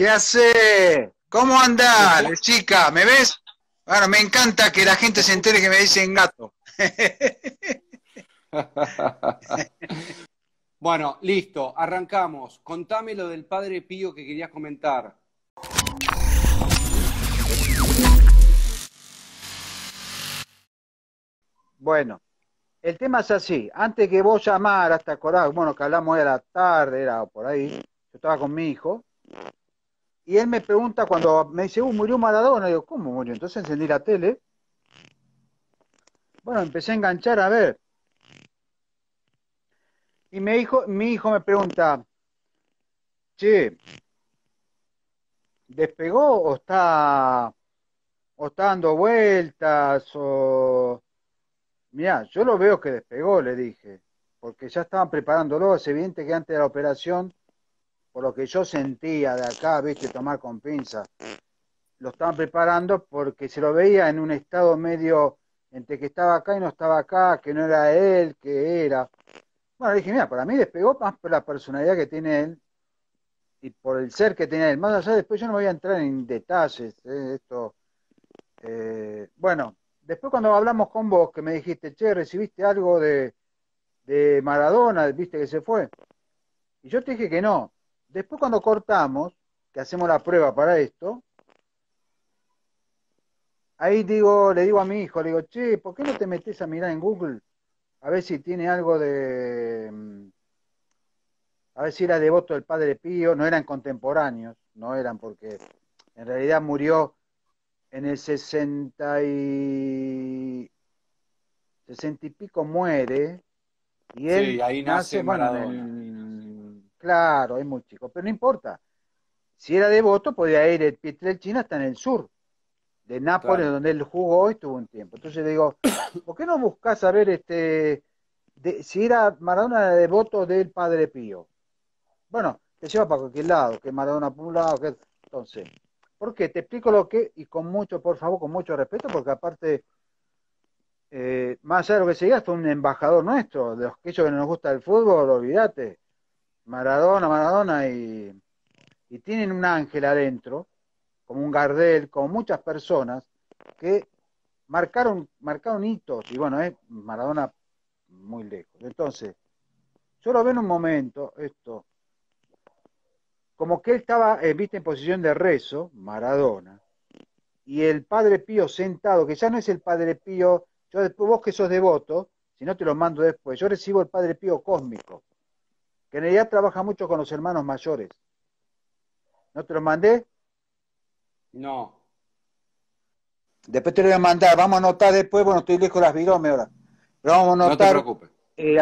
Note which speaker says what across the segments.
Speaker 1: ¿Qué hace? ¿Cómo andás, chica? ¿Me ves? Bueno, me encanta que la gente se entere que me dicen gato.
Speaker 2: bueno, listo, arrancamos. Contame lo del padre Pío que querías
Speaker 1: comentar. Bueno, el tema es así. Antes que vos llamaras, te acordás, bueno, que hablamos de la tarde, era por ahí. Yo estaba con mi hijo y él me pregunta cuando me dice, uh, murió Maradona. yo ¿cómo murió? Entonces encendí la tele. Bueno, empecé a enganchar a ver. Y me dijo, mi hijo me pregunta, che, ¿despegó o está, o dando vueltas? O... yo lo veo que despegó, le dije, porque ya estaban preparándolo. Es evidente que antes de la operación por lo que yo sentía de acá, viste, tomar con pinza, lo estaban preparando porque se lo veía en un estado medio entre que estaba acá y no estaba acá, que no era él, que era. Bueno, dije, mira, para mí despegó más por la personalidad que tiene él y por el ser que tenía él. Más allá, después yo no voy a entrar en detalles, eh, esto. Eh, bueno, después cuando hablamos con vos, que me dijiste, che, recibiste algo de, de Maradona, viste que se fue. Y yo te dije que no, Después cuando cortamos, que hacemos la prueba para esto, ahí digo, le digo a mi hijo, le digo, che, ¿por qué no te metes a mirar en Google? A ver si tiene algo de... Mm, a ver si era devoto del Padre Pío, no eran contemporáneos, no eran porque en realidad murió en el 60 y, 60 y pico muere, y él ahí nace, nace Claro, hay muy chico, pero no importa. Si era devoto, podía ir el Pietrel China hasta en el sur, de Nápoles, donde él jugó hoy, tuvo un tiempo. Entonces digo, ¿por qué no buscás saber este, si era Maradona devoto del Padre Pío? Bueno, te lleva para cualquier lado, que Maradona por un lado, que... Entonces, ¿por qué? Te explico lo que, y con mucho, por favor, con mucho respeto, porque aparte... Eh, más allá de lo que se diga, un embajador nuestro, de los que ellos que nos gusta el fútbol, olvídate. Maradona, Maradona y, y tienen un ángel adentro, como un Gardel, como muchas personas que marcaron, marcaron hitos, y bueno, es Maradona muy lejos. Entonces, yo lo veo en un momento, esto, como que él estaba, eh, en posición de rezo, Maradona, y el Padre Pío sentado, que ya no es el Padre Pío, yo vos que sos devoto, si no te lo mando después, yo recibo el Padre Pío cósmico, que en realidad trabaja mucho con los hermanos mayores. ¿No te lo mandé? No. Después te lo voy a mandar, vamos a anotar después, bueno, estoy lejos de las virome ahora. Pero vamos a anotar. No te preocupes. Eh,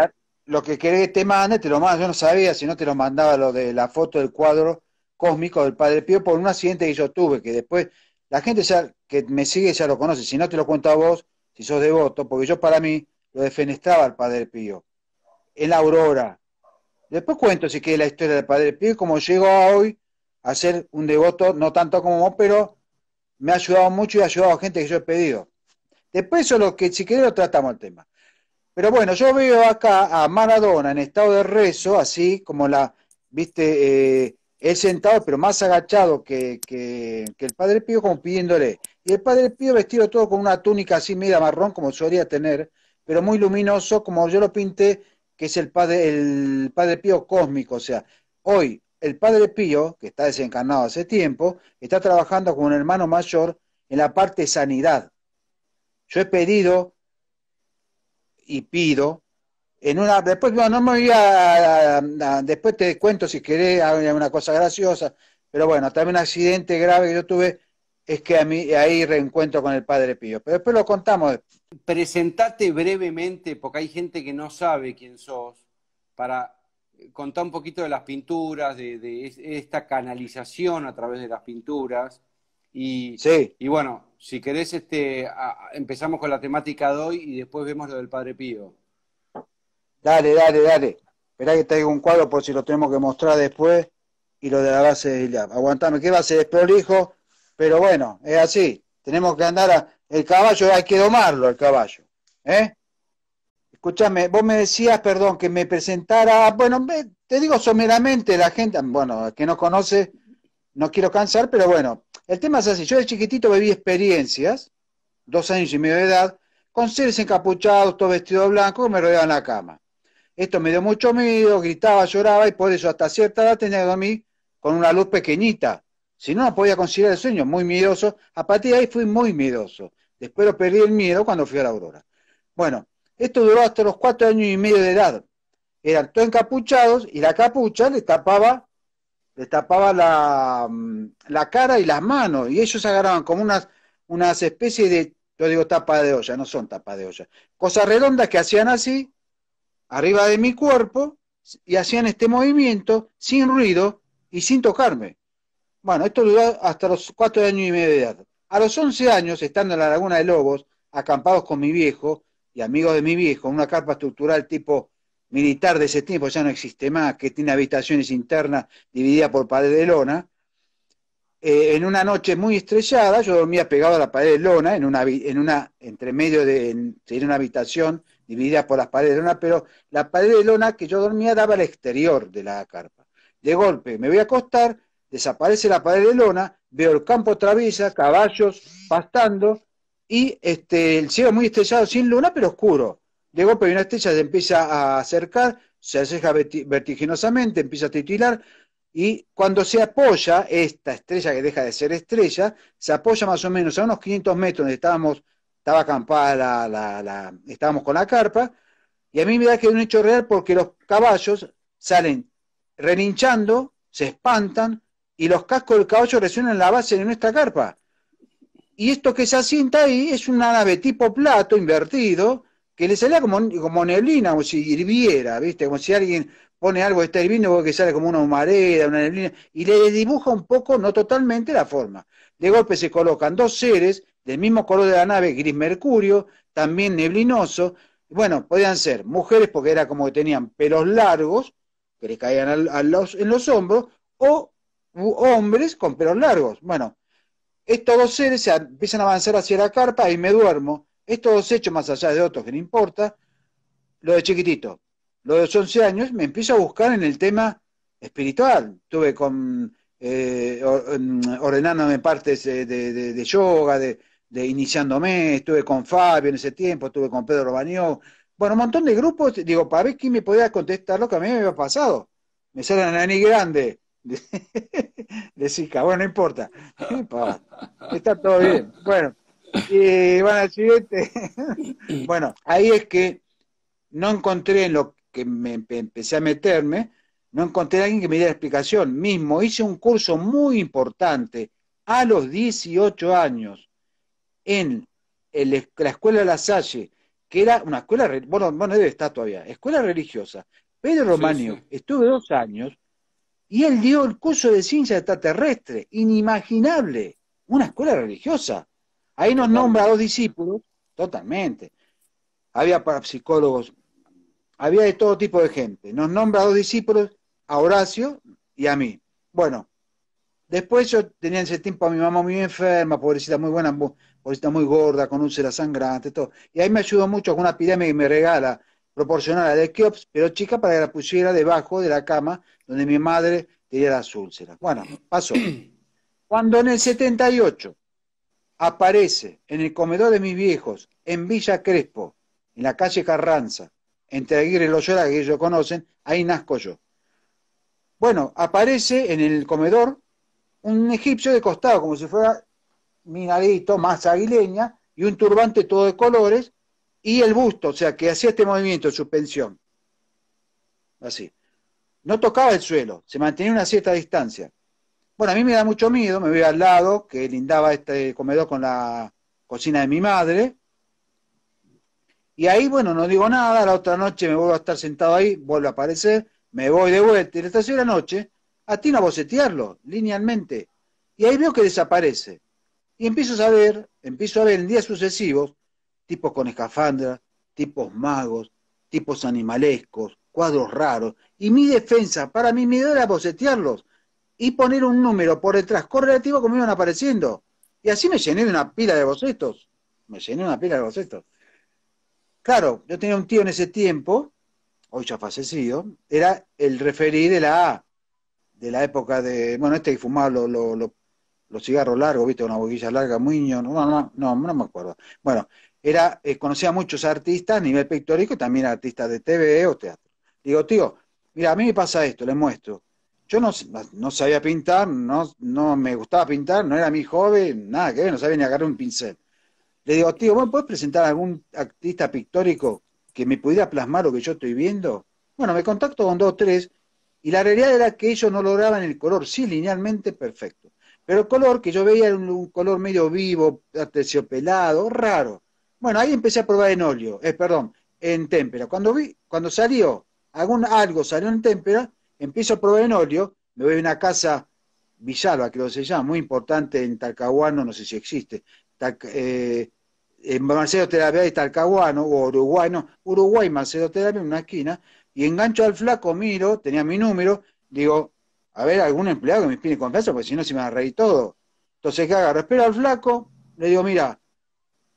Speaker 1: lo que querés que te mande, te lo mando. Yo no sabía si no te lo mandaba lo de la foto del cuadro cósmico del Padre Pío por un accidente que yo tuve, que después la gente ya, que me sigue ya lo conoce. Si no te lo cuento a vos, si sos devoto, porque yo para mí lo defenestraba al Padre Pío. En la aurora, Después cuento, si quieres, la historia del Padre Pío, cómo llegó hoy a ser un devoto, no tanto como vos, pero me ha ayudado mucho y ha ayudado a gente que yo he pedido. Después eso lo que, si querés, lo tratamos el tema. Pero bueno, yo veo acá a Maradona en estado de rezo, así como la, viste, eh, él sentado, pero más agachado que, que, el Padre Pío, como pidiéndole. Y el Padre Pío vestido todo con una túnica así media marrón, como solía tener, pero muy luminoso, como yo lo pinté que es el padre, el padre Pío cósmico. O sea, hoy el padre Pío, que está desencarnado hace tiempo, está trabajando con un hermano mayor en la parte de sanidad. Yo he pedido y pido en una después no me voy después te cuento si querés alguna cosa graciosa pero bueno también un accidente grave que yo tuve es que a mí, ahí reencuentro con el Padre Pío. Pero después lo contamos.
Speaker 2: Presentate brevemente, porque hay gente que no sabe quién sos, para contar un poquito de las pinturas, de, esta canalización a través de las pinturas. Y, sí. y bueno, si querés, este, empezamos con la temática de hoy y después vemos lo del Padre Pío.
Speaker 1: Dale, dale, dale. Esperá que te traiga un cuadro por si lo tenemos que mostrar después y lo de la base de Aguantame, ¿qué base? Es hijo? Pero bueno, es así. Tenemos que andar a, el caballo, hay que domarlo al caballo. ¿eh? Escúchame, vos me decías, perdón, que me presentara, bueno, te digo someramente la gente, bueno, que no conoce, no quiero cansar, pero bueno, el tema es así, yo de chiquitito viví experiencias, dos años y medio de edad, con seres encapuchados, todo vestido blanco, que me rodeaban la cama. Esto me dio mucho miedo, gritaba, lloraba, y por eso hasta cierta edad tenía que dormir con una luz pequeñita, si no, no podía considerar el sueño, muy miedoso. A partir de ahí fui muy miedoso. Después perdí el miedo cuando fui a la Aurora. Bueno, esto duró hasta los cuatro años y medio de edad. Eran todos encapuchados y la capucha le tapaba, le tapaba mm, la, cara y las manos. Y ellos agarraban como unas, unas especies de, yo digo tapa de olla, no son tapa de olla. Cosas redondas que hacían así, arriba de mi cuerpo, y hacían este movimiento sin ruido y sin tocarme. Bueno, esto duró hasta los cuatro años y medio de edad. A los once años, estando en la Laguna de Lobos, acampados con mi viejo y amigos de mi viejo, una carpa estructural tipo militar de ese tiempo, ya no existe más, que tiene habitaciones internas divididas por paredes de lona, eh, en una noche muy estrellada, yo dormía pegado a la pared de lona, en una, entre medio de una habitación dividida por las paredes de lona, pero la pared de lona que yo dormía daba al exterior de la carpa. De golpe me voy a acostar desaparece la pared de lona, veo el campo traviesa, caballos pastando y este, el cielo muy estrellado, sin luna, pero oscuro. De golpe una estrella se empieza a acercar, se acerca vertiginosamente, empieza a titilar y cuando se apoya, esta estrella que deja de ser estrella, se apoya más o menos a unos 500 metros donde estábamos, estaba acampada la, estábamos con la carpa, y a mí me da que es un hecho real porque los caballos salen relinchando, se espantan, y los cascos del caballo resuenan la base de nuestra carpa. Y esto que se asienta ahí es una nave tipo plato invertido que le salía como, como neblina, como si hirviera, ¿viste? Como si alguien pone algo que está hirviendo, que sale como una humareda, una neblina, y le dibuja un poco, no totalmente, la forma. De golpe se colocan dos seres del mismo color de la nave, gris mercurio, también neblinoso. Bueno, podían ser mujeres porque era como que tenían pelos largos, que le caían los, en los hombros, o hombres con pelos largos. Bueno, estos dos seres se empiezan a avanzar hacia la carpa y me duermo. Estos dos hechos, más allá de otros que no importa, lo de chiquitito, lo de los 11 años, me empiezo a buscar en el tema espiritual. Tuve con eh, ordenándome partes eh, de, yoga, de, iniciándome, estuve con Fabio en ese tiempo, estuve con Pedro Bañó, bueno, un montón de grupos, digo, para ver quién me podía contestar lo que a mí me había pasado. Me sale Nani Grande, de, de Bueno, no importa. Está todo bien. Bueno, y Bueno, ahí es que no encontré en lo que me empecé a meterme, no encontré a alguien que me diera explicación. Mismo hice un curso muy importante a los 18 años en el, la escuela de La Salle, que era una escuela, bueno, bueno, debe estar todavía, escuela religiosa. Pedro Romano, estuve dos años y él dio el curso de ciencia extraterrestre, inimaginable, una escuela religiosa. Ahí nos nombra a dos discípulos, totalmente. Había parapsicólogos, había de todo tipo de gente. Nos nombra a dos discípulos, a Horacio y a mí. Bueno, después yo tenía en ese tiempo a mi mamá muy enferma, pobrecita muy buena, pobrecita muy gorda, con úlceras sangrantes, todo. Y ahí me ayudó mucho con una epidemia que me regala proporcional de Kiops, pero chica para que la pusiera debajo de la cama donde mi madre tenía las úlceras. Bueno, pasó. Cuando en el 78 aparece en el comedor de mis viejos, en Villa Crespo, en la calle Carranza, entre Aguirre y Loyola, que ellos conocen, ahí nazco yo. Bueno, aparece en el comedor un egipcio de costado, como si fuera minadito más aguileña, y un turbante todo de colores, y el busto, o sea, que hacía este movimiento de suspensión. Así. No tocaba el suelo, se mantenía una cierta distancia. Bueno, a mí me da mucho miedo, me voy al lado, que lindaba este comedor con la cocina de mi madre. Y ahí, bueno, no digo nada, la otra noche me vuelvo a estar sentado ahí, vuelvo a aparecer, me voy de vuelta, y la tercera noche atino a bocetearlo, linealmente. Y ahí veo que desaparece. Y empiezo a ver, empiezo a ver en días sucesivos, tipos con escafandra, tipos magos, tipos animalescos, cuadros raros. Y mi defensa, para mí, mi idea era bocetearlos y poner un número por detrás correlativo como iban apareciendo. Y así me llené de una pila de bocetos. Me llené de una pila de bocetos. Claro, yo tenía un tío en ese tiempo, hoy ya fallecido, era el referí de la A, de la época de, bueno, este que fumaba los cigarros largos, viste, una boquilla larga, muy no, no, no, no me acuerdo. Bueno, era, eh, conocía a muchos artistas a nivel pictórico, también artistas de TV o teatro. Digo, tío, mira, a mí me pasa esto, le muestro. Yo no, sabía pintar, no, no me gustaba pintar, no era mi joven, nada que ver, no sabía ni agarrar un pincel. Le digo, tío, ¿vos podés presentar a algún artista pictórico que me pudiera plasmar lo que yo estoy viendo? Bueno, me contacto con dos tres, y la realidad era que ellos no lograban el color, sí, linealmente perfecto. Pero el color que yo veía era un, color medio vivo, terciopelado, raro. Bueno, ahí empecé a probar en óleo, eh, perdón, en témpera. Cuando vi, cuando salió, algún, algo salió en témpera, empiezo a probar en óleo, me voy a una casa, Villalba creo que se llama, muy importante en Talcahuano, no sé si existe, eh, en Marcelo Terapia de Talcahuano, o Uruguay, no, Uruguay, Marcelo Terapia, en una esquina, y engancho al flaco, miro, tenía mi número, digo, a ver, algún empleado que me pide confianza, porque si no se me va a reír todo. Entonces, ¿qué agarro? Espero al flaco, le digo, mira,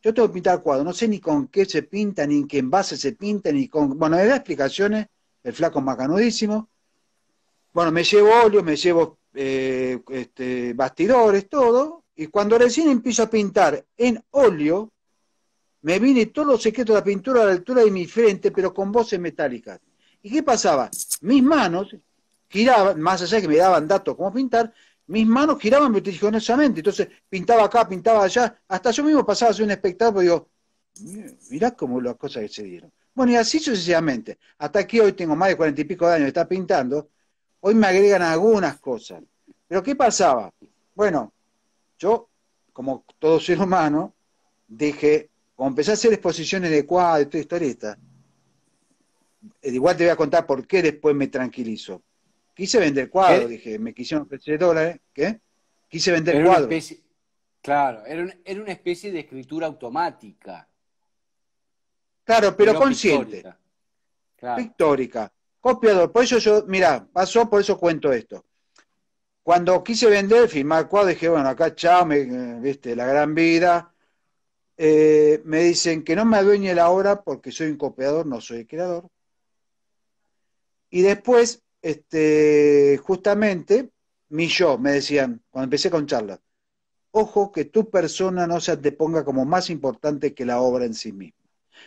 Speaker 1: yo tengo que pintar cuadros, no sé ni con qué se pinta, ni en qué envase se pinta, ni con... Bueno, me da explicaciones, el flaco macanudísimo. Bueno, me llevo óleo, me llevo eh, este, bastidores, todo, y cuando recién empiezo a pintar en óleo, me vine todos los secretos de la pintura a la altura de mi frente, pero con voces metálicas. ¿Y qué pasaba? Mis manos giraban, más allá de que me daban datos cómo pintar, mis manos giraban vertiginosamente, entonces pintaba acá, pintaba allá, hasta yo mismo pasaba a hacer un espectáculo pues y digo, mirá como las cosas que se dieron. Bueno, y así sucesivamente, hasta aquí hoy tengo más de cuarenta y pico de años, está pintando, hoy me agregan algunas cosas. Pero ¿qué pasaba? Bueno, yo, como todo ser humano, dije, cuando empecé a hacer exposiciones de cuadros, historietas, eh, igual te voy a contar por qué después me tranquilizo. Quise vender cuadros, dije, me quisieron ofrecer dólares, ¿qué? Quise vender cuadros. claro, era, una
Speaker 2: especie de escritura
Speaker 1: automática. Claro, pero, consciente. Pictórica. Copiador, por eso yo, mirá, pasó, por eso cuento esto. Cuando quise vender, firmar cuadro, dije, bueno, acá chao, me, viste, la gran vida. Eh, me dicen que no me adueñe la obra porque soy un copiador, no soy creador. Y después este, justamente, mi yo, me decían, cuando empecé con charlas, ojo que tu persona no se te ponga como más importante que la obra en sí misma.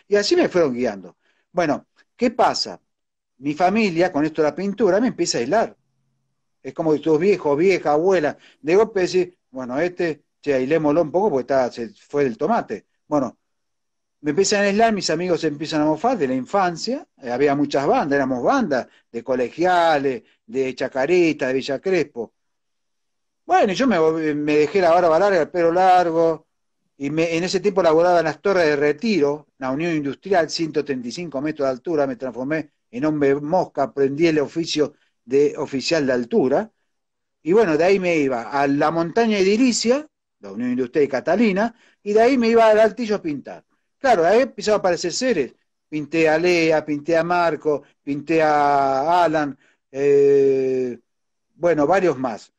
Speaker 1: Y así me fueron guiando. Bueno, ¿qué pasa? Mi familia, con esto de la pintura, me empieza a aislar. Es como que tus viejos, vieja, abuela, de golpe bueno, este, che, ailémoslo un poco porque está, se fue del tomate. Bueno, me empiezan a aislar, mis amigos se empiezan a mofar de la infancia, eh, había muchas bandas, éramos bandas de colegiales, de Chacarita, de Villa Crespo. Bueno, yo me, dejé la barba larga, el pelo largo, y en ese tiempo laboraba en las torres de retiro, la Unión Industrial, 135 metros de altura, me transformé en hombre mosca, aprendí el oficio de oficial de altura, y bueno, de ahí me iba a la montaña edilicia, la Unión Industrial y Catalina, y de ahí me iba al altillo a pintar. Claro, ahí empezaron a aparecer seres. Pinté a Lea, pinté a Marco, pinté a Alan, eh, bueno, varios más.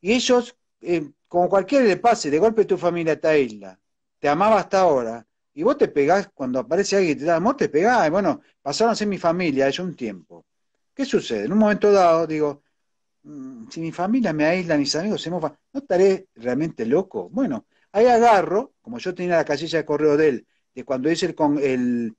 Speaker 1: Y ellos, eh, como cualquiera le pase, de golpe tu familia está aísla, te amaba hasta ahora, y vos te pegás, cuando aparece alguien que te da amor, te pegás, bueno, pasaron a ser mi familia, hace un tiempo. ¿Qué sucede? En un momento dado, digo, mm, si mi familia me aísla, mis amigos se mofan, ¿no estaré realmente loco? Bueno, Ahí agarro, como yo tenía la casilla de correo de él, de cuando hice el, con el,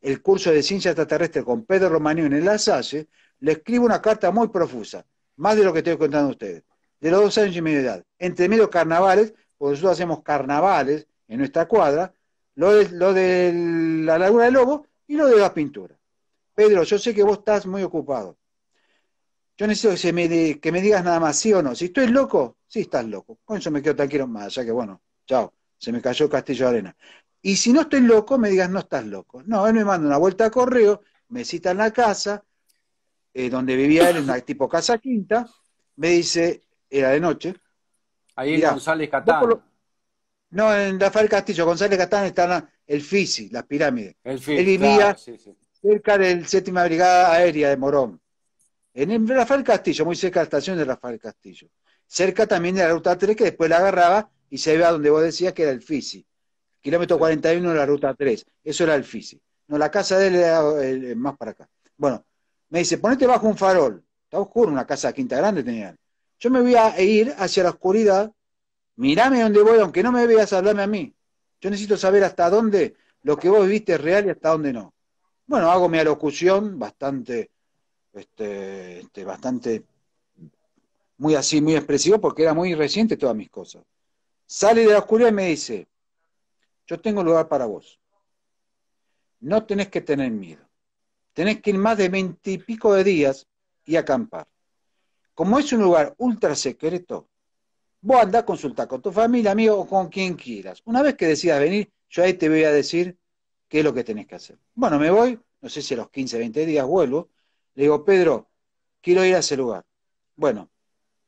Speaker 1: el curso de ciencia extraterrestre con Pedro Romagnón en el Asalle, le escribo una carta muy profusa, más de lo que estoy contando a ustedes, de los dos años y medio edad, entre medio carnavales, porque nosotros hacemos carnavales en nuestra cuadra, lo de, lo de la Laguna de Lobo y lo de la pintura. Pedro, yo sé que vos estás muy ocupado. Yo necesito que, me, digas nada más, sí o no. Si estoy loco, sí estás loco. Con eso me quedo tranquilo más, ya que bueno, Chao, se me cayó Castillo Arena. Y si no estoy loco, me digas, no estás loco. No, él me manda una vuelta a correo, me cita en la casa, eh, donde vivía él, en la tipo casa quinta, me dice, era de noche. Ahí en González Catán. No, en Rafael Castillo, González Catán está el FISI, las pirámides. El él vivía cerca del séptima brigada aérea de Morón. En el Rafael Castillo, muy cerca de la estación de Rafael Castillo. Cerca también de la ruta 3, que después la agarraba y se ve a donde vos decías que era el Fisi. Kilómetro 41 de la ruta 3. Eso era el Fisi. No, la casa de él era eh, eh, más para acá. Bueno, me dice, ponete bajo un farol. Está oscuro, una casa quinta grande tenían. Yo me voy a ir hacia la oscuridad. Mirame dónde voy, aunque no me veas, hablarme a mí. Yo necesito saber hasta dónde lo que vos viste es real y hasta dónde no. Bueno, hago mi alocución bastante, este, este bastante, muy así, muy expresivo, porque era muy reciente todas mis cosas. Sale de la oscuridad y me dice, yo tengo lugar para vos. No tenés que tener miedo. Tenés que ir más de pico de días y acampar. Como es un lugar ultra secreto, vos andá a consultar con tu familia, amigo o con quien quieras. Una vez que decidas venir, yo ahí te voy a decir qué es lo que tenés que hacer. Bueno, me voy, no sé si a los 15, 20 días vuelvo. Le digo, Pedro, quiero ir a ese lugar. Bueno,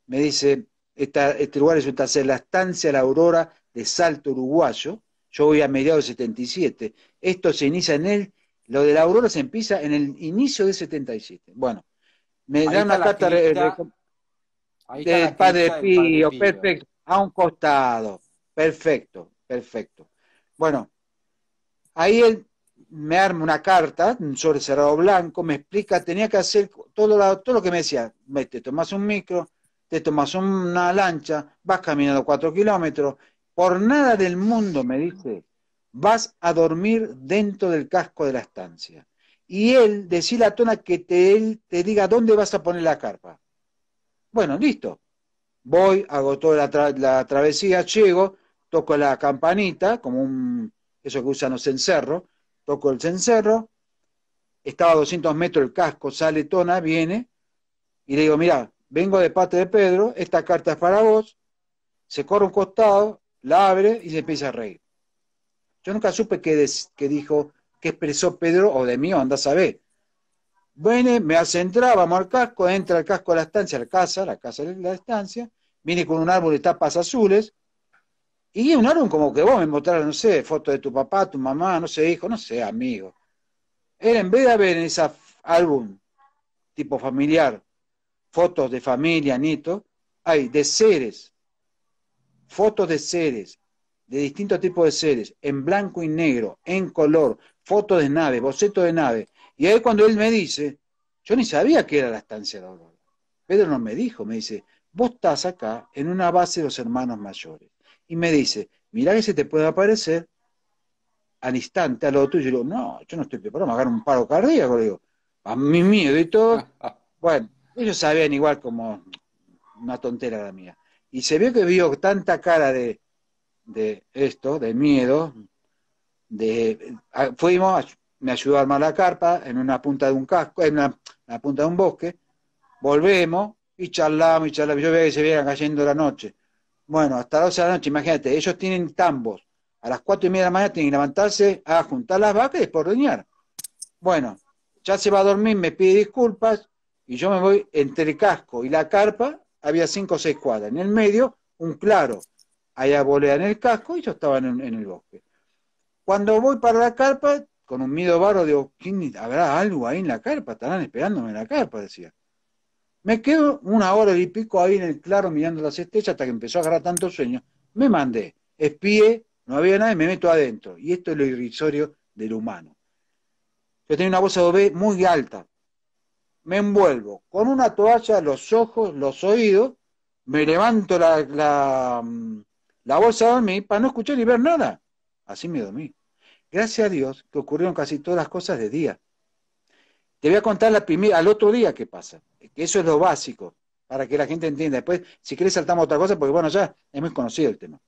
Speaker 1: me dice, este lugar resulta ser la estancia La Aurora de Salto Uruguayo. Yo voy a mediados de 77. Esto se inicia en el, lo de La Aurora se empieza en el inicio del 77. Bueno, me da una carta de,
Speaker 2: padre Pío, perfecto,
Speaker 1: a un costado, perfecto, perfecto. Bueno, ahí él me arma una carta, sobre cerrado blanco, me explica, tenía que hacer todo, todo lo que me decía, tomás un micro, te tomas una lancha, vas caminando cuatro kilómetros, por nada del mundo, me dice, vas a dormir dentro del casco de la estancia. Y él, decía la Tona que te, él te diga dónde vas a poner la carpa. Bueno, listo. Voy, hago toda la, travesía, llego, toco la campanita, como un, eso que usan los cencerros, toco el cencerro, estaba a 200 metros el casco, sale Tona, viene, y le digo, mira, vengo de parte de Pedro, esta carta es para vos, se corre un costado, la abre y se empieza a reír. Yo nunca supe qué, dijo, qué expresó Pedro o de mí, anda a saber. Bueno, me hace entrar, vamos al casco, entra al casco de la estancia, la casa, la casa de la estancia, viene con un árbol de tapas azules, y un álbum como que vos me mostraron, no sé, fotos de tu papá, tu mamá, no sé, hijo, no sé, amigo. Era en vez de ver en ese álbum tipo familiar fotos de familia, nietos, hay de seres, fotos de seres, de distintos tipos de seres, en blanco y negro, en color, fotos de naves, bocetos de nave, Y ahí cuando él me dice, yo ni sabía que era la estancia de Aurora. Pedro no me dijo, me dice, vos estás acá en una base de los hermanos mayores. Y me dice, mirá que se te puede aparecer al instante, a lo tuyo. Y yo digo, no, yo no estoy preparado, me agarro un paro cardíaco, le digo, a mi miedo y todo. bueno, ellos sabían igual como una tontera la mía. Y se vio que vio tanta cara de, esto, de miedo, de fuimos, me ayudó a armar la carpa en una punta de un casco, en la punta de un bosque, volvemos y charlamos y charlamos, yo veía que se veía cayendo la noche. Bueno, hasta las 12 de la noche, imagínate, ellos tienen tambos, a las cuatro y media de la mañana tienen que levantarse a juntar las vacas y después Bueno, ya se va a dormir, me pide disculpas, y yo me voy entre el casco y la carpa, había cinco o seis cuadras. En el medio, un claro. allá volea en el casco y yo estaba en, el bosque. Cuando voy para la carpa, con un miedo barro, digo, ¿habrá algo ahí en la carpa? Estarán esperándome en la carpa, decía. Me quedo una hora y pico ahí en el claro mirando las estrellas hasta que empezó a agarrar tanto sueño. Me mandé, espié, no había nadie, me meto adentro. Y esto es lo irrisorio del humano. Yo tenía una voz de muy alta, me envuelvo con una toalla los ojos, los oídos, me levanto la, mm, la, bolsa de dormir para no escuchar ni ver nada. Así me dormí. Gracias a Dios que ocurrieron casi todas las cosas de día. Te voy a contar la primera, al otro día qué pasa. Eso es lo básico, para que la gente entienda. Después, si querés, saltamos otra cosa, porque bueno, ya es muy conocido el tema.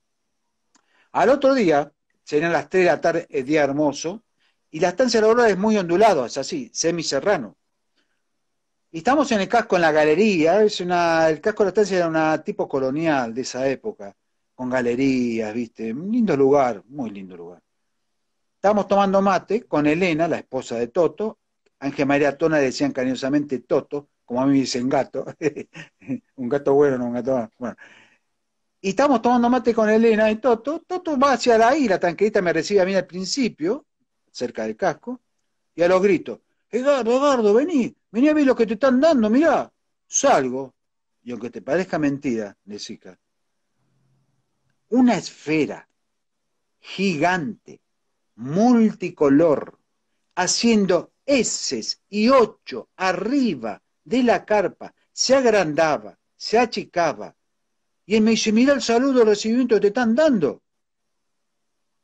Speaker 1: Al otro día, serían las 3 de la tarde, el día hermoso, y la estancia la hora es muy ondulado es así, serrano estamos en el casco, en la galería. Es una, el casco de la estancia era una tipo colonial de esa época, con galerías, ¿viste? Un lindo lugar, muy lindo lugar. Estamos tomando mate con Elena, la esposa de Toto. Ángel María Tona decía decían cariñosamente Toto, como a mí me dicen gato. un gato bueno, no un gato Bueno. Y estamos tomando mate con Elena y Toto. Toto va hacia la ira, tan me recibe a mí al principio, cerca del casco, y a los gritos Edgardo, Edgardo, vení, vení a ver lo que te están dando, mirá, salgo, y aunque te parezca mentira, Nesica, una esfera gigante, multicolor, haciendo eses y ocho arriba de la carpa, se agrandaba, se achicaba, y él me dice, mira el saludo, el recibimiento que te están dando.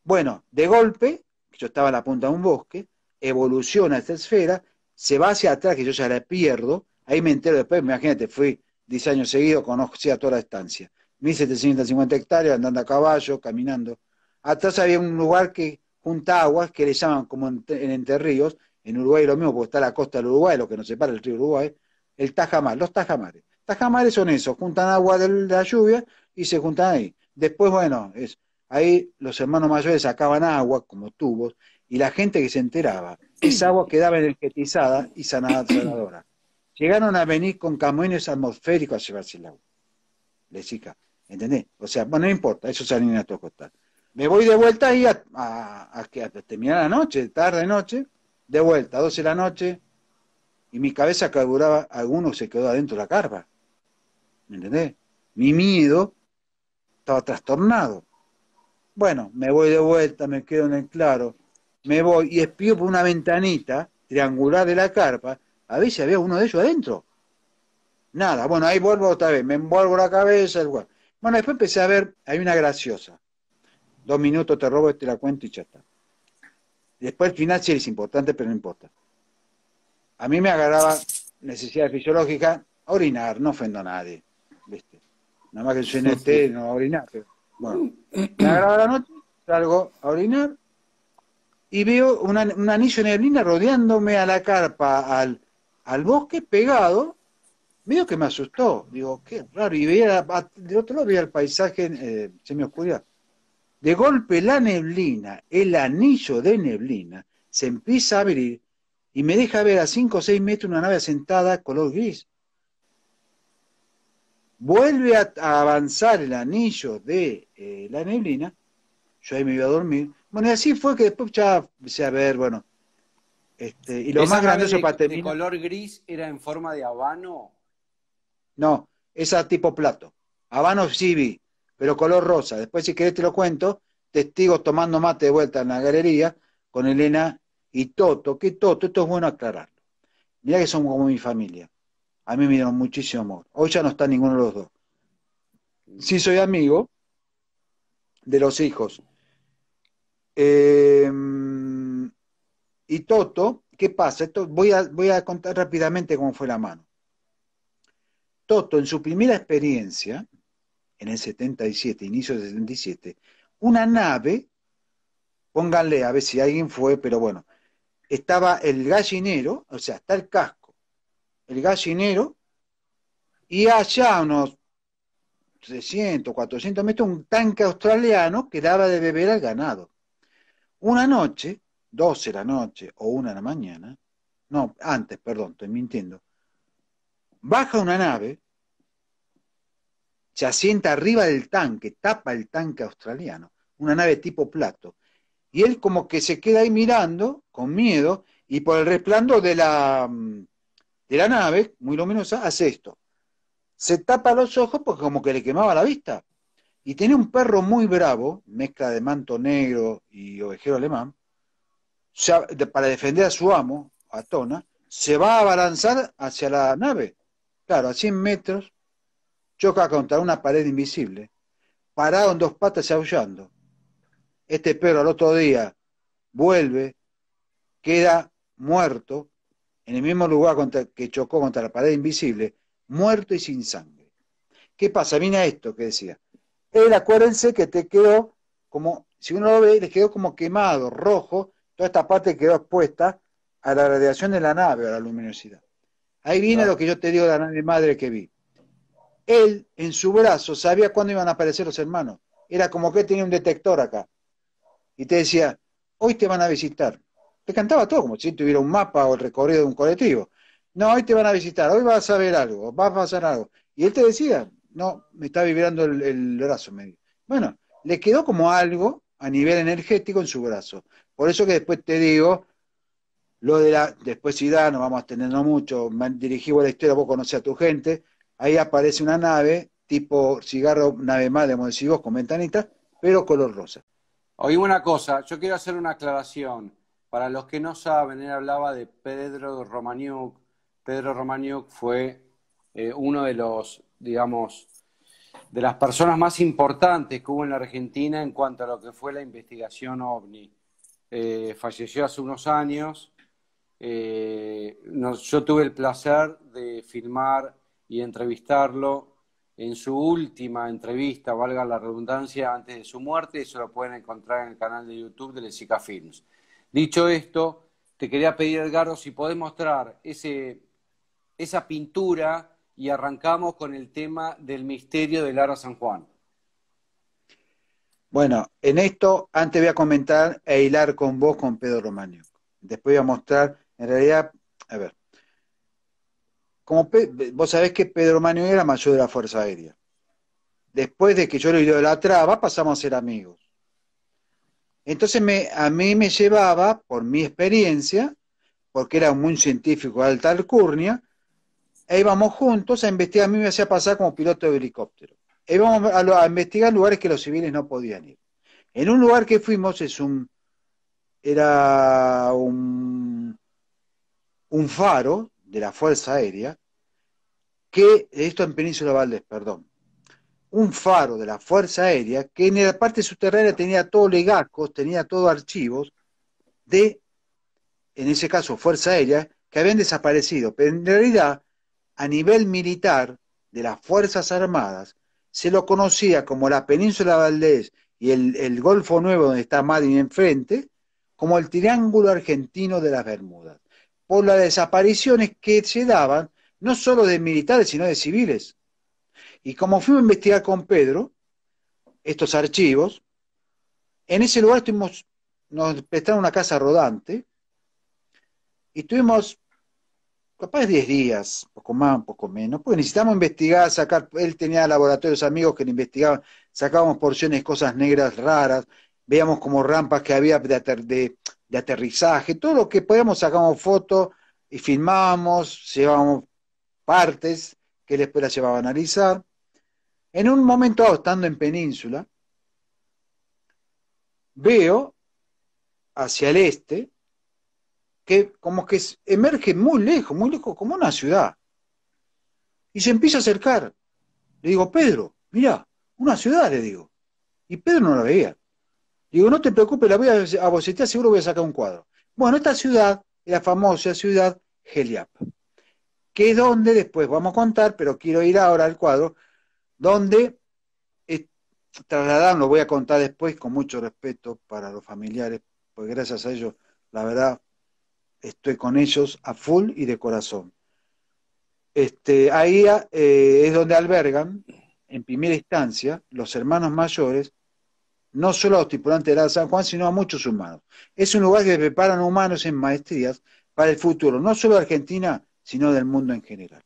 Speaker 1: Bueno, de golpe, yo estaba a la punta de un bosque, evoluciona esta esfera, se va hacia atrás, que yo ya la pierdo, ahí me entero después, imagínate, fui 10 años seguidos, a toda la estancia, 1750 hectáreas, andando a caballo, caminando. Atrás había un lugar que junta aguas, que le llaman como en, Entre Ríos, en Uruguay lo mismo, porque está la costa del Uruguay, lo que nos separa el río Uruguay, el Tajamar, los Tajamares. Tajamares son esos, juntan agua de la lluvia y se juntan ahí. Después, bueno, es, ahí los hermanos mayores sacaban agua, como tubos, y la gente que se enteraba. Esa agua quedaba energetizada y sanada, sanadora. Llegaron a venir con camiones atmosféricos a llevarse el agua. Lesica, ¿entendés? O sea, bueno, no importa, eso salen a todo Me voy de vuelta ahí a, a, terminar la noche, tarde, noche, de vuelta, a 12 de la noche, y mi cabeza carburaba, alguno se quedó adentro de la carpa. entendés? Mi miedo estaba trastornado. Bueno, me voy de vuelta, me quedo en el claro, me voy y espío por una ventanita triangular de la carpa, a ver si había uno de ellos adentro. Nada, bueno, ahí vuelvo otra vez, me envuelvo la cabeza. Bueno, después empecé a ver, hay una graciosa. Dos minutos te robo, te la cuento y ya está. Después el final sí es importante, pero no importa. A mí me agarraba necesidad fisiológica, orinar, no ofendo a nadie. ¿viste? Nada más que el CNT, no orinar. bueno, me agarraba la noche, salgo a orinar, y veo un anillo de neblina rodeándome a la carpa, al, bosque pegado, medio que me asustó, digo, qué raro, y veía, de otro lado veía el paisaje, eh, se me oscuridad. De golpe la neblina, el anillo de neblina, se empieza a abrir y me deja ver a 5 o 6 metros una nave asentada color gris. Vuelve a, avanzar el anillo de eh, la neblina, yo ahí me iba a dormir, bueno, y así fue que después ya empecé a ver, bueno. Este, y lo más grande de, color
Speaker 2: gris era en forma de habano?
Speaker 1: No, esa tipo plato. Habano sí vi, pero color rosa. Después, si querés, te lo cuento. Testigos tomando mate de vuelta en la galería con Elena y Toto. ¿Qué Toto? Esto es bueno aclararlo. Mirá que son como mi familia. A mí me dieron muchísimo amor. Hoy ya no está ninguno de los dos. Sí soy amigo de los hijos Em, y Toto, ¿qué pasa? voy, a, voy a contar rápidamente cómo fue la mano. Toto, en su primera experiencia, en el 77, inicio del 77, una nave, pónganle a ver si alguien fue, pero bueno, estaba el gallinero, o sea, está el casco, el gallinero, y allá unos 300, 400 metros, un tanque australiano que daba de beber al ganado. Una noche, 12 de la noche o una de la mañana, no, antes, perdón, estoy mintiendo, baja una nave, se asienta arriba del tanque, tapa el tanque australiano, una nave tipo plato, y él como que se queda ahí mirando con miedo y por el resplandor de la, mm, de la nave, muy luminosa, hace esto. Se tapa los ojos porque como que le quemaba la vista. Y tenía un perro muy bravo, mezcla de manto negro y ovejero alemán, para defender a su amo, a Tona, se va a abalanzar hacia la nave. Claro, a 100 metros, choca contra una pared invisible, parado en dos patas y aullando. Este perro al otro día vuelve, queda muerto en el mismo lugar contra, que chocó contra la pared invisible, muerto y sin sangre. ¿Qué pasa? Mira esto que decía él, acuérdense que te quedó como, si uno lo ve, le quedó como quemado, rojo, toda esta parte quedó expuesta a la radiación de la nave, a la luminosidad. Ahí viene lo que yo te digo de la madre que vi. Él, en su brazo, sabía cuándo iban a aparecer los hermanos. Era como que él tenía un detector acá. Y te decía, hoy te van a visitar. Te cantaba todo, como si tuviera un mapa o el recorrido de un colectivo. No, hoy te van a visitar, hoy vas a ver algo, vas a pasar algo. Y él te decía, no, me está vibrando el, brazo. medio. Bueno, le quedó como algo a nivel energético en su brazo. Por eso que después te digo, lo de la da, no vamos a tenerlo mucho, a la historia, vos conocés a tu gente, ahí aparece una nave, tipo cigarro, nave más, como decís vos, con ventanitas, pero color rosa.
Speaker 2: Oí una cosa, yo quiero hacer una aclaración. Para los que no saben, él hablaba de Pedro Romaniuk. Pedro Romaniuk fue eh, uno de los digamos, de las personas más importantes que hubo en la Argentina en cuanto a lo que fue la investigación ovni. Eh, falleció hace unos años. Eh, yo tuve el placer de filmar y entrevistarlo en su última entrevista, valga la redundancia, antes de su muerte, eso lo pueden encontrar en el canal de YouTube de Lezica Films. Dicho esto, te quería pedir, Edgardo, si podés mostrar esa pintura y arrancamos con el tema del misterio del Aro San Juan.
Speaker 1: Bueno, en esto antes voy a comentar e hilar con vos con Pedro Romano. Después voy a mostrar, en realidad, a ver. Como vos sabés que Pedro Romano era mayor de la Fuerza Aérea. Después de que yo le la traba, pasamos a ser amigos. Entonces me, a mí me llevaba, por mi experiencia, porque era un muy científico de alta alcurnia, íbamos juntos a investigar, a mí me hacía pasar como piloto de helicóptero. íbamos a, investigar lugares que los civiles no podían ir. En un lugar que fuimos es un, era un, un faro de la Fuerza Aérea, que, esto en Península Valdés, perdón, un faro de la Fuerza Aérea que en la parte subterránea tenía todo legacos, tenía todo archivos de, en ese caso, Fuerza Aérea, que habían desaparecido. Pero en realidad a nivel militar de las Fuerzas Armadas, se lo conocía como la Península Valdés y el, Golfo Nuevo, donde está Madrid enfrente, como el Triángulo Argentino de las Bermudas, por las desapariciones que se daban, no solo de militares, sino de civiles. Y como fuimos a investigar con Pedro estos archivos, en ese lugar estuvimos, nos prestaron una casa rodante y tuvimos capaz 10 días, poco más, poco menos, Pues necesitamos investigar, sacar, él tenía laboratorios amigos que le investigaban, sacábamos porciones, cosas negras raras, veíamos como rampas que había de, aterrizaje, todo lo que podíamos sacamos fotos y filmábamos, llevábamos partes que él después las llevaba a analizar. En un momento estando en península, veo hacia el este, que como que emerge muy lejos, muy lejos, como una ciudad. Y se empieza a acercar. Le digo, Pedro, mira, una ciudad, le digo. Y Pedro no la veía. Digo, no te preocupes, la voy a, a bocetear, seguro voy a sacar un cuadro. Bueno, esta ciudad, la famosa ciudad Geliap que es donde después vamos a contar, pero quiero ir ahora al cuadro, donde eh, lo voy a contar después con mucho respeto para los familiares, pues gracias a ellos, la verdad, estoy con ellos a full y de corazón. Este, ahí eh, es donde albergan, en primera instancia, los hermanos mayores, no solo a los tripulantes de la San Juan, sino a muchos humanos. Es un lugar que preparan humanos en maestrías para el futuro, no solo de Argentina, sino del mundo en general.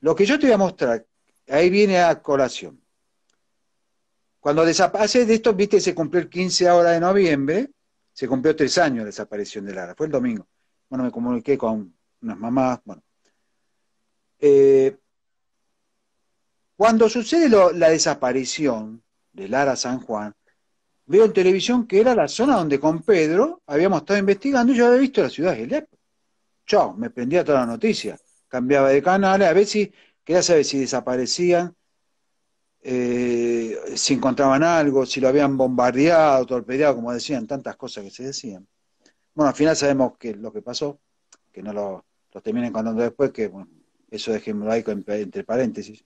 Speaker 1: Lo que yo te voy a mostrar, ahí viene a colación. Cuando desaparece de esto, viste, se cumplió el 15 de noviembre, se cumplió tres años la desaparición de Lara, fue el domingo. Bueno, me comuniqué con unas mamás, bueno. Eh, cuando sucede la desaparición de Lara San Juan, veo en televisión que era la zona donde con Pedro habíamos estado investigando y yo había visto la ciudad de Gilep. Chao, me prendía toda la noticia. Cambiaba de canal, a ver si, quería saber si desaparecían eh, si encontraban algo, si lo habían bombardeado, torpedeado, como decían, tantas cosas que se decían. Bueno, al final sabemos que lo que pasó, que no lo, terminen contando después, que bueno, eso dejémoslo ahí entre paréntesis.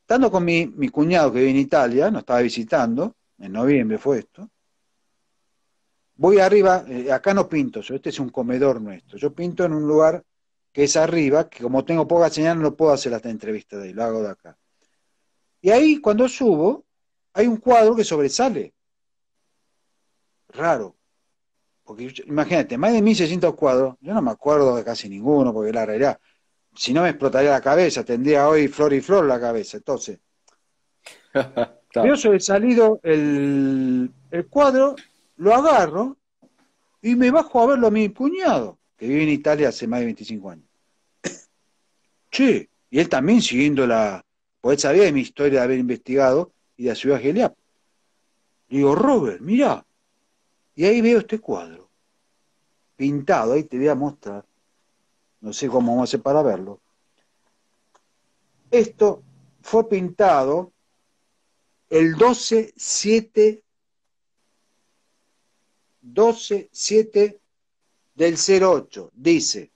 Speaker 1: Estando con mi, cuñado que vive en Italia, nos estaba visitando, en noviembre fue esto, voy arriba, eh, acá no pinto, este es un comedor nuestro, yo pinto en un lugar que es arriba, que como tengo poca señal no puedo hacer las entrevistas de ahí, lo hago de acá. Y ahí cuando subo, hay un cuadro que sobresale. Raro. Porque imagínate, más de 1600 cuadros, yo no me acuerdo de casi ninguno, porque la realidad, si no me explotaría la cabeza, tendría hoy flor y flor la cabeza. Entonces, he sobresalido el, cuadro, lo agarro y me bajo a verlo a mi cuñado, que vive en Italia hace más de 25 años. sí y él también siguiendo la, él sabía de mi historia de haber investigado y de la ciudad Geliap. Le digo, Robert, mirá. Y ahí veo este cuadro, pintado, ahí te voy a mostrar. No sé cómo vamos a hacer para verlo. Esto fue pintado el 12-7 12-7 del 08. Dice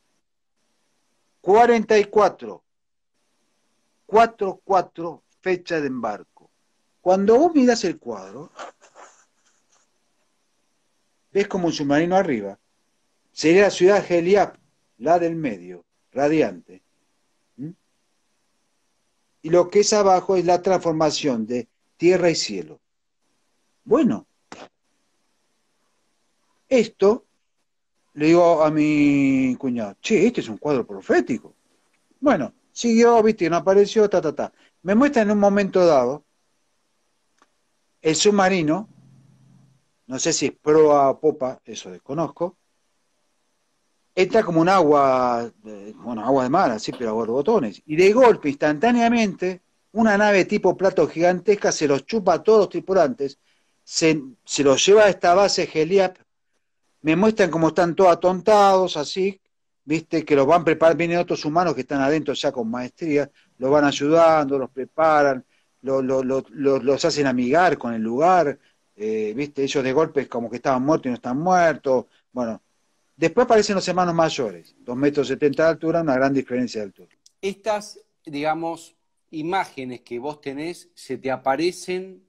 Speaker 1: 44 cuatro, 4 fecha de embarco. Cuando vos miras el cuadro, ves como un submarino arriba. Sería la ciudad de Heliap, la del medio, radiante. ¿Mm? Y lo que es abajo es la transformación de tierra y cielo. Bueno, esto le digo a mi cuñado, che, este es un cuadro profético. Bueno, siguió, viste, no apareció, ta, ta, ta. Me muestra en un momento dado el submarino, no sé si es proa o popa, eso desconozco, entra como un agua, bueno, eh, agua de mar, así, pero agua borbotones, botones. Y de golpe, instantáneamente, una nave tipo plato gigantesca se los chupa a todos los tripulantes, se, se los lleva a esta base Geliap, me muestran como están todos atontados, así, viste que los van a preparar, vienen otros humanos que están adentro ya con maestría, los van ayudando, los preparan, los, hacen amigar con el lugar, eh, viste, ellos de golpe como que estaban muertos y no están muertos, bueno, después aparecen los hermanos mayores, 2 metros 70 de altura, una gran diferencia de altura.
Speaker 2: Estas, digamos, imágenes que vos tenés se te aparecen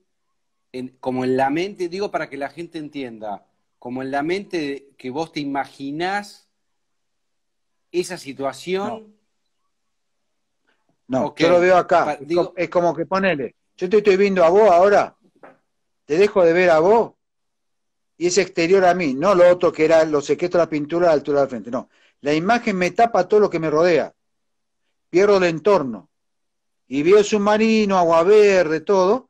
Speaker 2: como en la mente, digo para que la gente entienda, como en la mente que vos te imaginás esa situación.
Speaker 1: No, yo lo veo acá. es como que ponele, yo te estoy viendo a vos ahora, te dejo de ver a vos y es exterior a mí, no lo otro que era lo de la pintura a la altura de frente, no. La imagen me tapa todo lo que me rodea, pierdo el entorno y veo submarino, agua verde, todo.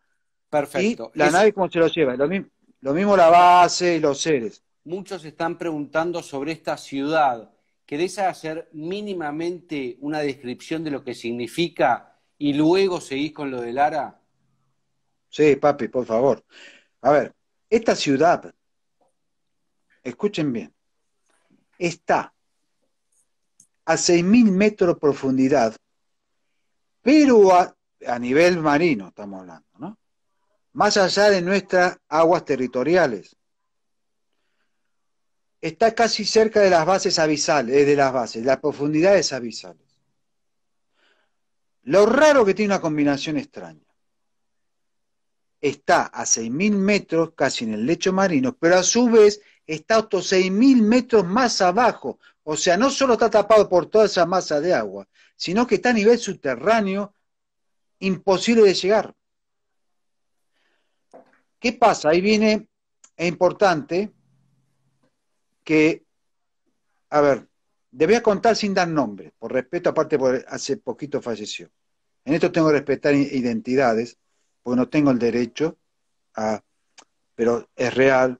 Speaker 1: Perfecto. la nave cómo se lo lleva, lo mismo, lo mismo la base y los seres.
Speaker 2: Muchos están preguntando sobre esta ciudad. ¿Querés hacer mínimamente una descripción de lo que significa y luego seguís con lo de Lara?
Speaker 1: Sí, papi, por favor. A ver, esta ciudad, escuchen bien, está a 6.000 metros de profundidad, pero a, a, nivel marino estamos hablando, ¿no? Más allá de nuestras aguas territoriales está casi cerca de las bases abisales, eh, de las bases, de las profundidades abisales. Lo raro que tiene una combinación extraña. Está a 6.000 metros, casi en el lecho marino, pero a su vez está hasta 6.000 metros más abajo. O sea, no solo está tapado por toda esa masa de agua, sino que está a nivel subterráneo, imposible de llegar. ¿Qué pasa? Ahí viene, es importante, que, a ver, debía contar sin dar nombre, por respeto, aparte por, hace poquito falleció. En esto tengo que respetar identidades, porque no tengo el derecho a, pero es real.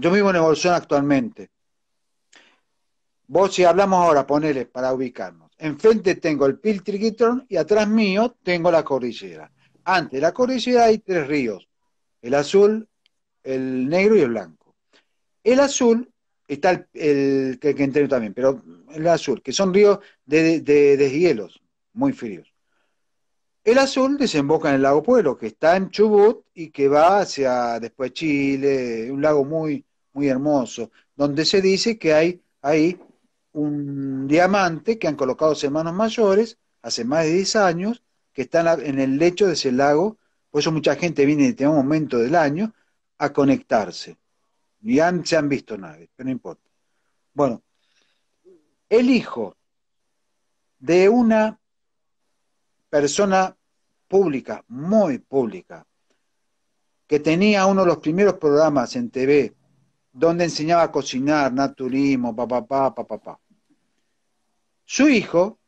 Speaker 1: yo vivo en evolución actualmente. Vos si hablamos ahora, ponele para ubicarnos. Enfrente tengo el Piltrigitron y atrás mío tengo la cordillera. Antes la cordillera hay tres ríos, el azul, el negro y el blanco. El azul, está el, que, también, pero el azul, que son ríos de, deshielos, muy fríos. El azul desemboca en el lago Pueblo, que está en Chubut y que va hacia después Chile, un lago muy, muy hermoso, donde se dice que hay ahí un diamante que han colocado semanas hermanos mayores hace más de 10 años, que están en, el lecho de ese lago, por eso mucha gente viene en este momento del año a conectarse. Ni han, se han visto nadie, pero no importa. Bueno, el hijo de una persona pública, muy pública, que tenía uno de los primeros programas en TV, donde enseñaba a cocinar, naturismo, papá, papá, Su hijo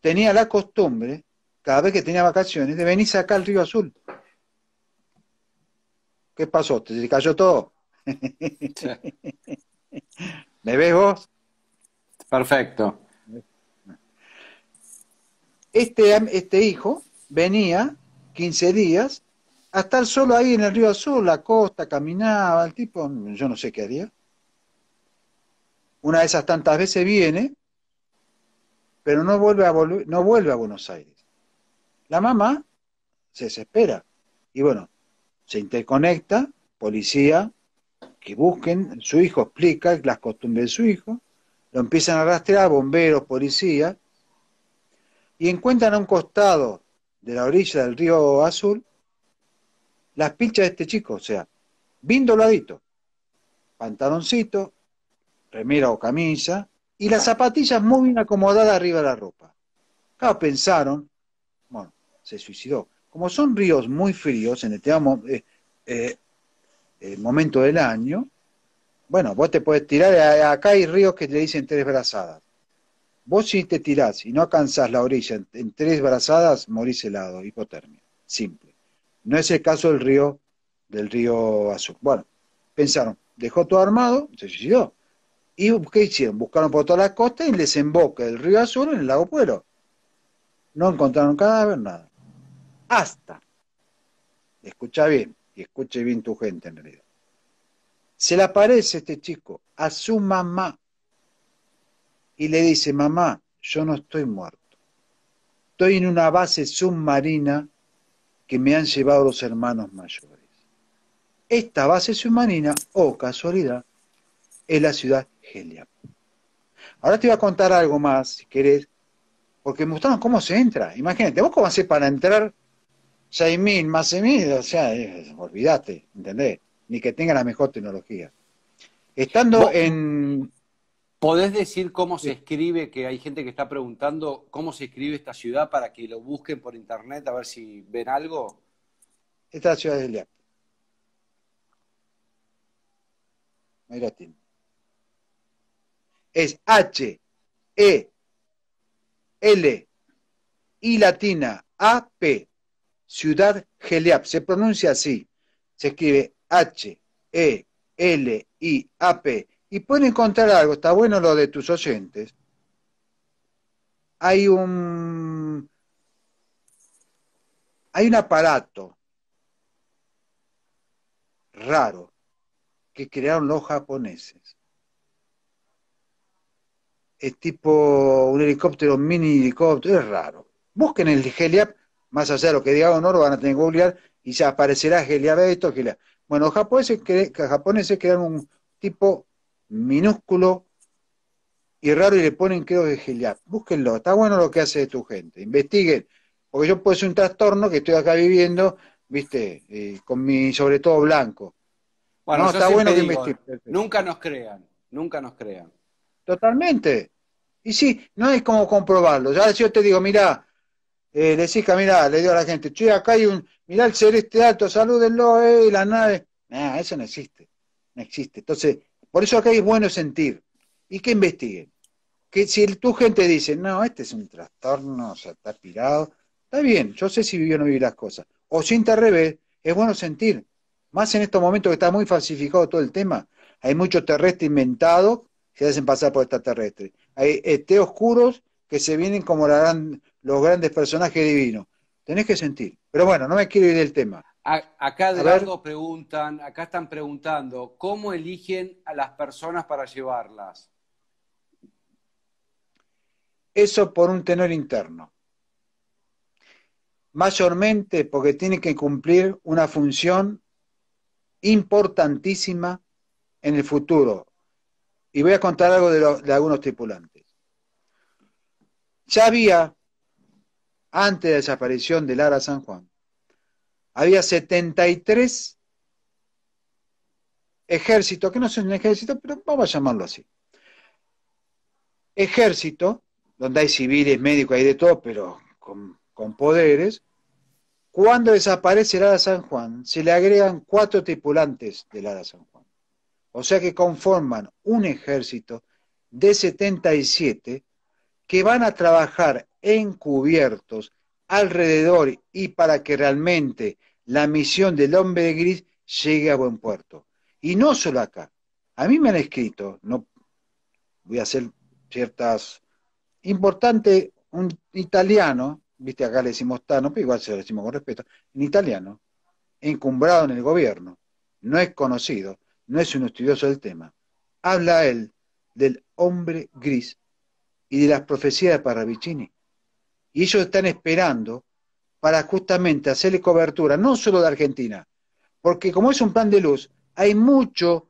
Speaker 1: tenía la costumbre, cada vez que tenía vacaciones, de venirse acá al Río Azul. ¿Qué pasó? ¿Te cayó todo?
Speaker 2: ¿Me ves vos? Perfecto.
Speaker 1: Este, este hijo venía 15 días a estar solo ahí en el río Azul, la costa, caminaba, el tipo, yo no sé qué haría. Una de esas tantas veces viene, pero no vuelve a, no vuelve a Buenos Aires. La mamá se desespera y bueno, se interconecta, policía, que busquen, su hijo explica las costumbres de su hijo, lo empiezan a rastrear, bomberos, policías, y encuentran a un costado de la orilla del río Azul las pinchas de este chico, o sea, bien doladito, pantaloncito, remera o camisa, y las zapatillas muy bien acomodadas arriba de la ropa. Claro, pensaron, bueno, se suicidó. Como son ríos muy fríos, en el este tema el momento del año, bueno, vos te puedes tirar, acá hay ríos que te dicen tres brazadas. Vos si te tirás y no alcanzás la orilla en, tres brazadas, morís helado, hipotermia, simple. No es el caso del río, del río Azul. Bueno, pensaron, dejó todo armado, se suicidó. ¿Y qué hicieron? Buscaron por todas las costas y desemboca el río Azul en el lago Pueblo. No encontraron cadáver, nada. Hasta, escucha bien, y escuche bien tu gente en realidad. Se le aparece este chico a su mamá y le dice, mamá, yo no estoy muerto. Estoy en una base submarina que me han llevado los hermanos mayores. Esta base submarina, oh casualidad, es la ciudad Helia. Ahora te voy a contar algo más, si querés, porque me gustaban cómo se entra. Imagínate, vos cómo haces para entrar 6.000 más 6.000, o sea, eh, olvídate, ¿entendés? Ni que tenga la mejor tecnología. Estando en...
Speaker 2: ¿Podés decir cómo se escribe, que hay gente que está preguntando cómo se escribe esta ciudad para que lo busquen por internet a ver si ven algo?
Speaker 1: Esta ciudad es No Es H, E, L, I latina, A, P. Ciudad Geliap. Se pronuncia así. Se escribe H, E, L, I, A, P. Y pueden encontrar algo, está bueno lo de tus oyentes. Hay un. Hay un aparato raro que crearon los japoneses. Es tipo un helicóptero, un mini helicóptero, es raro. Busquen el Geliap más allá de lo que diga Honor, van a tener que googlear y se aparecerá esto, Gelia. Bueno, los japoneses, japoneses un tipo minúsculo y raro y le ponen creo que Geliab. Búsquenlo, está bueno lo que hace tu gente, investiguen, porque yo puedo ser un trastorno que estoy acá viviendo, viste, eh, con mi sobre todo blanco. Bueno, no, está bueno que investiguen.
Speaker 2: Nunca nos crean, nunca nos crean.
Speaker 1: Totalmente. Y sí, no es como comprobarlo. Ya si yo te digo, mira, eh, le decís mira, le digo a la gente, che, acá hay un, mirá el celeste alto, salúdenlo, eh, la nave. Nah, eso no existe, no existe. Entonces, por eso acá es bueno sentir y que investiguen. Que si tu gente dice, no, este es un trastorno, o sea, está pirado, está bien, yo sé si vivió o no vivió las cosas. O sin al revés, es bueno sentir. Más en estos momentos que está muy falsificado todo el tema. Hay muchos terrestres inventados que se hacen pasar por extraterrestres. Hay este, oscuros que se vienen como la gran los grandes personajes divinos. Tenés que sentir. Pero bueno, no me quiero ir del tema.
Speaker 2: acá de largo preguntan, acá están preguntando, ¿cómo eligen a las personas para llevarlas?
Speaker 1: Eso por un tenor interno. Mayormente porque tiene que cumplir una función importantísima en el futuro. Y voy a contar algo de algunos tripulantes. Ya había antes de la desaparición de Lara San Juan, había 73 ejércitos, que no son un ejército, pero vamos a llamarlo así. Ejército, donde hay civiles, médicos, hay de todo, pero con, con poderes. Cuando desaparece Lara San Juan, se le agregan cuatro tripulantes de Lara San Juan. O sea que conforman un ejército de 77 que van a trabajar encubiertos alrededor y para que realmente la misión del hombre gris llegue a buen puerto. Y no solo acá. A mí me han escrito, no voy a hacer ciertas importante un italiano, viste acá le decimos Tano, pero igual se lo decimos con respeto, en italiano, encumbrado en el gobierno, no es conocido, no es un estudioso del tema. Habla él del hombre gris y de las profecías para Parravicini. Y ellos están esperando para justamente hacerle cobertura, no solo de Argentina, porque como es un plan de luz, hay muchos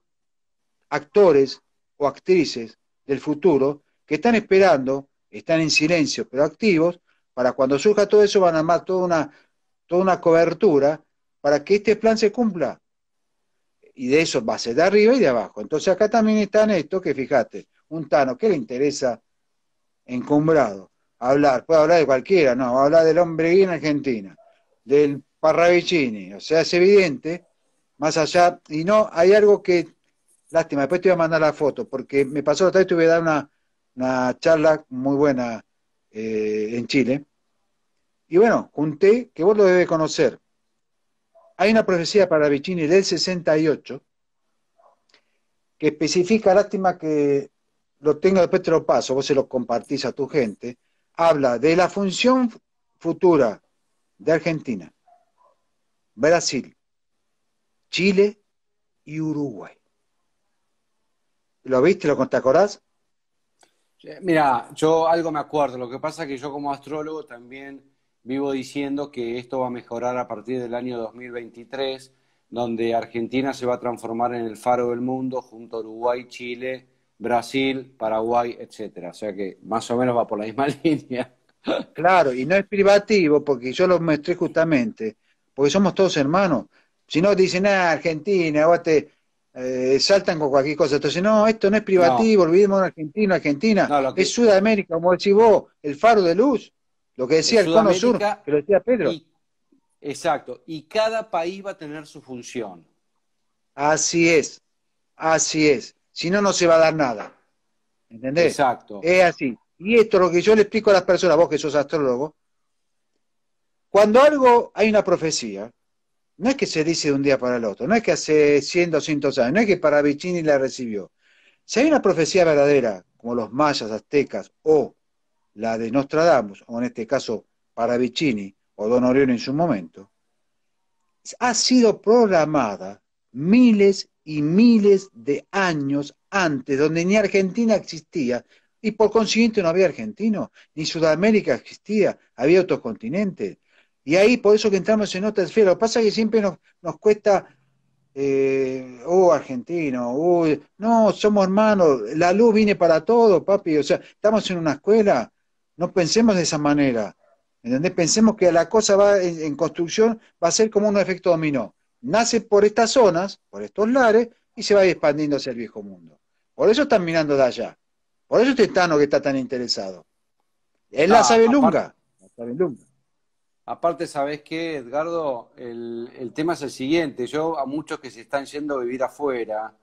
Speaker 1: actores o actrices del futuro que están esperando, están en silencio, pero activos, para cuando surja todo eso van a armar toda una, toda una cobertura para que este plan se cumpla. Y de eso va a ser de arriba y de abajo. Entonces acá también están estos que fíjate, un Tano, que le interesa encumbrado? hablar, puede hablar de cualquiera, no, hablar del hombre guía en Argentina, del Parravicini, o sea, es evidente, más allá, y no, hay algo que, lástima, después te voy a mandar la foto, porque me pasó otra vez, tuve dar una, charla muy buena eh, en Chile, y bueno, junté, que vos lo debes conocer, hay una profecía para Vicini del 68 que especifica, lástima que lo tengo, después te lo paso, vos se lo compartís a tu gente, habla de la función futura de Argentina, Brasil, Chile y Uruguay. ¿Lo viste? ¿Lo acordás?
Speaker 2: Mira, yo algo me acuerdo. Lo que pasa es que yo como astrólogo también vivo diciendo que esto va a mejorar a partir del año 2023, donde Argentina se va a transformar en el faro del mundo junto a Uruguay, Chile Brasil, Paraguay, etcétera. O sea que más o menos va por la misma línea.
Speaker 1: Claro, y no es privativo, porque yo lo mostré justamente, porque somos todos hermanos. Si no, dicen, ah, Argentina, eh, saltan con cualquier cosa. Entonces, no, esto no es privativo, olvidemos Argentina, Argentina. Es Sudamérica, como decís vos, el faro de luz, lo que decía el Cono Sur, que lo decía Pedro.
Speaker 2: Exacto, y cada país va a tener su función.
Speaker 1: Así es, así es si no, no se va a dar nada. ¿Entendés? Exacto. Es así. Y esto es lo que yo le explico a las personas, vos que sos astrólogo, cuando algo hay una profecía, no es que se dice de un día para el otro, no es que hace 100, 200 años, no es que Paravicini la recibió. Si hay una profecía verdadera, como los mayas, aztecas, o la de Nostradamus, o en este caso Paravicini, o Don Orión en su momento, ha sido programada miles y miles de años antes, donde ni Argentina existía, y por consiguiente no había argentino, ni Sudamérica existía, había otros continentes. Y ahí por eso que entramos en otra esfera. Lo que pasa es que siempre nos, cuesta, eh, oh, argentino, oh, no, somos hermanos, la luz viene para todo papi. O sea, estamos en una escuela, no pensemos de esa manera. donde Pensemos que la cosa va en construcción, va a ser como un efecto dominó nace por estas zonas, por estos lares, y se va expandiendo hacia el viejo mundo. Por eso están mirando de allá. Por eso este Tano que está tan interesado. Es la ah, sabelunga. Aparte,
Speaker 2: aparte ¿sabés qué, Edgardo? El, el, tema es el siguiente. Yo a muchos que se están yendo a vivir afuera,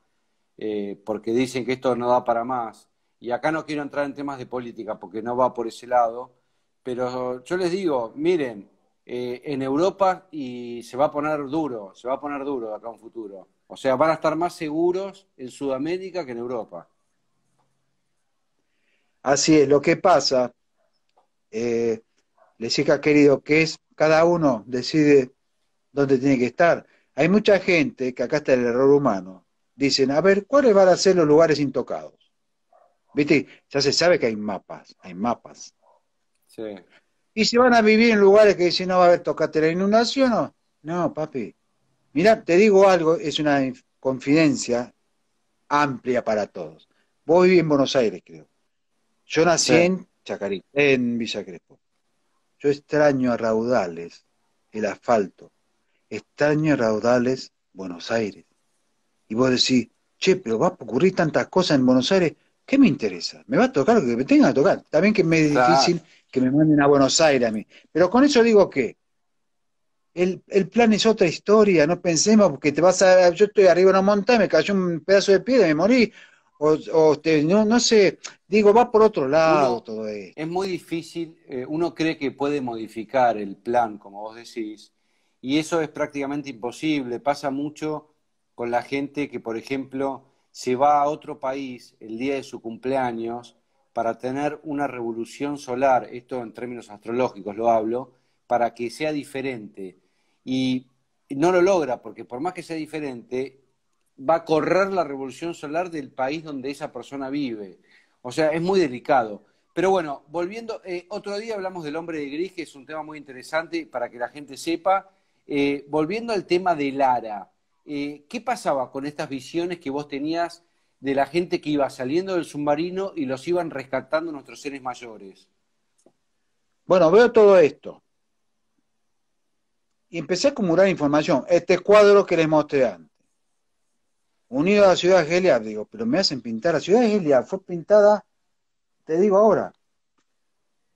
Speaker 2: eh, porque dicen que esto no da para más, y acá no quiero entrar en temas de política porque no va por ese lado, pero yo les digo, miren, eh, en Europa y se va a poner duro, se va a poner duro acá en un futuro. O sea, van a estar más seguros en Sudamérica que en Europa.
Speaker 1: Así es, lo que pasa, eh, les ha querido, que es cada uno decide dónde tiene que estar. Hay mucha gente, que acá está el error humano, dicen, a ver, ¿cuáles van a ser los lugares intocados? ¿Viste? Ya se sabe que hay mapas, hay mapas. Sí. Y se van a vivir en lugares que dicen, no va a haber tocate la inundación. No, no papi. mira te digo algo, es una confidencia amplia para todos. Vos vivís en Buenos Aires, creo.
Speaker 2: Yo nací en
Speaker 1: Chacarita, en Villa Crespo. Yo extraño a raudales el asfalto. Extraño a raudales Buenos Aires. Y vos decís, che, pero va a ocurrir tantas cosas en Buenos Aires, ¿qué me interesa? Me va a tocar lo que me tenga que tocar. También que me es difícil que me manden a Buenos Aires a mí. Pero con eso digo que el, plan es otra historia, no pensemos que te vas a, yo estoy arriba de una montaña, me cayó un pedazo de piedra y me morí, o, o este, no, sé, digo, va por otro lado
Speaker 2: todo eso. Es muy difícil, eh, uno cree que puede modificar el plan, como vos decís, y eso es prácticamente imposible, pasa mucho con la gente que, por ejemplo, se va a otro país el día de su cumpleaños, para tener una revolución solar, esto en términos astrológicos lo hablo, para que sea diferente. Y no lo logra, porque por más que sea diferente, va a correr la revolución solar del país donde esa persona vive. O sea, es muy delicado. Pero bueno, volviendo, eh, otro día hablamos del hombre de gris, que es un tema muy interesante para que la gente sepa. Eh, volviendo al tema de Lara, eh, ¿qué pasaba con estas visiones que vos tenías de la gente que iba saliendo del submarino y los iban rescatando nuestros seres mayores.
Speaker 1: Bueno, veo todo esto. Y empecé a acumular información. Este cuadro que les mostré antes. Unido a la ciudad de Geliar, digo, pero me hacen pintar. La ciudad de Geliar fue pintada, te digo ahora,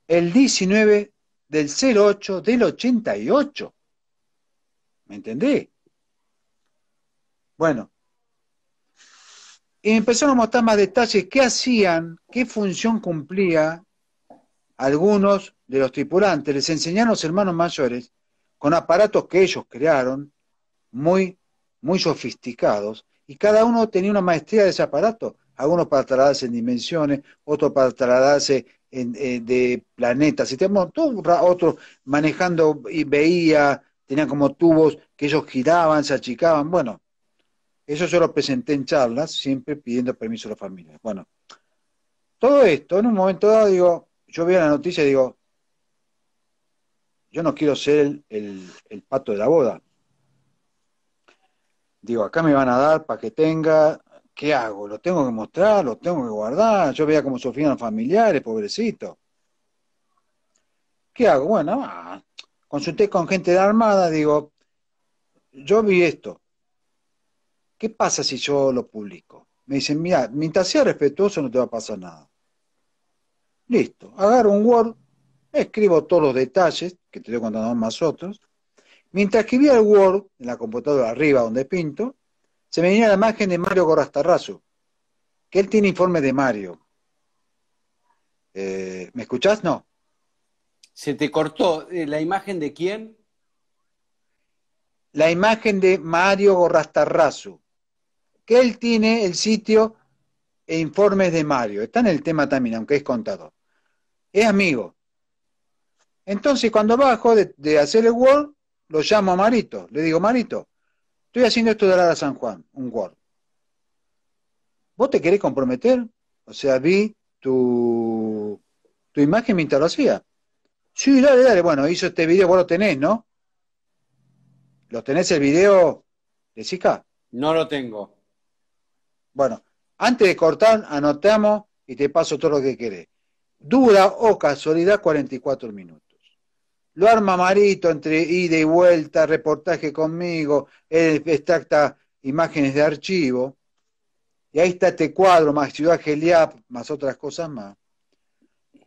Speaker 1: el 19 del 08 del 88. ¿Me entendés? Bueno, empezaron a mostrar más detalles, qué hacían, qué función cumplía algunos de los tripulantes. Les enseñaron a los hermanos mayores con aparatos que ellos crearon, muy, muy sofisticados, y cada uno tenía una maestría de ese aparato, algunos para trasladarse en dimensiones, otros para trasladarse en, eh, de planetas, y tenemos otros manejando y veía, tenían como tubos que ellos giraban, se achicaban, bueno, eso yo lo presenté en charlas, siempre pidiendo permiso a la familia. Bueno, todo esto, en un momento dado, digo, yo veo la noticia y digo, yo no quiero ser el, pato de la boda. Digo, acá me van a dar para que tenga, ¿qué hago? ¿Lo tengo que mostrar? ¿Lo tengo que guardar? Yo veía cómo sufrían los familiares, pobrecito. ¿Qué hago? Bueno, consulté con gente de Armada, digo, yo vi esto, ¿qué pasa si yo lo publico? Me dicen, mira, mientras sea respetuoso no te va a pasar nada. Listo, agarro un Word, escribo todos los detalles, que te estoy contando más otros. Mientras escribía el Word, en la computadora arriba donde pinto, se me venía la imagen de Mario Gorastarrazo, que él tiene informe de Mario. Eh, ¿Me escuchás? No. Se te cortó. Eh, ¿La imagen de quién? La imagen de Mario Gorrastarrazu que él tiene el sitio e informes de Mario. Está en el tema también, aunque es contado. Es amigo. Entonces, cuando bajo de, hacer el Word, lo llamo a Marito. Le digo, Marito, estoy haciendo esto de Lara San Juan, un Word. ¿Vos te querés comprometer? O sea, vi tu, tu imagen mientras lo hacía. Sí, dale, dale. Bueno, hizo este video, vos lo tenés, ¿no? ¿Lo tenés el video de Zika? No
Speaker 2: lo tengo.
Speaker 1: Bueno, antes de cortar, anotamos y te paso todo lo que querés. Dura, o casualidad, 44 minutos. Lo arma Marito entre ida y vuelta, reportaje conmigo, extracta imágenes de archivo. Y ahí está este cuadro, más Ciudad Geliap, más otras cosas más.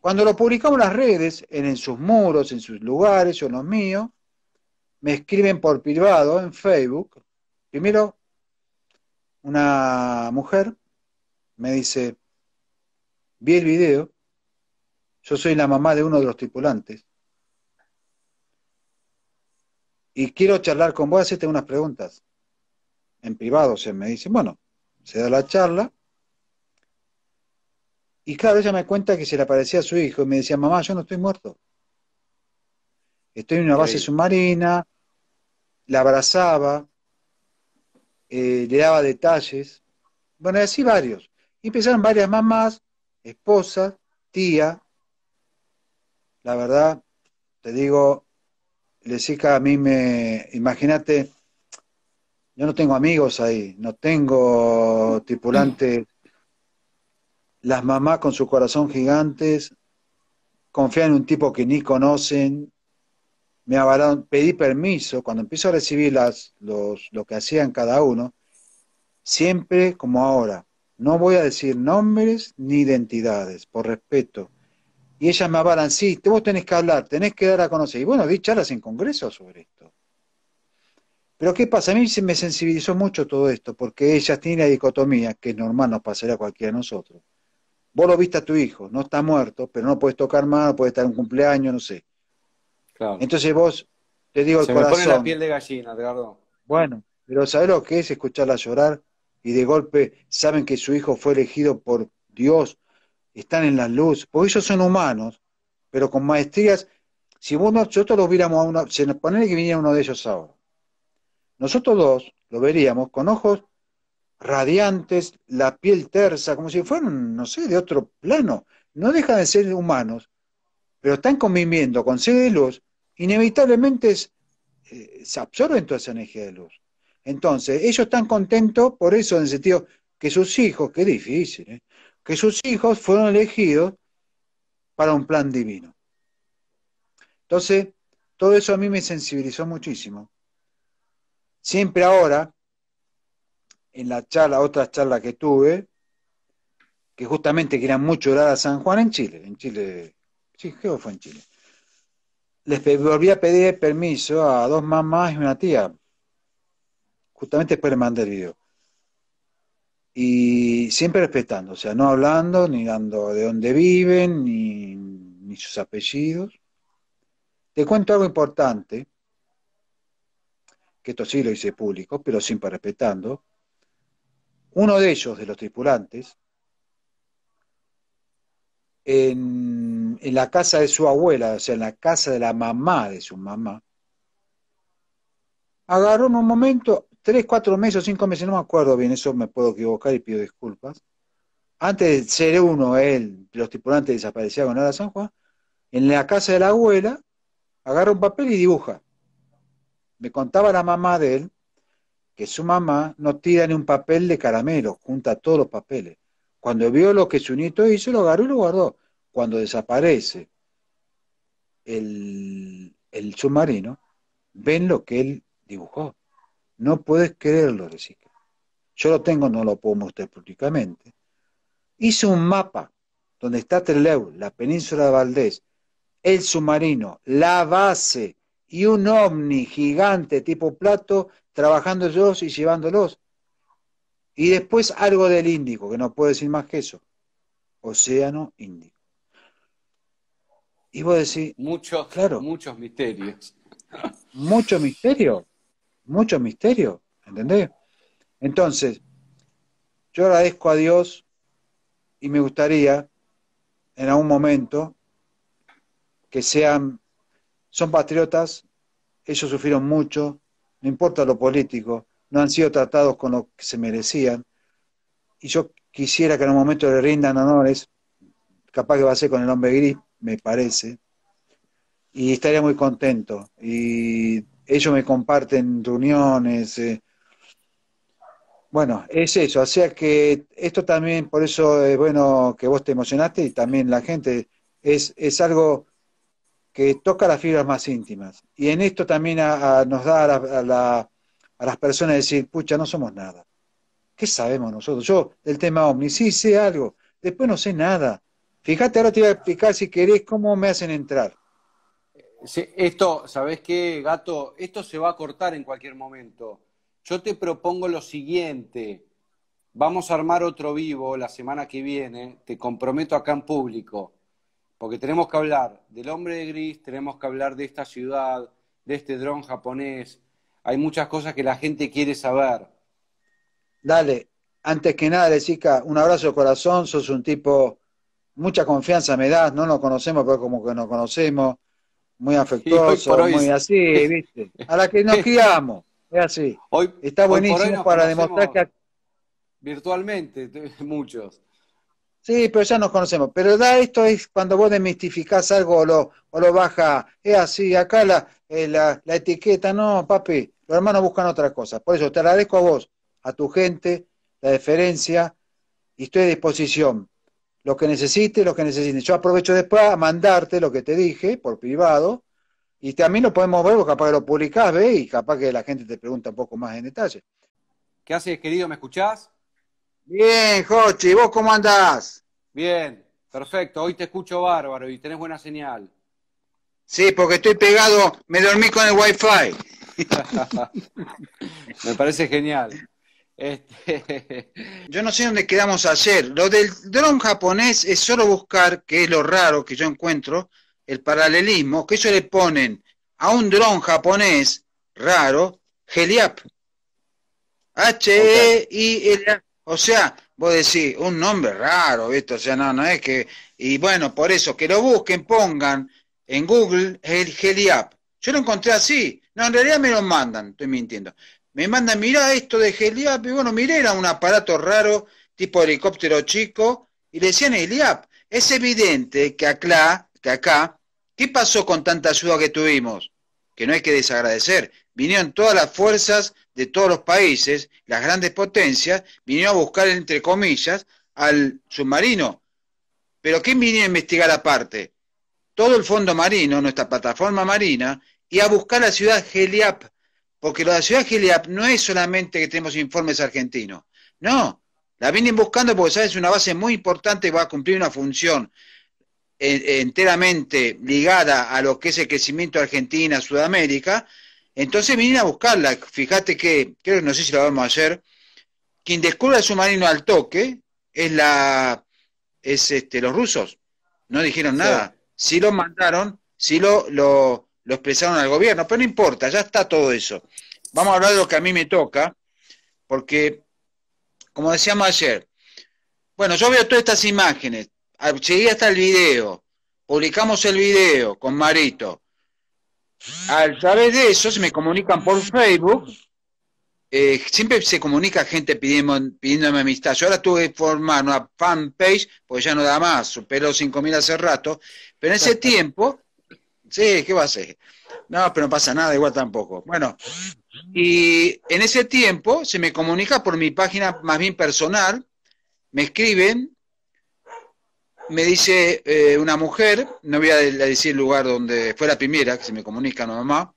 Speaker 1: Cuando lo publicamos en las redes, en, en sus muros, en sus lugares, o en los míos, me escriben por privado en Facebook. Primero, una mujer me dice, vi el video, yo soy la mamá de uno de los tripulantes y quiero charlar con vos, hacerte unas preguntas. En privado, se me dice, bueno, se da la charla. Y claro, ella me cuenta que se le aparecía a su hijo y me decía, mamá, yo no estoy muerto. Estoy en una base submarina, la abrazaba, eh, le daba detalles, bueno, así varios. Y empezaron varias mamás, esposa, tía. La verdad, te digo, Lesica a mí me, imagínate, yo no tengo amigos ahí, no tengo tripulantes. Las mamás con su corazón gigantes confían en un tipo que ni conocen, me avalaron, pedí permiso, cuando empiezo a recibir las, lo que hacían cada uno, siempre como ahora, no voy a decir nombres ni identidades, por respeto. Y ellas me avalan, sí, vos tenés que hablar, tenés que dar a conocer. Y bueno, di charlas en congreso sobre esto. Pero ¿qué pasa? A mí se me sensibilizó mucho todo esto, porque ellas tienen la dicotomía, que es normal, nos pasaría a cualquiera de nosotros. Vos lo viste a tu hijo, no está muerto, pero no puedes tocar más, puede estar en un cumpleaños, no sé entonces vos, te digo el corazón. Se pone la piel
Speaker 2: de gallina, Edgardo.
Speaker 1: Bueno, pero ¿sabés lo que es escucharla llorar? Y de golpe saben que su hijo fue elegido por Dios, están en la luz, porque ellos son humanos, pero con maestrías. Si vos nosotros los viéramos a uno, se nos pone que viniera uno de ellos ahora. Nosotros dos lo veríamos con ojos radiantes, la piel tersa, como si fueran, no sé, de otro plano. No dejan de ser humanos, pero están conviviendo con seres de luz inevitablemente eh, se absorben toda esa energía de luz. Entonces, ellos están contentos por eso, en el sentido que sus hijos, que difícil, ¿eh? que sus hijos fueron elegidos para un plan divino. Entonces, todo eso a mí me sensibilizó muchísimo. Siempre ahora, en la charla, otra charla que tuve, que justamente querían mucho orar a San Juan en Chile, en Chile, sí, creo que fue en Chile les volví a pedir permiso a dos mamás y una tía. Justamente después de mandar el video. Y siempre respetando, o sea, no hablando, ni dando de dónde viven, ni, ni sus apellidos. Te cuento algo importante, que esto sí lo hice público, pero siempre respetando. Uno de ellos, de los tripulantes, en, la casa de su abuela, o sea, en la casa de la mamá de su mamá, agarró en un momento, tres, cuatro meses cinco meses, no me acuerdo bien, eso me puedo equivocar y pido disculpas. Antes de ser uno, él, los tripulantes desaparecía con San Juan, en la casa de la abuela, agarra un papel y dibuja. Me contaba la mamá de él que su mamá no tira ni un papel de caramelo, junta todos los papeles. Cuando vio lo que su nieto hizo, lo agarró y lo guardó cuando desaparece el, submarino, ven lo que él dibujó. No puedes creerlo, Recica. Yo lo tengo, no lo puedo mostrar públicamente. Hizo un mapa donde está Trelew, la península de Valdés, el submarino, la base y un ovni gigante tipo plato trabajando ellos y llevándolos. Y después algo del Índico, que no puedo decir más que eso. Océano Índico. Y vos decís... Muchos, claro, muchos misterios. Mucho misterio, muchos misterio, ¿entendés? Entonces, yo agradezco a Dios y me gustaría en algún momento que sean, son patriotas, ellos sufrieron mucho, no importa lo político, no han sido tratados con lo que se merecían, y yo quisiera que en un momento le rindan honores, capaz que va a ser con el hombre gris, me parece, y estaría muy contento. Y ellos me comparten reuniones. Eh, bueno, es eso. O sea que esto también, por eso es bueno que vos te emocionaste y también la gente, es, es algo que toca las fibras más íntimas. Y en esto también nos da a, la, a, las personas decir, pucha, no somos nada. ¿Qué sabemos nosotros? Yo del tema Omni, sí sé algo, después no sé nada. Fíjate, ahora te voy a explicar si querés cómo me hacen entrar.
Speaker 2: Esto, ¿sabés qué, gato? Esto se va a cortar en cualquier momento. Yo te propongo lo siguiente. Vamos a armar otro vivo la semana que viene. Te comprometo acá en público. Porque tenemos que hablar del hombre de gris, tenemos que hablar de esta ciudad, de este dron japonés. Hay muchas cosas que la gente quiere saber.
Speaker 1: Dale, antes que nada, chica, un abrazo de corazón. Sos un tipo mucha confianza me das, no nos conocemos, pero como que nos conocemos, muy afectuoso, muy así, ¿viste? A la que nos guiamos, es así. Hoy, Está buenísimo para demostrar que...
Speaker 2: Virtualmente, muchos.
Speaker 1: Sí, pero ya nos conocemos. Pero da esto es cuando vos demistificás algo o lo, o lo baja, es así, acá eh, la, la, etiqueta, no, papi, los hermanos buscan otra cosa, Por eso te agradezco a vos, a tu gente, la deferencia, y estoy a disposición lo que necesites, lo que necesites. Yo aprovecho después a mandarte lo que te dije por privado y también lo podemos ver, capaz que lo publicás, ve, y capaz que la gente te pregunta un poco más en detalle.
Speaker 2: ¿Qué haces, querido? ¿Me escuchás?
Speaker 1: Bien, Jochi, ¿vos cómo andás?
Speaker 2: Bien, perfecto. Hoy te escucho bárbaro y tenés buena señal.
Speaker 1: Sí, porque estoy pegado, me dormí con el wifi. me parece genial. Este, yo no sé dónde quedamos ayer. Lo del dron japonés es solo buscar, que es lo raro que yo encuentro, el paralelismo, que ellos le ponen a un dron japonés raro, Heliap. H-E-I-L-A. O sea, vos decís, un nombre raro, esto O sea, no, no es que. Y bueno, por eso, que lo busquen, pongan en Google el Heliap. Yo lo encontré así. No, en realidad me lo mandan, estoy mintiendo. Me manda, mirá esto de Heliap. Y bueno, miré, era un aparato raro, tipo helicóptero chico, y le decían Heliap. Es evidente que acá, que acá, ¿qué pasó con tanta ayuda que tuvimos? Que no hay que desagradecer. Vinieron todas las fuerzas de todos los países, las grandes potencias, vinieron a buscar, entre comillas, al submarino. Pero ¿quién vinieron a investigar aparte? Todo el fondo marino, nuestra plataforma marina, y a buscar la ciudad Heliap, porque lo de Ciudad Gilead no es solamente que tenemos informes argentinos. No, la vienen buscando porque sabes, es una base muy importante que va a cumplir una función eh, enteramente ligada a lo que es el crecimiento de Argentina, Sudamérica, entonces vienen a buscarla. Fíjate que, creo que no sé si lo vamos ayer, quien descubre el marino al toque es la es este, los rusos. No dijeron nada. Sí, lo mandaron, sí lo, lo expresaron al gobierno, pero no importa, ya está todo eso. Vamos a hablar de lo que a mí me toca, porque, como decíamos ayer, bueno, yo veo todas estas imágenes, llegué ah, hasta el video, publicamos el video con Marito. Al saber de eso se me comunican por Facebook, eh, siempre se comunica gente pidiendo, pidiéndome amistad. Yo ahora tuve que formar una fanpage, porque ya no da más, superó 5.000 hace rato, pero en ese tiempo Sí, ¿qué va a hacer? No, pero no pasa nada, igual tampoco. Bueno, y en ese tiempo se me comunica por mi página más bien personal, me escriben, me dice eh, una mujer, no voy a decir el lugar donde fue la primera que se me comunica no mamá,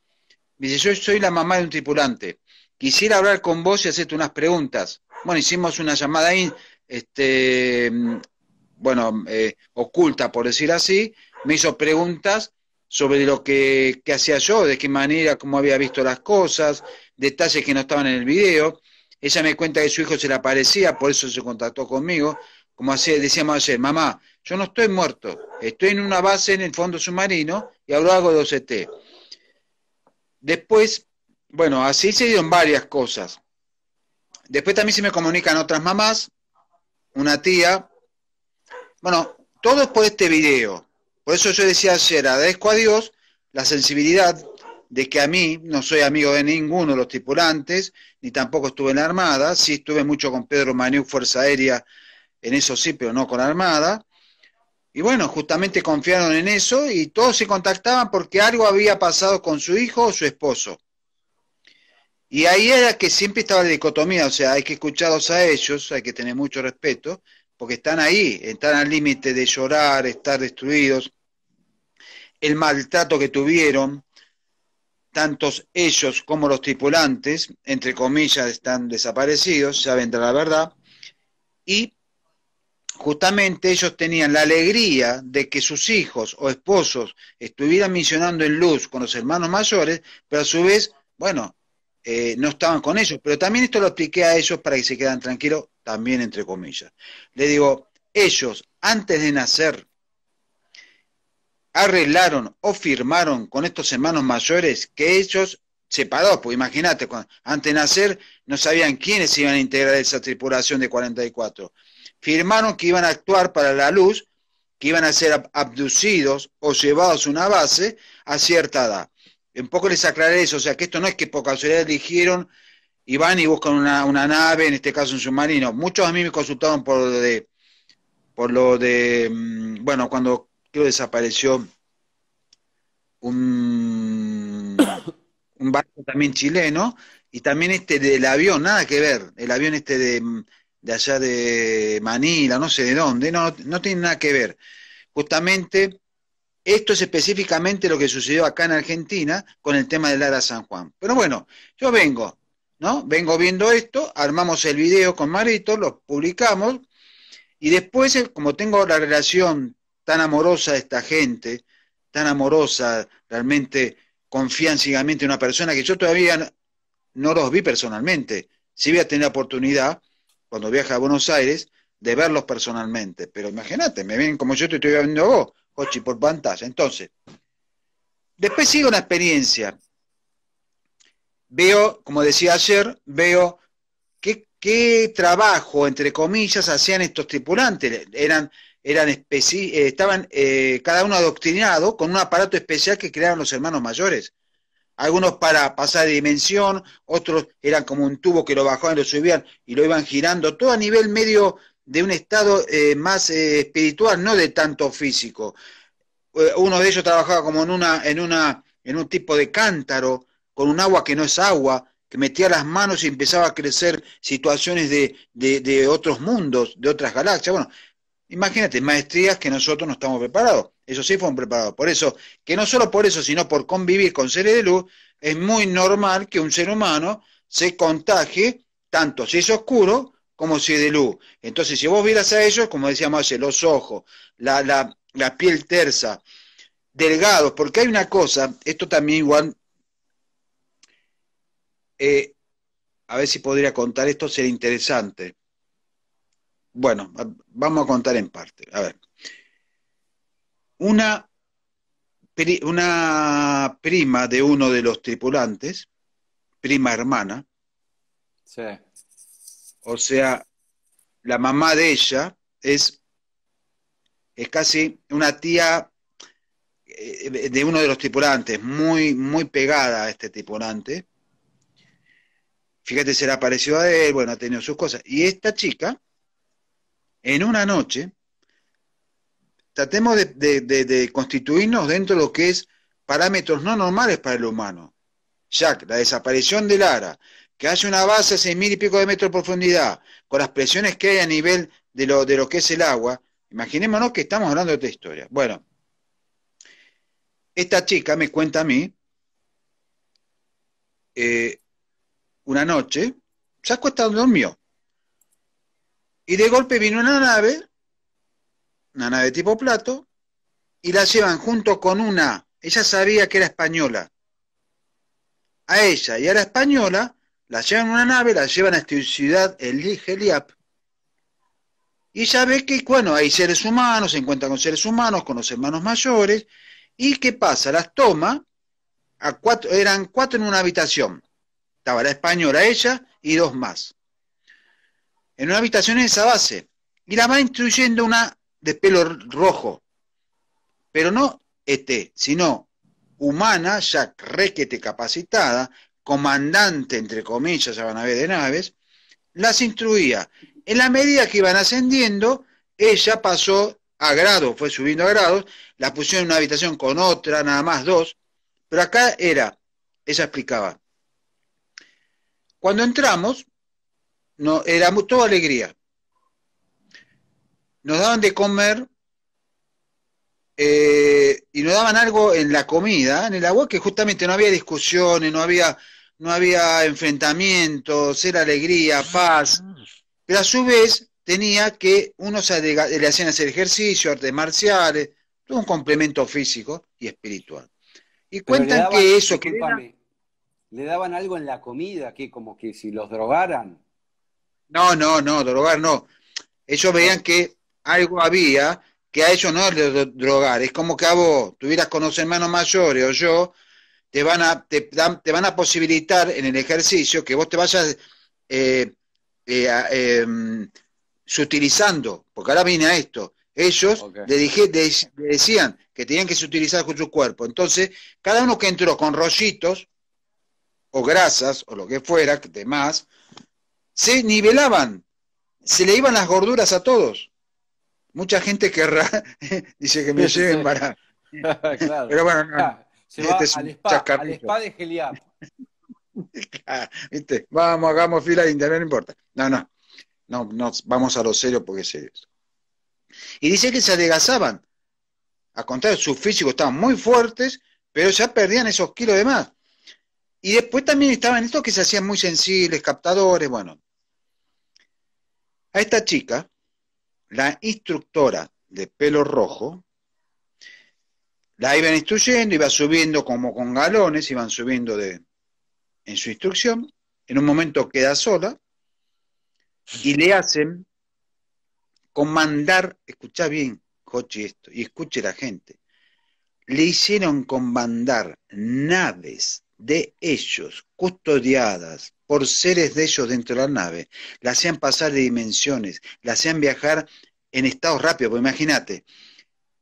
Speaker 1: me dice, yo soy la mamá de un tripulante, quisiera hablar con vos y hacerte unas preguntas. Bueno, hicimos una llamada ahí, este, mm, bueno, eh, oculta por decir así, me hizo preguntas sobre lo que, hacía yo, de qué manera, cómo había visto las cosas, detalles que no estaban en el video. Ella me cuenta que su hijo se le aparecía, por eso se contactó conmigo. Como decíamos ayer, mamá, yo no estoy muerto, estoy en una base en el fondo submarino y ahora hago de OCT... Después, bueno, así se dieron varias cosas. Después también se me comunican otras mamás, una tía. Bueno, todo es por este video. Por eso yo decía ayer, agradezco a Dios la sensibilidad de que a mí, no soy amigo de ninguno de los tripulantes, ni tampoco estuve en la Armada, sí estuve mucho con Pedro Manu Fuerza Aérea, en eso sí, pero no con la Armada. Y bueno, justamente confiaron en eso y todos se contactaban porque algo había pasado con su hijo o su esposo. Y ahí era que siempre estaba la dicotomía, o sea, hay que escucharlos a ellos, hay que tener mucho respeto, porque están ahí, están al límite de llorar, estar destruidos, el maltrato que tuvieron, tantos ellos como los tripulantes, entre comillas, están desaparecidos, ya vendrá la verdad, y justamente ellos tenían la alegría de que sus hijos o esposos estuvieran misionando en luz con los hermanos mayores, pero a su vez, bueno, eh, no estaban con ellos, pero también esto lo expliqué a ellos para que se quedan tranquilos también entre comillas. Le digo, ellos antes de nacer arreglaron o firmaron con estos hermanos mayores que ellos separados, pues imagínate, antes de nacer no sabían quiénes iban a integrar esa tripulación de 44. Firmaron que iban a actuar para la luz, que iban a ser abducidos o llevados a una base a cierta edad. Un poco les aclaré eso, o sea que esto no es que por casualidad eligieron y van y buscan una, nave, en este caso un submarino. Muchos a mí me consultaron por lo de, por lo de mm, bueno, cuando creo desapareció un, barco también chileno, y también este del avión, nada que ver, el avión este mm, de, allá de Manila, no sé de dónde, no, no tiene nada que ver. Justamente, esto es específicamente lo que sucedió acá en Argentina con el tema del Lara San Juan. Pero bueno, yo vengo ¿no? Vengo viendo esto, armamos el video con Marito, lo publicamos, y después, eh, como tengo la relación tan amorosa de esta gente, tan amorosa, realmente confían en una persona que yo todavía no los vi personalmente. si voy a tener la oportunidad, cuando viaje a Buenos Aires, de verlos personalmente. Pero imagínate, me ven como yo te estoy viendo a vos, Cochi, por pantalla. Entonces, después sigue una experiencia veo, como decía ayer, veo qué, trabajo, entre comillas, hacían estos tripulantes. Eran, eran eh, estaban eh, cada uno adoctrinado con un aparato especial que creaban los hermanos mayores. Algunos para pasar de dimensión, otros eran como un tubo que lo bajaban, lo subían y lo iban girando, todo a nivel medio de un estado eh, más espiritual, no de tanto físico. Uno de ellos trabajaba como en una, en una, en un tipo de cántaro, con un agua que no es agua, que metía las manos y empezaba a crecer situaciones de, otros mundos, de otras galaxias. Bueno, imagínate, maestrías que nosotros no estamos preparados. Eso sí fueron preparados. Por eso, que no solo por eso, sino por convivir con seres de luz, es muy normal que un ser humano se contagie tanto si es oscuro como si es de luz. Entonces, si vos vieras a ellos, como decíamos hace los ojos, la, la, la piel tersa, delgados, porque hay una cosa, esto también igual eh, a ver si podría contar esto, sería interesante. Bueno, vamos a contar en parte. A ver. Una, una prima de uno de los tripulantes, prima hermana, o sea, la mamá de ella es, es casi una tía eh, de uno de los tripulantes, muy, muy pegada a este tripulante, fíjate, se le apareció a él, bueno, ha tenido sus cosas. Y esta chica, en una noche, tratemos de, constituirnos dentro de lo que es parámetros no normales para el humano. Jack, la desaparición de Lara, que haya una base a seis mil y pico de metros de profundidad, con las presiones que hay a nivel de lo, de lo que es el agua, imaginémonos que estamos hablando de esta historia. Bueno, esta chica me cuenta a mí, eh, una noche, se donde dormió. Y de golpe vino una nave, una nave tipo plato, y la llevan junto con una, ella sabía que era española. A ella y a la española la llevan a una nave, la llevan a esta ciudad, el Y ella ve que, bueno, hay seres humanos, se encuentra con seres humanos, con los hermanos mayores, y ¿qué pasa? Las toma, a cuatro, eran cuatro en una habitación. Estaba la española, ella y dos más. En una habitación en esa base. Y la va instruyendo una de pelo rojo. Pero no este, sino humana, ya requete capacitada, comandante, entre comillas, ya van a ver, de naves, las instruía. En la medida que iban ascendiendo, ella pasó a grado, fue subiendo a grados, la pusieron en una habitación con otra, nada más dos, pero acá era, ella explicaba, cuando entramos, era toda alegría. Nos daban de comer eh, y nos daban algo en la comida, en el agua, que justamente no había discusiones, no había, enfrentamientos, era alegría, paz. Pero a su vez tenía que uno le hacían hacer ejercicio, artes marciales, todo un complemento físico y espiritual. Y cuentan que eso que le daban algo en la comida, que como que si los
Speaker 2: drogaran.
Speaker 1: No, no, no, drogar no. Ellos veían que algo había que a ellos no les drogar. Es como que a vos tuvieras con los hermanos mayores o yo, te van a, te, van a posibilitar en el ejercicio que vos te vayas eh, eh em, sutilizando, porque ahora viene a esto. Ellos le, dije, decían que tenían que utilizar con su cuerpo. Entonces, cada uno que entró con rollitos, o grasas o lo que fuera, demás, se nivelaban, se le iban las gorduras a todos. Mucha gente querrá, dice que me lleven para... Pero bueno, ah, se este va es al, spa, de Geliap. Vamos, hagamos fila de no importa. No, no, no, no, vamos a lo serio porque es serio. Y dice que se adelgazaban. A contrario, sus físicos estaban muy fuertes, pero ya perdían esos kilos de más. Y después también estaban estos que se hacían muy sensibles, captadores, bueno. A esta chica, la instructora de pelo rojo, la iban instruyendo, iba subiendo como con galones, iban subiendo de, en su instrucción. En un momento queda sola y le hacen comandar, escucha bien, Jochi, esto, y escuche la gente, le hicieron comandar naves de ellos, custodiadas por seres de ellos dentro de la nave, la hacían pasar de dimensiones, la hacían viajar en estados rápidos, porque imagínate,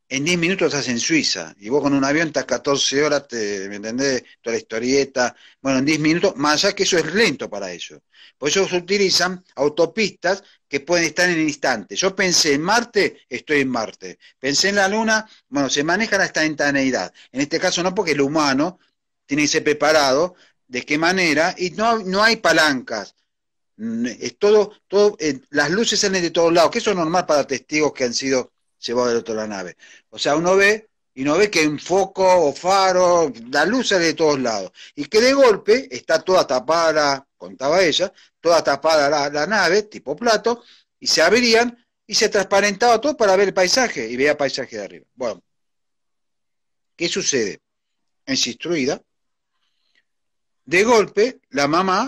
Speaker 1: en 10 minutos estás en Suiza, y vos con un avión estás 14 horas, te, ¿me entendés? Toda la historieta, bueno, en 10 minutos, más allá que eso es lento para ellos. Por eso utilizan autopistas que pueden estar en instantes, instante. Yo pensé en Marte, estoy en Marte. Pensé en la Luna, bueno, se manejan hasta instantaneidad. En este caso no porque el humano tiene que ser preparado, de qué manera, y no, no hay palancas. Mm, es todo, todo eh, las luces salen de todos lados, que eso es normal para testigos que han sido llevados del de la nave. O sea, uno ve y no ve que en foco o faro, la luz sale de todos lados. Y que de golpe está toda tapada, contaba ella, toda tapada la, nave, tipo plato, y se abrían y se transparentaba todo para ver el paisaje y veía paisaje de arriba. Bueno, ¿qué sucede? Es instruida, de golpe, la mamá,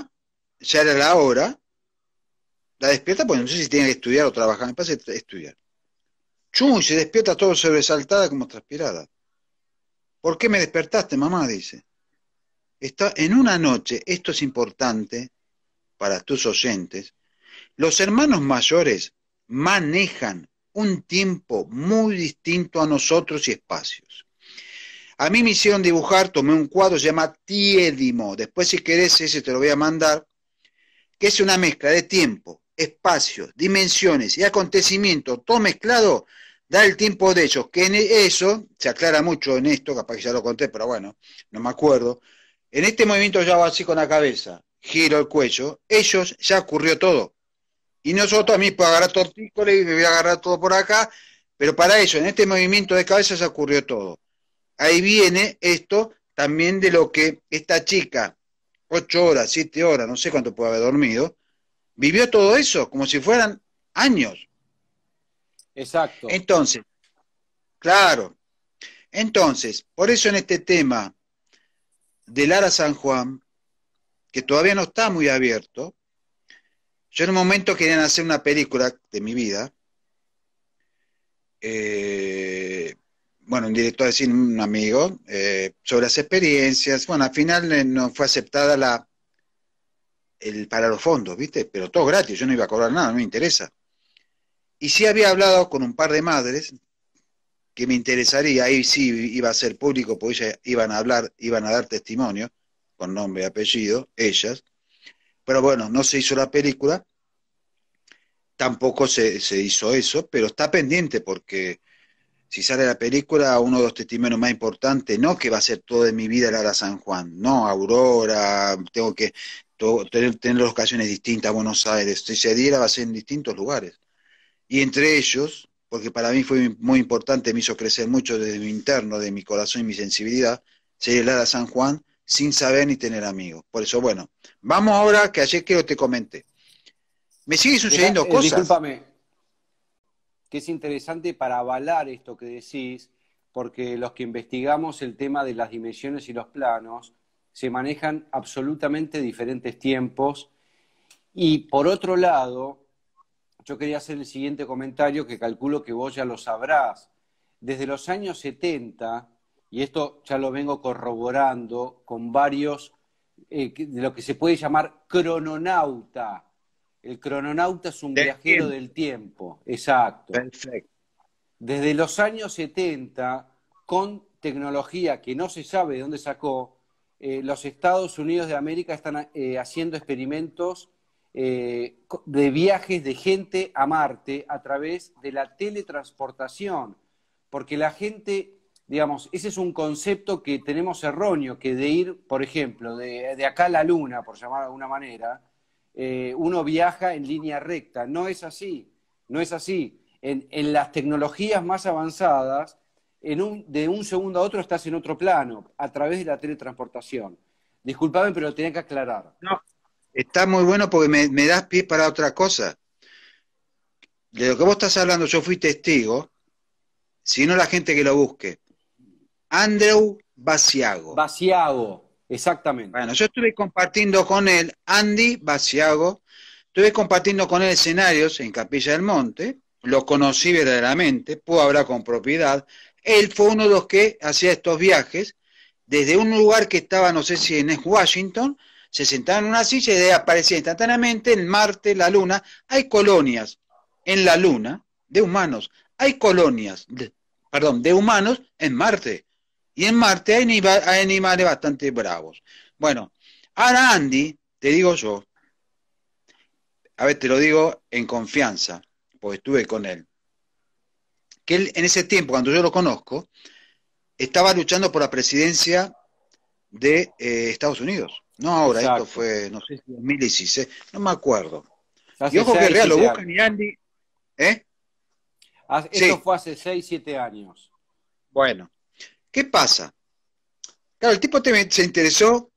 Speaker 1: ya era la hora, la despierta, pues no sé si tiene que estudiar o trabajar, me parece estudiar. Chum, se despierta todo sobresaltada como transpirada. ¿Por qué me despertaste, mamá? dice. Está en una noche, esto es importante para tus oyentes, los hermanos mayores manejan un tiempo muy distinto a nosotros y espacios. A mí me hicieron dibujar, tomé un cuadro, se llama Tiedimo, Después, si querés, ese te lo voy a mandar. Que es una mezcla de tiempo, espacio, dimensiones y acontecimientos, todo mezclado, da el tiempo de ellos. Que en eso se aclara mucho en esto, capaz que ya lo conté, pero bueno, no me acuerdo. En este movimiento yo hago así con la cabeza, giro el cuello, ellos ya ocurrió todo. Y nosotros a mí puedo agarrar tortícolis y me voy a agarrar todo por acá, pero para eso, en este movimiento de cabeza ya ocurrió todo ahí viene esto también de lo que esta chica, ocho horas, siete horas, no sé cuánto puede haber dormido, vivió todo eso como si fueran años. Exacto. Entonces, claro. Entonces, por eso en este tema de Lara San Juan, que todavía no está muy abierto, yo en un momento querían hacer una película de mi vida, eh, bueno, un director de un amigo, eh, sobre las experiencias. Bueno, al final eh, no fue aceptada la el para los fondos, ¿viste? Pero todo gratis, yo no iba a cobrar nada, no me interesa. Y sí había hablado con un par de madres que me interesaría, ahí sí iba a ser público, porque ellas iban a hablar, iban a dar testimonio, con nombre y apellido, ellas. Pero bueno, no se hizo la película, tampoco se, se hizo eso, pero está pendiente porque si sale la película, uno de los testimonios más importantes, no que va a ser todo de mi vida de San Juan, no, Aurora, tengo que tener, tener ocasiones distintas Buenos Aires, si se diera va a ser en distintos lugares. Y entre ellos, porque para mí fue muy importante, me hizo crecer mucho desde mi interno, de mi corazón y mi sensibilidad, sería de San Juan sin saber ni tener amigos. Por eso, bueno, vamos ahora que ayer creo te comenté.
Speaker 2: Me sigue sucediendo eh, cosas. Disculpame que es interesante para avalar esto que decís, porque los que investigamos el tema de las dimensiones y los planos, se manejan absolutamente diferentes tiempos. Y por otro lado, yo quería hacer el siguiente comentario que calculo que vos ya lo sabrás. Desde los años 70, y esto ya lo vengo corroborando con varios eh, de lo que se puede llamar crononauta, el crononauta es un viajero del tiempo, exacto. Desde los años 70, con tecnología que no se sabe de dónde sacó, eh, los Estados Unidos de América están eh, haciendo experimentos eh, de viajes de gente a Marte a través de la teletransportación, porque la gente, digamos, ese es un concepto que tenemos erróneo, que de ir, por ejemplo, de, de acá a la Luna, por llamar de alguna manera, eh, uno viaja en línea recta. No es así, no es así. En, las tecnologías más avanzadas, de un segundo a otro estás en otro plano, a través de la
Speaker 1: teletransportación. Disculpame, pero lo tenía que aclarar. No, está muy bueno porque me, das pie para otra cosa. De lo que vos estás hablando, yo fui testigo, sino la gente que lo busque. Andrew Basiago. Basiago. Exactamente. Bueno, yo estuve compartiendo con él, Andy Baciago, estuve compartiendo con él escenarios en Capilla del Monte, lo conocí verdaderamente, puedo hablar con propiedad. Él fue uno de los que hacía estos viajes desde un lugar que estaba, no sé si en Washington, se sentaban en una silla y aparecía instantáneamente en Marte, la Luna. Hay colonias en la Luna de humanos, hay colonias, perdón, de humanos en Marte. Y en Marte hay, animales bastante bravos. Bueno, ahora Andy, te digo yo, a ver, te lo digo en confianza, porque estuve con él, que él en ese tiempo, cuando yo lo conozco, estaba luchando por la presidencia de eh, Estados Unidos. No ahora, esto fue, no sé si 2016, no me acuerdo. y ojo que real, lo buscan y Andy. ¿Eh? Esto fue hace 6, 7 años. Bueno, ¿Qué pasa? Claro, el tipo se interesó,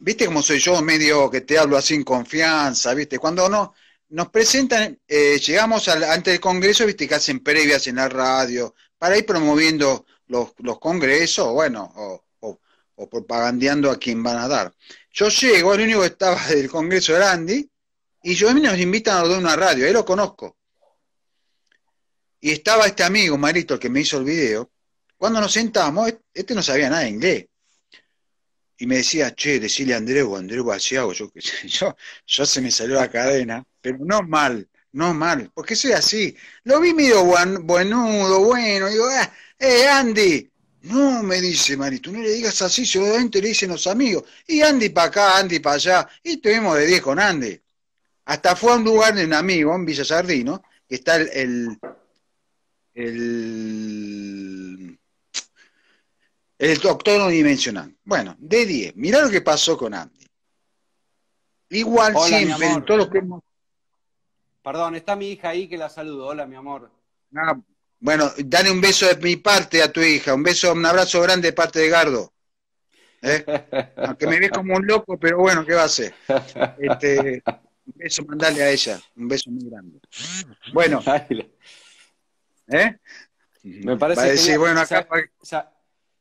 Speaker 1: viste como soy yo, medio que te hablo así en confianza, viste, cuando no, nos presentan, eh, llegamos al, el Congreso, viste que hacen previas en la radio, para ir promoviendo los, congresos, bueno, o, o, propagandeando a quien van a dar. Yo llego, el único que estaba del Congreso era Andy, y yo a mí nos invitan a una radio, ahí lo conozco. Y estaba este amigo, Marito, el que me hizo el video, cuando nos sentamos, este, este no sabía nada de inglés. Y me decía, che, decirle a Andreu, Andreu hago yo, yo, yo se me salió la cadena, pero no mal, no mal, porque soy así. Lo vi medio buenudo, bueno, digo, ah, eh, Andy, no, me dice Marito, no le digas así, seguramente le dicen los amigos. Y Andy para acá, Andy para allá. Y estuvimos de 10 con Andy. Hasta fue a un lugar de un amigo, en Villa Sardino, que está el, el el octono dimensional. Bueno, de 10. Mirá lo que pasó con Andy. Igual siempre, que
Speaker 2: Perdón, está mi hija ahí que la saludo. Hola, mi amor.
Speaker 1: Ah, bueno, dale un beso de mi parte a tu hija. Un beso, un abrazo grande de parte de Gardo. ¿Eh? Aunque me ve como un loco, pero bueno, ¿qué va a hacer? Este, un beso, mandale a ella. Un beso muy grande. Bueno. ¿eh? Me parece que... bueno,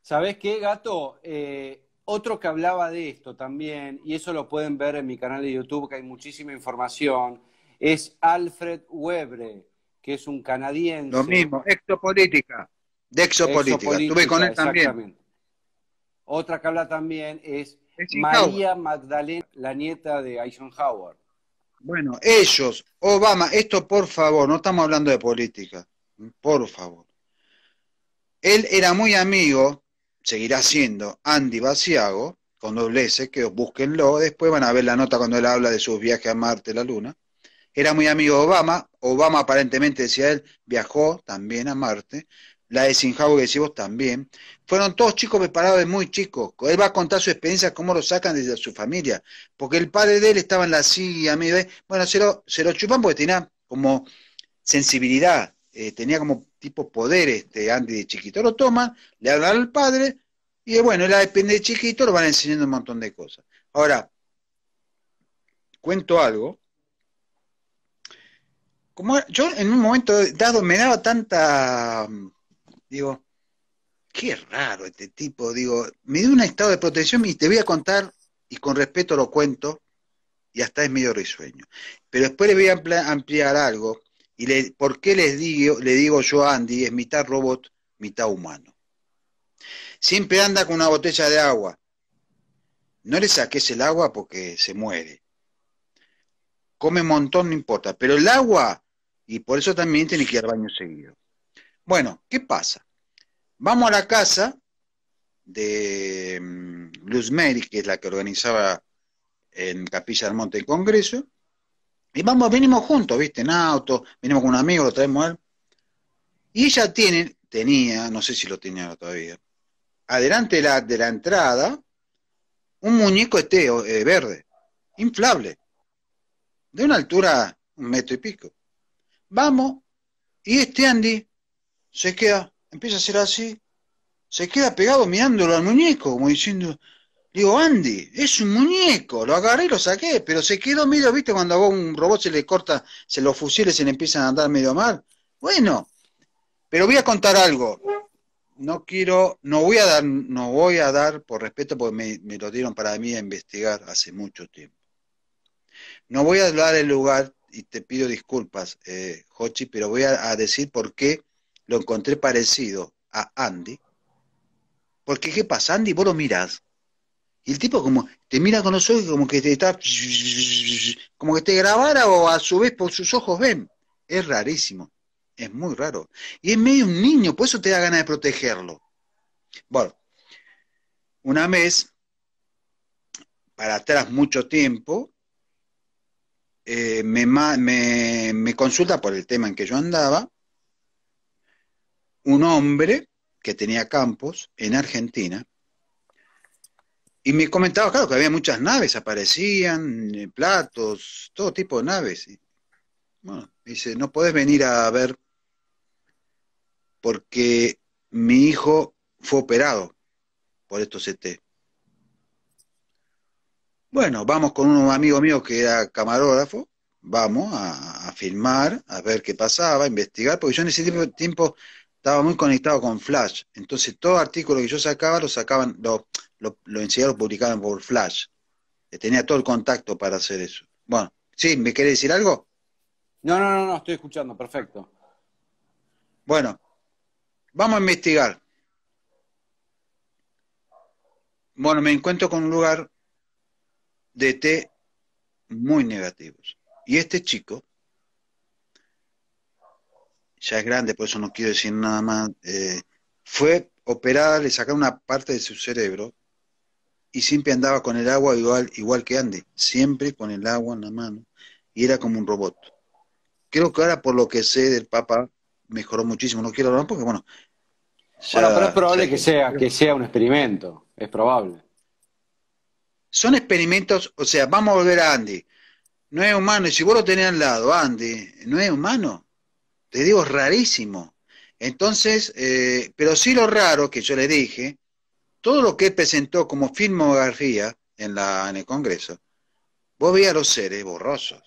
Speaker 2: Sabes qué, gato? Eh, otro que hablaba de esto también, y eso lo pueden ver en mi canal de YouTube, que hay muchísima información, es Alfred Webre, que es un canadiense. Lo mismo,
Speaker 1: exopolítica. De exopolítica. Estuve con él también.
Speaker 2: Otra que habla también es, es María Magdalena, la nieta de Eisenhower.
Speaker 1: Bueno, ellos, Obama, esto por favor, no estamos hablando de política, por favor. Él era muy amigo seguirá siendo Andy Baciago, con doble S, que búsquenlo, después van a ver la nota cuando él habla de sus viajes a Marte, la Luna. Era muy amigo de Obama, Obama aparentemente, decía él, viajó también a Marte, la de Sinjago que decimos también. Fueron todos chicos preparados muy chicos. Él va a contar su experiencia, cómo lo sacan desde su familia. Porque el padre de él estaba en la silla, medio de... Bueno, se lo, chupan porque tenía como sensibilidad, eh, tenía como tipo poder este Andy de chiquito. Lo toman, le hablan al padre y bueno, él depende de chiquito, lo van enseñando un montón de cosas. Ahora, cuento algo. Como yo en un momento dado me daba tanta, digo, qué raro este tipo, digo, me dio un estado de protección y te voy a contar, y con respeto lo cuento, y hasta es medio risueño. Pero después le voy a ampliar algo y ¿por qué les digo, le digo yo a Andy, es mitad robot, mitad humano? Siempre anda con una botella de agua. No le saques el agua porque se muere. Come un montón, no importa. Pero el agua, y por eso también tiene que ir al baño seguido. Bueno, ¿qué pasa? Vamos a la casa de mm, Luz Mary, que es la que organizaba en Capilla del Monte el Congreso, y vamos, venimos juntos, ¿viste? En auto, venimos con un amigo, lo traemos a él. Y ella tiene, tenía, no sé si lo tenía todavía, adelante de la, de la entrada, un muñeco este eh, verde, inflable, de una altura un metro y pico. Vamos, y este Andy se queda, empieza a ser así, se queda pegado mirándolo al muñeco, como diciendo, Digo, Andy, es un muñeco, lo agarré y lo saqué, pero se quedó medio, viste, cuando a un robot se le corta, se los fusiles se le empiezan a andar medio mal. Bueno, pero voy a contar algo. No quiero, no voy a dar, no voy a dar por respeto, porque me, lo dieron para mí a investigar hace mucho tiempo. No voy a dar el lugar, y te pido disculpas, eh, pero voy a, a decir por qué lo encontré parecido a Andy. Porque, ¿qué pasa? Andy, vos lo mirás y el tipo como te mira con los ojos como que te está como que te grabara o a su vez por sus ojos ven. Es rarísimo. Es muy raro. Y es medio un niño, por eso te da ganas de protegerlo. Bueno, una vez, para atrás mucho tiempo, eh, me, me, me consulta por el tema en que yo andaba, un hombre que tenía campos en Argentina, y me comentaba, claro, que había muchas naves, aparecían, eh, platos, todo tipo de naves. bueno, dice, no podés venir a ver porque mi hijo fue operado por estos CT. E bueno, vamos con un amigo mío que era camarógrafo, vamos a, filmar, a ver qué pasaba, a investigar, porque yo en ese tiempo estaba muy conectado con Flash. Entonces, todo artículo que yo sacaba, lo sacaban, lo, lo, lo publicaban por Flash. Eh, tenía todo el contacto para hacer eso. Bueno, ¿sí? ¿Me quiere decir algo? No, no, no, no, estoy escuchando, perfecto. Bueno, vamos a investigar. Bueno, me encuentro con un lugar de té muy negativos. Y este chico ya es grande, por eso no quiero decir nada más, eh, fue operada, le sacaron una parte de su cerebro y siempre andaba con el agua igual, igual que Andy, siempre con el agua en la mano y era como un robot. Creo que ahora por lo que sé del Papa mejoró muchísimo, no quiero hablar porque bueno... pero es probable que, sea, que sea un experimento, es probable. Son experimentos, o sea, vamos a volver a Andy. No es humano, y si vos lo tenés al lado, Andy, no es humano te digo, rarísimo. Entonces, eh, pero sí lo raro que yo le dije, todo lo que presentó como filmografía en, la, en el Congreso, vos veías los seres borrosos.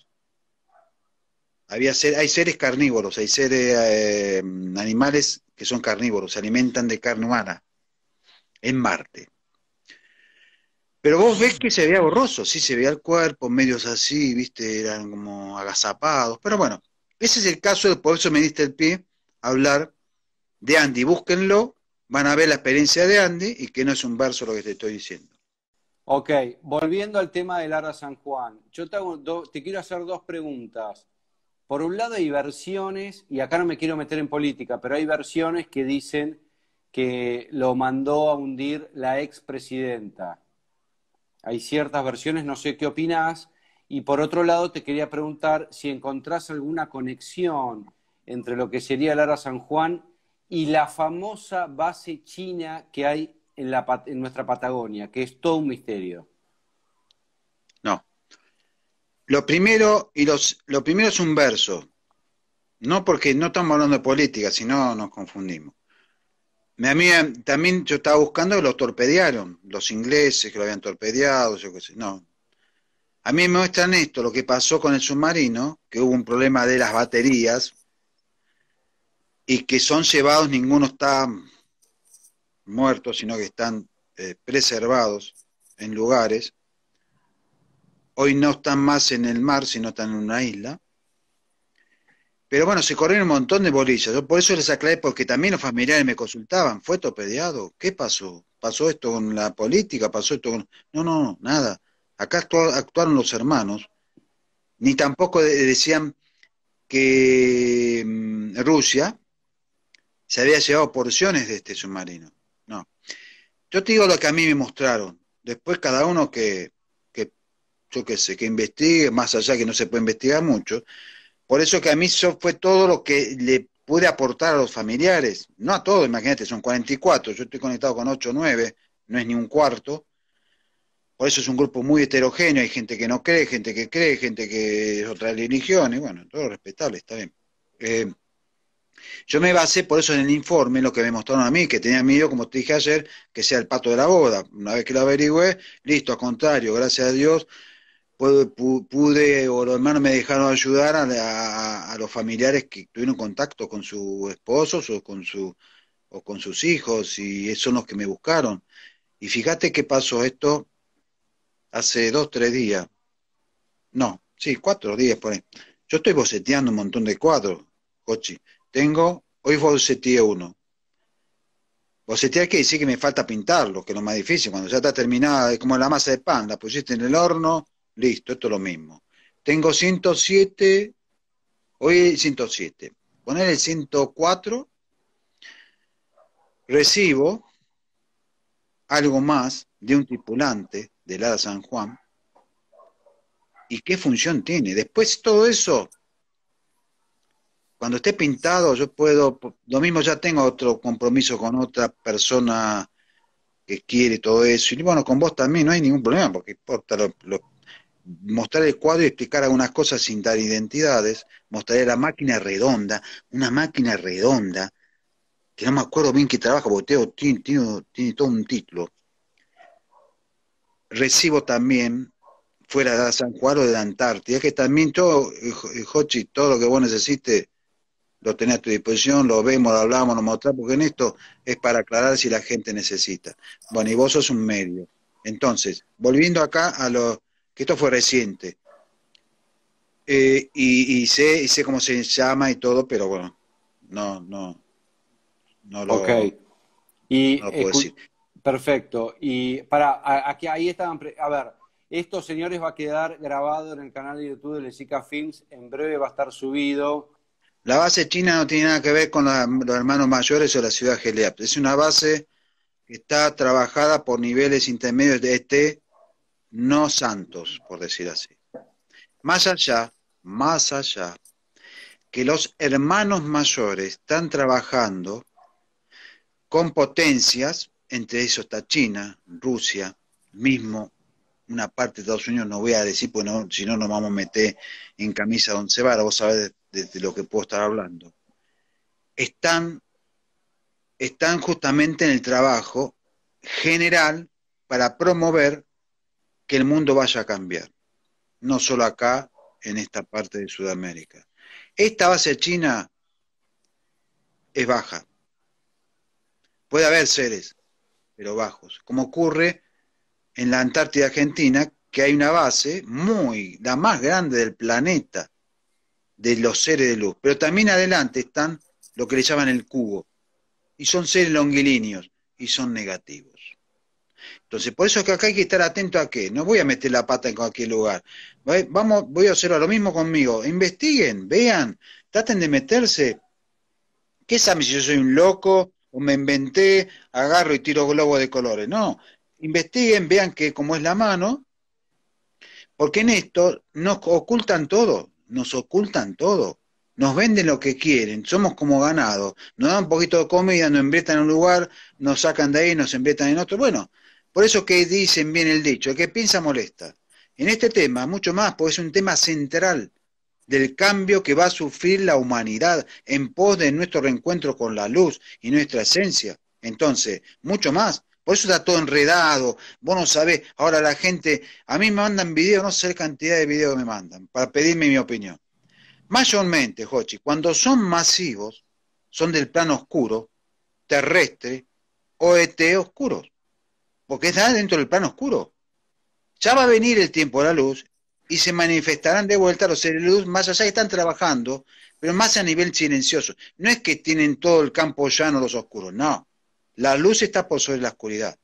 Speaker 1: Había ser, hay seres carnívoros, hay seres eh, animales que son carnívoros, se alimentan de carne humana en Marte. Pero vos ves que se veía borroso, sí, se veía el cuerpo, medios así, viste, eran como agazapados, pero bueno, ese es el caso, por eso me diste el pie a hablar de Andy. Búsquenlo, van a ver la experiencia de Andy y que no es un verso lo que te estoy diciendo.
Speaker 2: Ok, volviendo al tema de Lara San Juan, yo te, te quiero hacer dos preguntas. Por un lado hay versiones, y acá no me quiero meter en política, pero hay versiones que dicen que lo mandó a hundir la expresidenta. Hay ciertas versiones, no sé qué opinás, y por otro lado, te quería preguntar si encontrás alguna conexión entre lo que sería Lara San Juan y la famosa base china que hay en, nuestra Patagonia, que es todo un
Speaker 1: misterio. No. Lo primero, y lo primero es un verso. No porque no estamos hablando de política, sino nos confundimos. mí también yo estaba buscando, lo torpedearon, los ingleses que lo habían torpedeado, yo qué sé. No, a mí me muestran esto, lo que pasó con el submarino, que hubo un problema de las baterías, y que son llevados, ninguno está muerto, sino que están eh, preservados en lugares. Hoy no están más en el mar, sino están en una isla. Pero bueno, se corrieron un montón de bolillas. Yo por eso les aclaré, porque también los familiares me consultaban, ¿fue topediado? ¿Qué pasó? ¿Pasó esto con la política? ¿Pasó esto con...? No, no, no, nada acá actuaron los hermanos, ni tampoco decían que mm, Rusia se había llevado porciones de este submarino. No. Yo te digo lo que a mí me mostraron. Después cada uno que, que yo qué sé, que investigue, más allá que no se puede investigar mucho. Por eso que a mí eso fue todo lo que le pude aportar a los familiares. No a todos, imagínate, son 44, yo estoy conectado con 8 o 9, no es ni un cuarto. Por eso es un grupo muy heterogéneo, hay gente que no cree, gente que cree, gente que es otra religión, y bueno, todo respetable, está bien. Eh, yo me basé por eso en el informe, lo que me mostraron a mí, que tenía miedo, como te dije ayer, que sea el pato de la boda. Una vez que lo averigüé, listo, al contrario, gracias a Dios, pude, pude o los hermanos me dejaron ayudar a, los familiares que tuvieron contacto con sus esposos o con, su, o con sus hijos, y son los que me buscaron. Y fíjate qué pasó esto, hace dos, tres días. No, sí, cuatro días por Yo estoy boceteando un montón de cuadros, Cochi. Tengo, hoy boceteé uno. Bocetear que sí que me falta pintarlo, que es lo más difícil. Cuando ya está terminada, es como la masa de pan, la pusiste en el horno, listo, esto es lo mismo. Tengo 107, hoy 107. Poner el 104, recibo algo más de un tripulante del de San Juan, y qué función tiene. Después todo eso, cuando esté pintado, yo puedo, lo mismo ya tengo otro compromiso con otra persona que quiere todo eso. Y bueno, con vos también no hay ningún problema, porque importa mostrar el cuadro y explicar algunas cosas sin dar identidades. Mostraré la máquina redonda, una máquina redonda, que no me acuerdo bien qué trabaja, porque tiene todo un título recibo también fuera de San Juan o de la Antártida, que también todo, eh, eh, Jochi, todo lo que vos necesites lo tenés a tu disposición, lo vemos, lo hablamos, lo mostramos, porque en esto es para aclarar si la gente necesita. Bueno, y vos sos un medio. Entonces, volviendo acá a lo que esto fue reciente, eh, y, sé, y sé cómo se llama y todo, pero bueno, no, no, no lo, okay. no lo puedo decir. Perfecto. Y para, aquí,
Speaker 2: ahí estaban, a ver, estos señores va a quedar grabado en el canal de YouTube de Lexica Films, en breve va a estar subido.
Speaker 1: La base china no tiene nada que ver con los hermanos mayores o la ciudad Geleap. Es una base que está trabajada por niveles intermedios de este no santos, por decir así. Más allá, más allá, que los hermanos mayores están trabajando con potencias entre eso está China, Rusia, mismo una parte de Estados Unidos, no voy a decir, pues si no nos vamos a meter en camisa donde se va, vos sabés de, lo que puedo estar hablando. Están, están justamente en el trabajo general para promover que el mundo vaya a cambiar, no solo acá, en esta parte de Sudamérica. Esta base china es baja. Puede haber seres, pero bajos, como ocurre en la Antártida Argentina, que hay una base muy, la más grande del planeta, de los seres de luz. Pero también adelante están lo que le llaman el cubo, y son seres longuilíneos, y son negativos. Entonces, por eso es que acá hay que estar atento a qué. No voy a meter la pata en cualquier lugar. Vamos, voy a hacer lo mismo conmigo. Investiguen, vean, traten de meterse. ¿Qué saben si yo soy un loco? o me inventé, agarro y tiro globos de colores. No, investiguen, vean que como es la mano, porque en esto nos ocultan todo, nos ocultan todo, nos venden lo que quieren, somos como ganado, nos dan un poquito de comida, nos embrietan en un lugar, nos sacan de ahí, nos embrietan en otro. Bueno, por eso que dicen bien el dicho, el que piensa molesta. En este tema, mucho más, porque es un tema central del cambio que va a sufrir la humanidad en pos de nuestro reencuentro con la luz y nuestra esencia. Entonces, mucho más. Por eso está todo enredado. Vos no sabés. Ahora la gente, a mí me mandan videos, no sé la cantidad de videos que me mandan para pedirme mi opinión. Mayormente, Jochi, cuando son masivos, son del plano oscuro, terrestre, OET oscuros. Porque está dentro del plano oscuro. Ya va a venir el tiempo de la luz y se manifestarán de vuelta los seres de luz más allá están trabajando, pero más a nivel silencioso. No es que tienen todo el campo llano los oscuros, no. La luz está por sobre la oscuridad.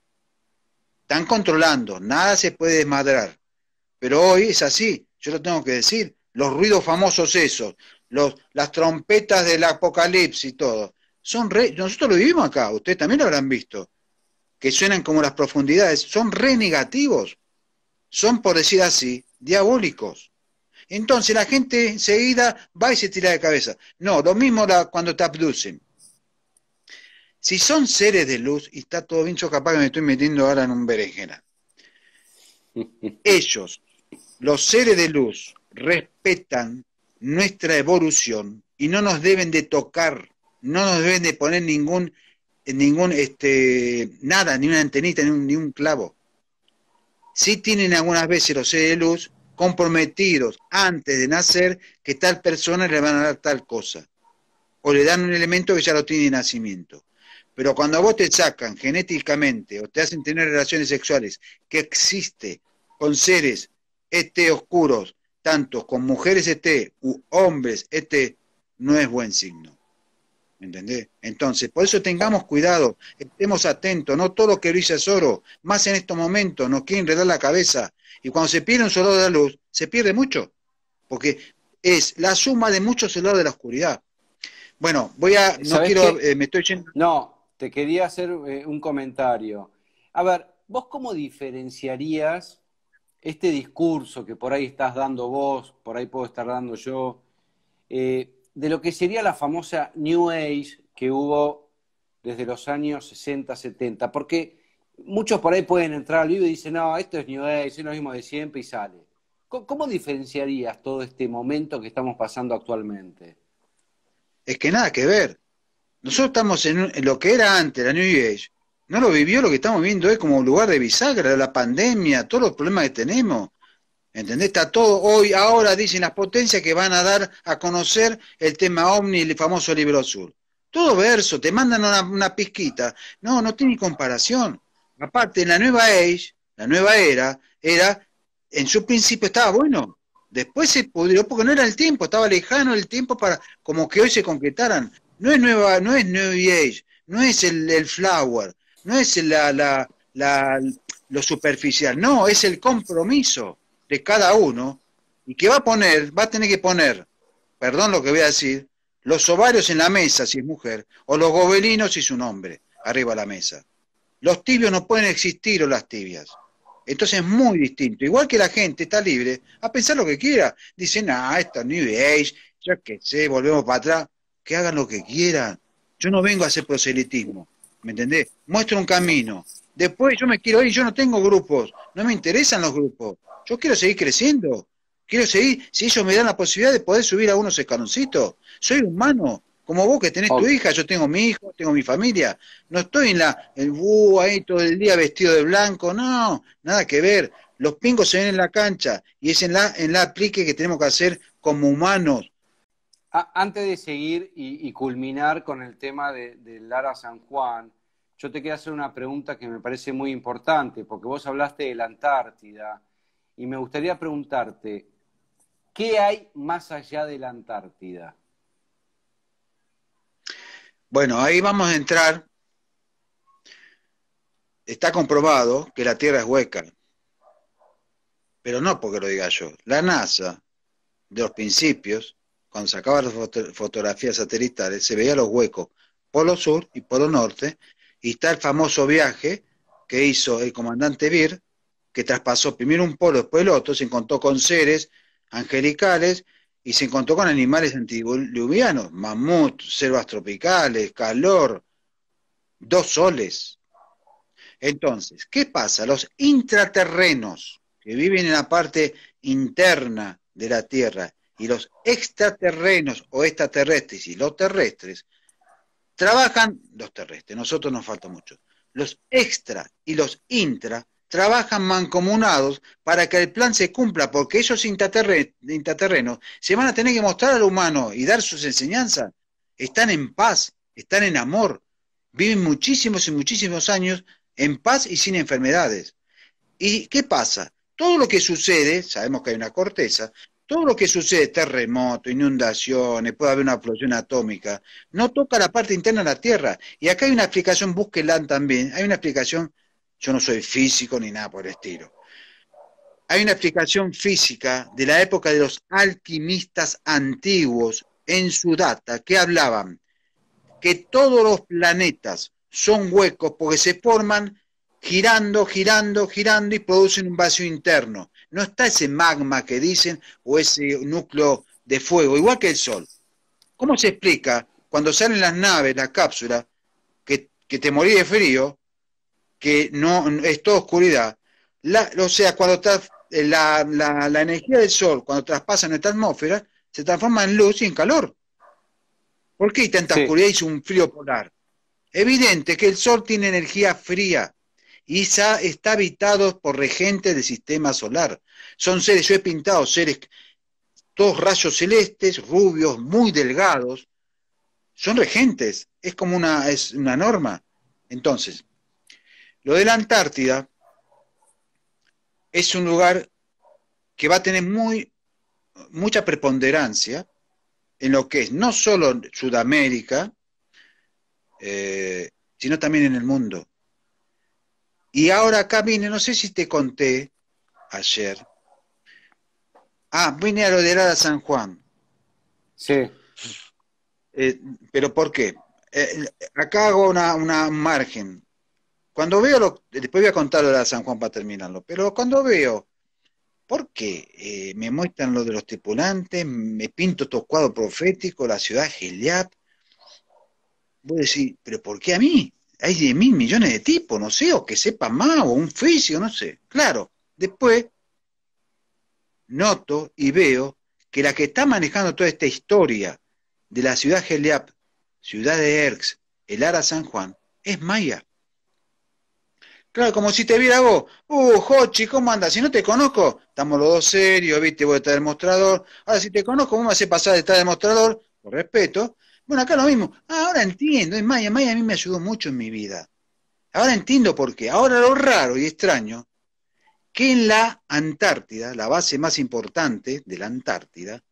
Speaker 1: Están controlando, nada se puede desmadrar. Pero hoy es así, yo lo tengo que decir. Los ruidos famosos esos, los, las trompetas del apocalipsis y todo, son re, nosotros lo vivimos acá, ustedes también lo habrán visto, que suenan como las profundidades, son re negativos. Son, por decir así, diabólicos. Entonces la gente enseguida va y se tira de cabeza. No, lo mismo cuando te abducen. Si son seres de luz, y está todo bien, yo capaz que me estoy metiendo ahora en un berenjena. Ellos, los seres de luz, respetan nuestra evolución y no nos deben de tocar, no nos deben de poner ningún, ningún, este, nada, ni una antenita, ni ni un clavo sí tienen algunas veces los seres de luz comprometidos antes de nacer que tal persona le van a dar tal cosa. O le dan un elemento que ya lo tiene de nacimiento. Pero cuando a vos te sacan genéticamente o te hacen tener relaciones sexuales que existe con seres este oscuros, tanto con mujeres este u hombres este, no es buen signo. ¿Entendés? Entonces, por eso tengamos cuidado, estemos atentos, no todo lo que brilla es oro, más en estos momentos nos quiere enredar la cabeza. Y cuando se pierde un solo de la luz, se pierde mucho, porque es la suma de muchos celos de la oscuridad. Bueno, voy a, no quiero, eh, me estoy
Speaker 2: No, te quería hacer eh, un comentario. A ver, ¿vos cómo diferenciarías este discurso que por ahí estás dando vos, por ahí puedo estar dando yo? Eh, de lo que sería la famosa New Age que hubo desde los años 60, 70, porque muchos por ahí pueden entrar al vivo y dicen, no, esto es New Age, es lo mismo de siempre y sale. ¿Cómo, diferenciarías todo este momento que estamos
Speaker 1: pasando actualmente? Es que nada que ver. Nosotros estamos en, lo que era antes, la New Age. No lo vivió, lo que estamos viendo es como un lugar de bisagra, la pandemia, todos los problemas que tenemos. ¿Entendés? Está todo, hoy, ahora dicen las potencias que van a dar a conocer el tema OVNI, el famoso libro azul. Todo verso, te mandan una, pizquita. No, no tiene comparación. Aparte, la nueva age, la nueva era, era, en su principio estaba bueno, después se pudrió porque no era el tiempo, estaba lejano el tiempo para como que hoy se concretaran. No es nueva, no es New Age, no es el, flower, no es la, la, lo superficial, no, es el compromiso de cada uno y que va a poner, va a tener que poner, perdón lo que voy a decir, los ovarios en la mesa si es mujer, o los gobelinos si es un hombre, arriba de la mesa. Los tibios no pueden existir o las tibias. Entonces es muy distinto. Igual que la gente está libre a pensar lo que quiera. Dicen, ah, esta New Age, ya que sé, volvemos para atrás. Que hagan lo que quieran. Yo no vengo a hacer proselitismo. ¿Me entendés? Muestro un camino. Después yo me quiero ir, yo no tengo grupos. No me interesan los grupos. Yo quiero seguir creciendo. Quiero seguir, si ellos me dan la posibilidad de poder subir a unos escaloncitos. Soy humano, como vos que tenés tu hija, yo tengo mi hijo, tengo mi familia. No estoy en la, el búho ahí todo el día vestido de blanco, no, nada que ver. Los pingos se ven en la cancha y es en la, en la aplique que tenemos que hacer como humanos.
Speaker 2: Antes de seguir y, culminar con el tema de, de Lara San Juan, yo te quería hacer una pregunta que me parece muy importante, porque vos hablaste de la Antártida y me gustaría preguntarte, ¿qué hay más allá de
Speaker 1: la Antártida? Bueno, ahí vamos a entrar. Está comprobado que la Tierra es hueca, pero no porque lo diga yo. La NASA, de los principios, cuando sacaba las fotografías satelitales, se veía los huecos, polo sur y polo norte, y está el famoso viaje que hizo el comandante bir que traspasó primero un polo, después el otro, se encontró con seres angelicales y se encontró con animales antiluvianos, mamut, selvas tropicales, calor, dos soles. Entonces, ¿qué pasa? Los intraterrenos que viven en la parte interna de la Tierra y los extraterrenos o extraterrestres y los terrestres trabajan los terrestres, nosotros nos falta mucho. Los extra y los intra trabajan mancomunados para que el plan se cumpla, porque esos intraterrenos se van a tener que mostrar al humano y dar sus enseñanzas. Están en paz, están en amor, viven muchísimos y muchísimos años en paz y sin enfermedades. ¿Y qué pasa? Todo lo que sucede, sabemos que hay una corteza, todo lo que sucede, terremoto, inundaciones, puede haber una explosión atómica, no toca la parte interna de la Tierra. Y acá hay una explicación, búsquela también, hay una explicación yo no soy físico ni nada por el estilo. Hay una explicación física de la época de los alquimistas antiguos en su data que hablaban que todos los planetas son huecos porque se forman girando, girando, girando y producen un vacío interno. No está ese magma que dicen o ese núcleo de fuego, igual que el Sol. ¿Cómo se explica cuando salen las naves, la cápsula, que, que te morí de frío, que no es toda oscuridad. La, o sea, cuando eh, la, energía del sol, cuando traspasa esta atmósfera, se transforma en luz y en calor. ¿Por qué hay tanta oscuridad y un frío polar? Evidente que el sol tiene energía fría y está, está habitado por regentes del sistema solar. Son seres, yo he pintado seres, todos rayos celestes, rubios, muy delgados, son regentes, es como una, es una norma. Entonces, lo de la Antártida es un lugar que va a tener muy, mucha preponderancia en lo que es no solo Sudamérica, eh, sino también en el mundo. Y ahora acá vine, no sé si te conté ayer. Ah, vine a lo de a San Juan. Sí. Eh, pero ¿por qué? Eh, acá hago una, una margen. Cuando veo, lo, después voy a contar a San Juan para terminarlo, pero cuando veo, ¿por qué eh, me muestran lo de los tripulantes, me pinto estos profético, la ciudad Geliap, Voy a decir, ¿pero por qué a mí? Hay 10 mil millones de tipos, no sé, o que sepa más, o un fisio, no sé. Claro, después noto y veo que la que está manejando toda esta historia de la ciudad Geliap, ciudad de Erx, el Ara San Juan, es Maya. Claro, como si te viera vos. Uh, Jochi, ¿cómo andas? Si no te conozco, estamos los dos serios, viste, a estar del mostrador. Ahora, si te conozco, ¿cómo me hace pasar de estar del mostrador, por respeto. Bueno, acá lo mismo. Ah, ahora entiendo, es Maya, Maya a mí me ayudó mucho en mi vida. Ahora entiendo por qué. Ahora lo raro y extraño, que en la Antártida, la base más importante de la Antártida,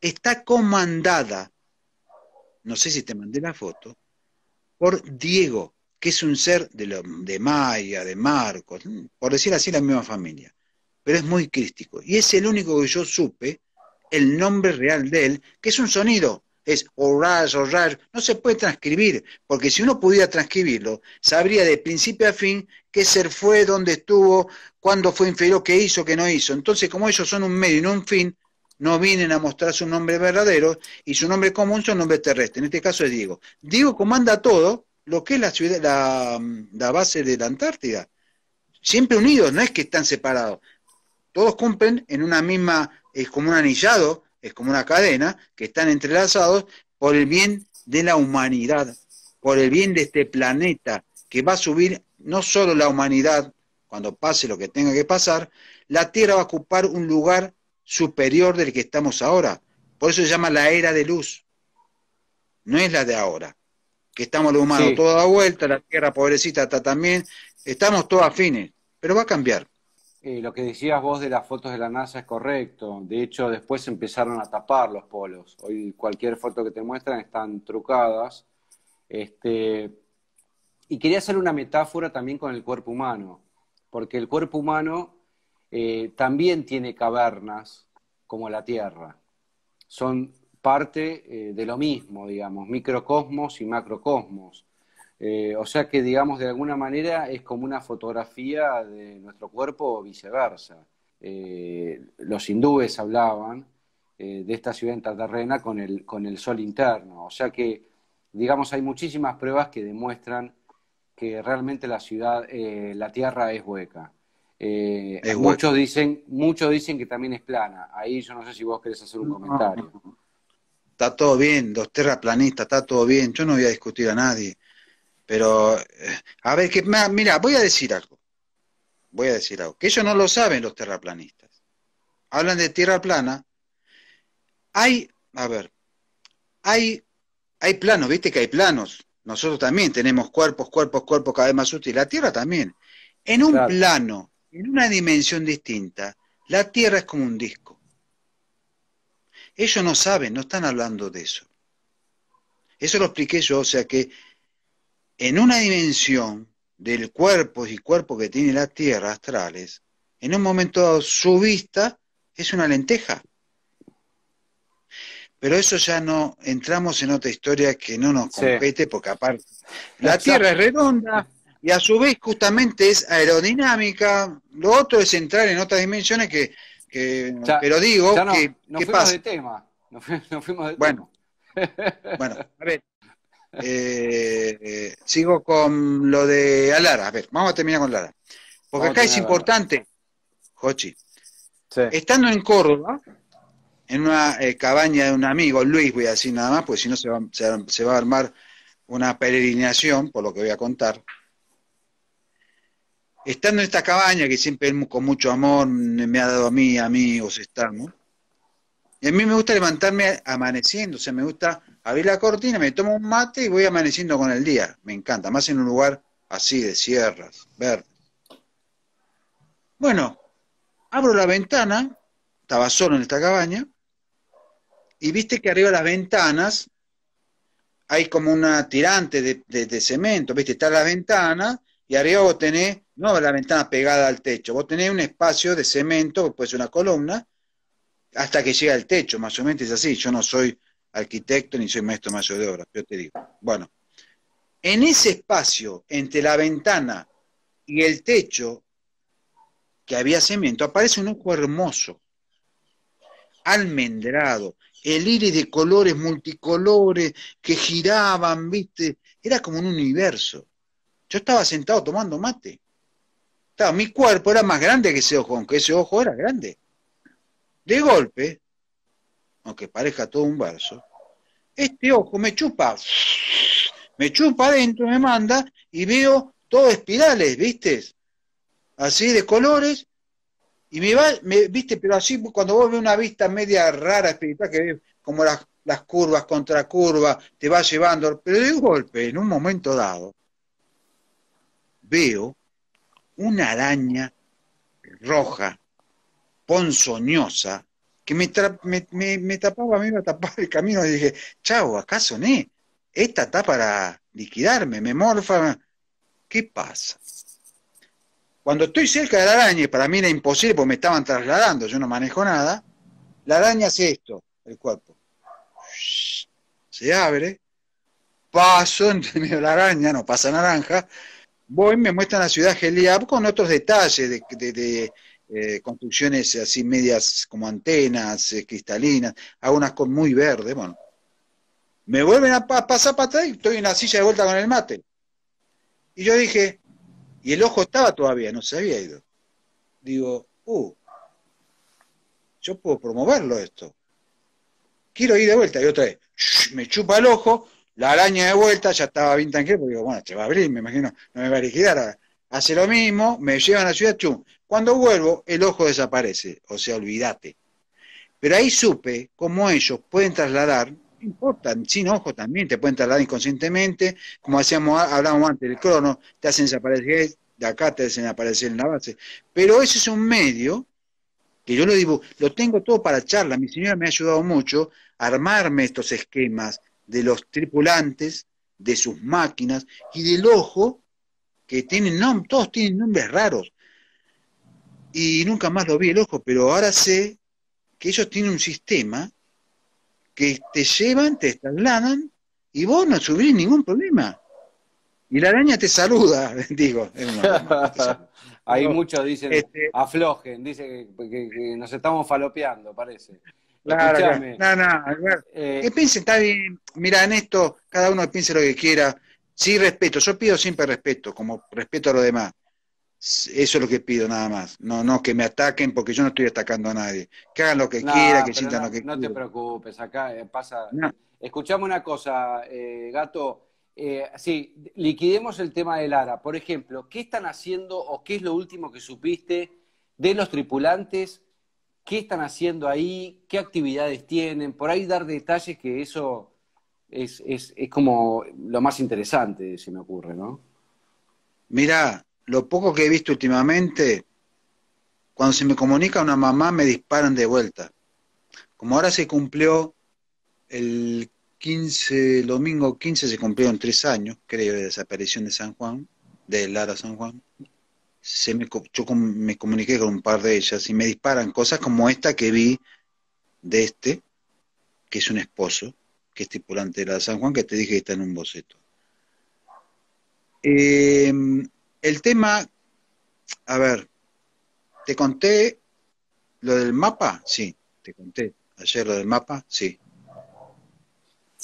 Speaker 1: está comandada, no sé si te mandé la foto, por Diego, que es un ser de, lo, de Maya, de Marcos, por decir así, la misma familia, pero es muy crístico. Y es el único que yo supe el nombre real de él, que es un sonido, es Oraj, Oraj, no se puede transcribir, porque si uno pudiera transcribirlo, sabría de principio a fin qué ser fue, dónde estuvo, cuándo fue inferior, qué hizo, qué no hizo. Entonces, como ellos son un medio y no un fin, no vienen a mostrar su nombre verdadero y su nombre común son nombres terrestres. En este caso es Diego. Diego comanda todo lo que es la ciudad, la, base de la Antártida. Siempre unidos, no es que están separados. Todos cumplen en una misma, es como un anillado, es como una cadena, que están entrelazados por el bien de la humanidad, por el bien de este planeta, que va a subir no solo la humanidad, cuando pase lo que tenga que pasar, la Tierra va a ocupar un lugar superior del que estamos ahora. Por eso se llama la era de luz. No es la de ahora que estamos los humanos toda vuelta, la tierra pobrecita está también, estamos todos afines, pero va a cambiar.
Speaker 2: Eh, lo que decías vos de las fotos de la NASA es correcto. De hecho, después empezaron a tapar los polos. Hoy cualquier foto que te muestran están trucadas. Este, y quería hacer una metáfora también con el cuerpo humano, porque el cuerpo humano eh, también tiene cavernas como la Tierra. Son parte eh, de lo mismo, digamos, microcosmos y macrocosmos. Eh, o sea que, digamos, de alguna manera es como una fotografía de nuestro cuerpo o viceversa. Eh, los hindúes hablaban de esta ciudad en con el, con el sol interno. O sea que, digamos, hay muchísimas pruebas que demuestran que realmente la ciudad, la Tierra es hueca. muchos, dicen, muchos dicen que también es plana. Ahí yo no sé si vos querés hacer un comentario
Speaker 1: está todo bien, los terraplanistas, está todo bien, yo no voy a discutir a nadie. Pero, eh, a ver, que, mira, voy a decir algo. Voy a decir algo. Que ellos no lo saben los terraplanistas. Hablan de tierra plana. Hay, a ver, hay, hay planos, viste que hay planos. Nosotros también tenemos cuerpos, cuerpos, cuerpos cada vez más útiles. La Tierra también. En un plano, en una dimensión distinta, la Tierra es como un disco. Ellos no saben, no están hablando de eso. Eso lo expliqué yo, o sea que en una dimensión del cuerpo y cuerpo que tiene la Tierra, astrales, en un momento dado su vista es una lenteja. Pero eso ya no entramos en otra historia que no nos compete, porque aparte la Tierra es redonda y a su vez justamente es aerodinámica, lo otro es entrar en otras dimensiones que
Speaker 2: pero digo no, nos fuimos de tema.
Speaker 1: bueno, bueno, a ver. Eh, sigo con lo de Alara. A ver, vamos a terminar con Lara. Porque acá es importante, Jochi. Estando en Córdoba, en una eh, cabaña de un amigo, Luis, voy a decir nada más, porque si no se va, se va a armar una peregrinación, por lo que voy a contar estando en esta cabaña que siempre con mucho amor me ha dado a mí, amigos, estamos. Y a mí me gusta levantarme amaneciendo, o sea, me gusta abrir la cortina, me tomo un mate y voy amaneciendo con el día. Me encanta, más en un lugar así, de sierras, verde. Bueno, abro la ventana, estaba solo en esta cabaña, y viste que arriba de las ventanas hay como una tirante de, cemento, viste, está la ventana y arriba vos tenés no la ventana pegada al techo. Vos tenés un espacio de cemento, pues una columna, hasta que llega al techo, más o menos es así. Yo no soy arquitecto ni soy maestro mayor de obras, yo te digo. Bueno, en ese espacio entre la ventana y el techo, que había cemento, aparece un ojo hermoso, almendrado, el iris de colores multicolores que giraban, viste, era como un universo. Yo estaba sentado tomando mate mi cuerpo era más grande que ese ojo, aunque ese ojo era grande. De golpe, aunque parezca todo un verso, este ojo me chupa, me chupa adentro, me manda y veo todo espirales, ¿viste? Así de colores, y me va, me, ¿viste? Pero así cuando vos ves una vista media rara, espiritual, que ves como las, las curvas contra curvas, te va llevando, pero de golpe, en un momento dado, veo una araña roja, ponzoñosa, que me, me, me, me, tapaba, me iba a tapar el camino y dije, chau, acaso no? esta está para liquidarme, me morfa. ¿Qué pasa? Cuando estoy cerca de la araña, y para mí era imposible porque me estaban trasladando, yo no manejo nada, la araña hace esto, el cuerpo. Se abre, paso entre la araña, no pasa naranja, voy, me muestran la ciudad Geliab con otros detalles de, eh, construcciones así medias como antenas, eh, cristalinas, algunas con muy verde, bueno. Me vuelven a pasar para atrás y estoy en la silla de vuelta con el mate. Y yo dije, y el ojo estaba todavía, no se había ido. Digo, uh, yo puedo promoverlo esto. Quiero ir de vuelta. Y otra vez, me chupa el ojo la araña de vuelta, ya estaba bien tranquilo, porque digo, bueno, se va a abrir, me imagino, no me va a liquidar. Hace lo mismo, me llevan a la ciudad, chum. Cuando vuelvo, el ojo desaparece, o sea, olvídate. Pero ahí supe cómo ellos pueden trasladar, no importa, sin ojo también, te pueden trasladar inconscientemente, como hacíamos, hablábamos antes del crono, te hacen desaparecer de acá, te hacen aparecer en la base. Pero ese es un medio que yo lo digo, lo tengo todo para charla, mi señora me ha ayudado mucho a armarme estos esquemas, de los tripulantes, de sus máquinas y del ojo, que tienen nombres, todos tienen nombres raros. Y nunca más lo vi el ojo, pero ahora sé que ellos tienen un sistema que te llevan, te trasladan y vos no subís ningún problema. Y la araña te saluda, digo.
Speaker 2: Hay muchos dicen, este, aflojen, dice que, nos estamos falopeando, parece.
Speaker 1: Claro, No, no, eh, que está bien. Mira, en esto cada uno piense lo que quiera. Sí, respeto. Yo pido siempre respeto, como respeto a los demás. Eso es lo que pido nada más. No, no que me ataquen porque yo no estoy atacando a nadie. Que hagan lo que quiera, quieran, que sientan no, lo que No te
Speaker 2: preocupes, acá eh, pasa. Escuchamos una cosa, eh, gato. sí, liquidemos el tema de Lara. Por ejemplo, ¿qué están haciendo o qué es lo último que supiste de los tripulantes qué están haciendo ahí, qué actividades tienen, por ahí dar detalles que eso es, como lo más interesante, se me ocurre, ¿no?
Speaker 1: Mirá, lo poco que he visto últimamente, cuando se me comunica una mamá me disparan de vuelta. Como ahora se cumplió el 15, domingo 15 se cumplieron tres años, creo, de desaparición de San Juan, de Lara San Juan se me, yo me comuniqué con un par de ellas y me disparan cosas como esta que vi de este, que es un esposo, que es tripulante de la San Juan, que te dije que está en un boceto. Em, el tema, a ver, ¿te conté lo del mapa? Sí, te conté ayer lo del mapa, sí.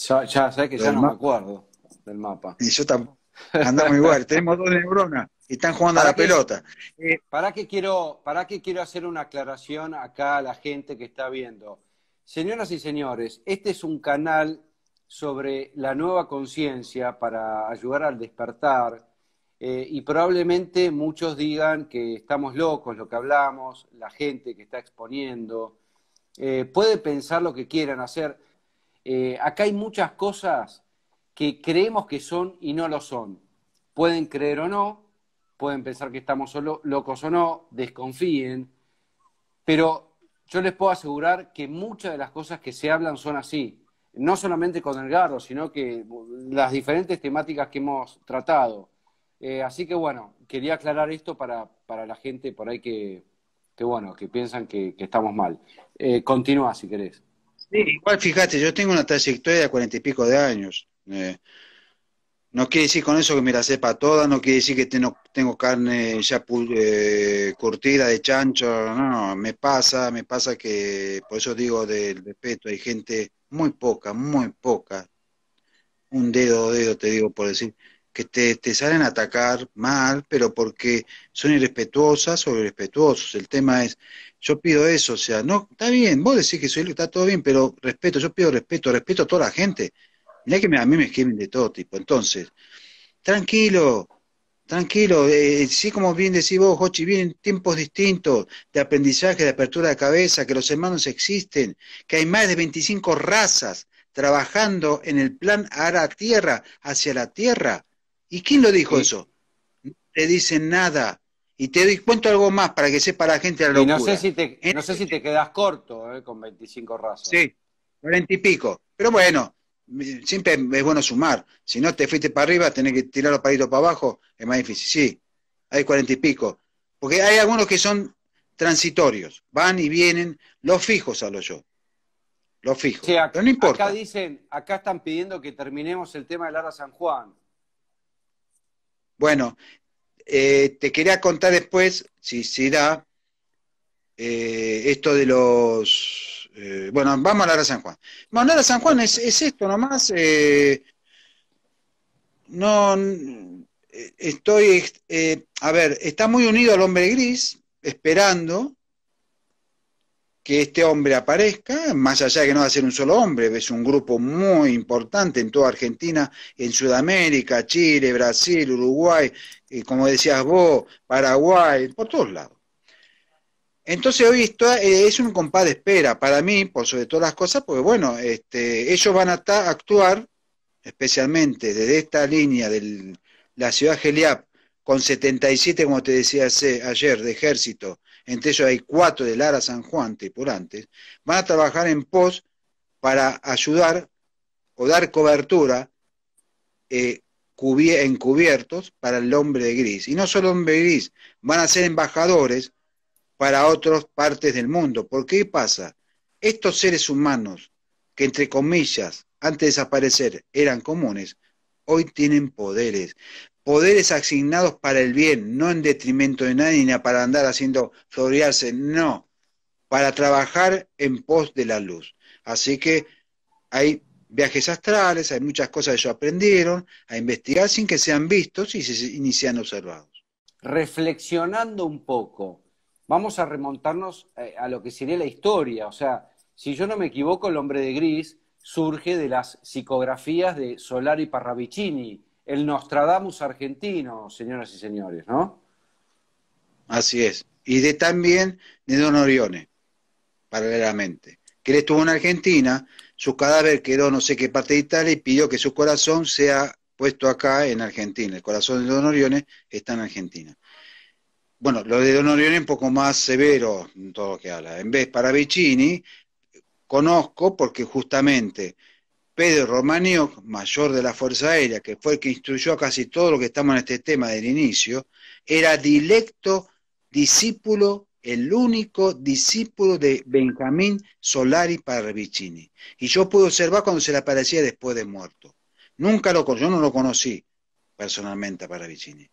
Speaker 1: Ya, ya que ya no me acuerdo del mapa. Y yo tampoco. Andamos igual, tenemos dos neuronas. Están jugando a la pelota.
Speaker 2: Eh, para, qué quiero, hacer una aclaración acá a la gente que está viendo. Señoras y señores, este es un canal sobre la nueva conciencia para ayudar al despertar. Eh, y probablemente muchos digan que estamos locos lo que hablamos, la gente que está exponiendo. Eh, puede pensar lo que quieran hacer. acá hay muchas cosas que creemos que son y no lo son. Pueden creer o no, pueden pensar que estamos solo, locos o no, desconfíen, pero yo les puedo asegurar que muchas de las cosas que se hablan son así, no solamente con el garro, sino que las diferentes temáticas que hemos tratado. Eh, así que bueno, quería aclarar esto para, para la gente por ahí que,
Speaker 1: bueno, que piensan que, estamos mal. Eh, continúa si querés. Sí, igual fíjate, yo tengo una trayectoria de cuarenta y pico de años. Eh, no quiere decir con eso que me la sepa toda, no quiere decir que tengo, tengo carne ya eh, curtida de chancho, no, no, me pasa, me pasa que, por eso digo del respeto, hay gente muy poca, muy poca, un dedo, dedo te digo por decir, que te, te salen a atacar mal, pero porque son irrespetuosas o irrespetuosos. El tema es, yo pido eso, o sea, no, está bien, vos decís que soy, está todo bien, pero respeto, yo pido respeto, respeto a toda la gente. Mirá que a mí me escriben de todo tipo. Entonces, tranquilo, tranquilo. Eh, eh, sí, como bien decís vos, Jochi, vienen tiempos distintos de aprendizaje, de apertura de cabeza, que los hermanos existen, que hay más de 25 razas trabajando en el plan a la tierra, hacia la tierra. ¿Y quién lo dijo eso? No te dicen nada. Y te doy, cuento algo más para que sepa la gente la locura. Y no sé si
Speaker 2: te, no sé eh, si te quedas corto con 25 razas. Sí,
Speaker 1: 40 y pico. Pero bueno, siempre es bueno sumar. Si no te fuiste para arriba, tenés que tirar los palitos para abajo, es más difícil. Sí, hay cuarenta y pico. Porque hay algunos que son transitorios, van y vienen, los fijos a yo. Los fijos. no importa. Acá
Speaker 2: dicen, acá están pidiendo que terminemos el tema de Lara San Juan.
Speaker 1: Bueno, eh, te quería contar después, si, si da, eh, esto de los eh, bueno, vamos a a San Juan. Bueno, a San Juan es, esto nomás. Eh, no eh, estoy, a ver, está muy unido al hombre gris, esperando que este hombre aparezca, más allá de que no va a ser un solo hombre, es un grupo muy importante en toda Argentina, en Sudamérica, Chile, Brasil, Uruguay, como decías vos, Paraguay, por todos lados. Entonces hoy esto eh, es un compás de espera para mí, por sobre todas las cosas, porque bueno, este, ellos van a actuar, especialmente desde esta línea de la ciudad Geliap, con 77, como te decía ayer, de ejército, entre ellos hay cuatro de Lara San Juan, tripulantes, van a trabajar en pos para ayudar o dar cobertura eh, encubiertos para el hombre de gris. Y no solo hombre gris, van a ser embajadores para otras partes del mundo. ¿Por qué pasa? Estos seres humanos, que entre comillas, antes de desaparecer, eran comunes, hoy tienen poderes. Poderes asignados para el bien, no en detrimento de nadie, ni para andar haciendo florearse, no, para trabajar en pos de la luz. Así que hay viajes astrales, hay muchas cosas que ellos aprendieron a investigar sin que sean vistos y, se, inician observados.
Speaker 2: Reflexionando un poco, vamos a remontarnos eh, a lo que sería la historia. O sea, si yo no me equivoco, el hombre de gris surge de las psicografías de Solari Parravicini, el Nostradamus argentino,
Speaker 1: señoras y señores, ¿no? Así es. Y de también de Don Orione, paralelamente. Que él estuvo en Argentina, su cadáver quedó no sé qué parte de Italia y pidió que su corazón sea puesto acá en Argentina. El corazón de Don Orione está en Argentina bueno, lo de Don es un poco más severo en todo lo que habla. En vez, para Vicini, conozco porque justamente Pedro Romaniok, mayor de la Fuerza Aérea, que fue el que instruyó a casi todo lo que estamos en este tema del inicio, era directo discípulo, el único discípulo de Benjamín Solari para Y yo pude observar cuando se le aparecía después de muerto. Nunca lo yo no lo conocí personalmente a Paravicini.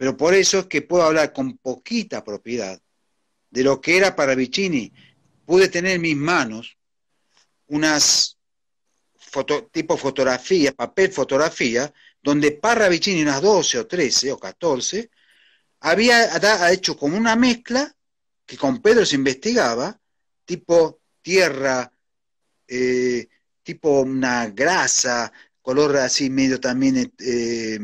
Speaker 1: Pero por eso es que puedo hablar con poquita propiedad de lo que era para Vicini. Pude tener en mis manos unas fotos, tipo fotografía, papel fotografía, donde para Vicini, unas 12 o 13 o 14, había hecho como una mezcla que con Pedro se investigaba, tipo tierra, eh, tipo una grasa, color así medio también eh, eh,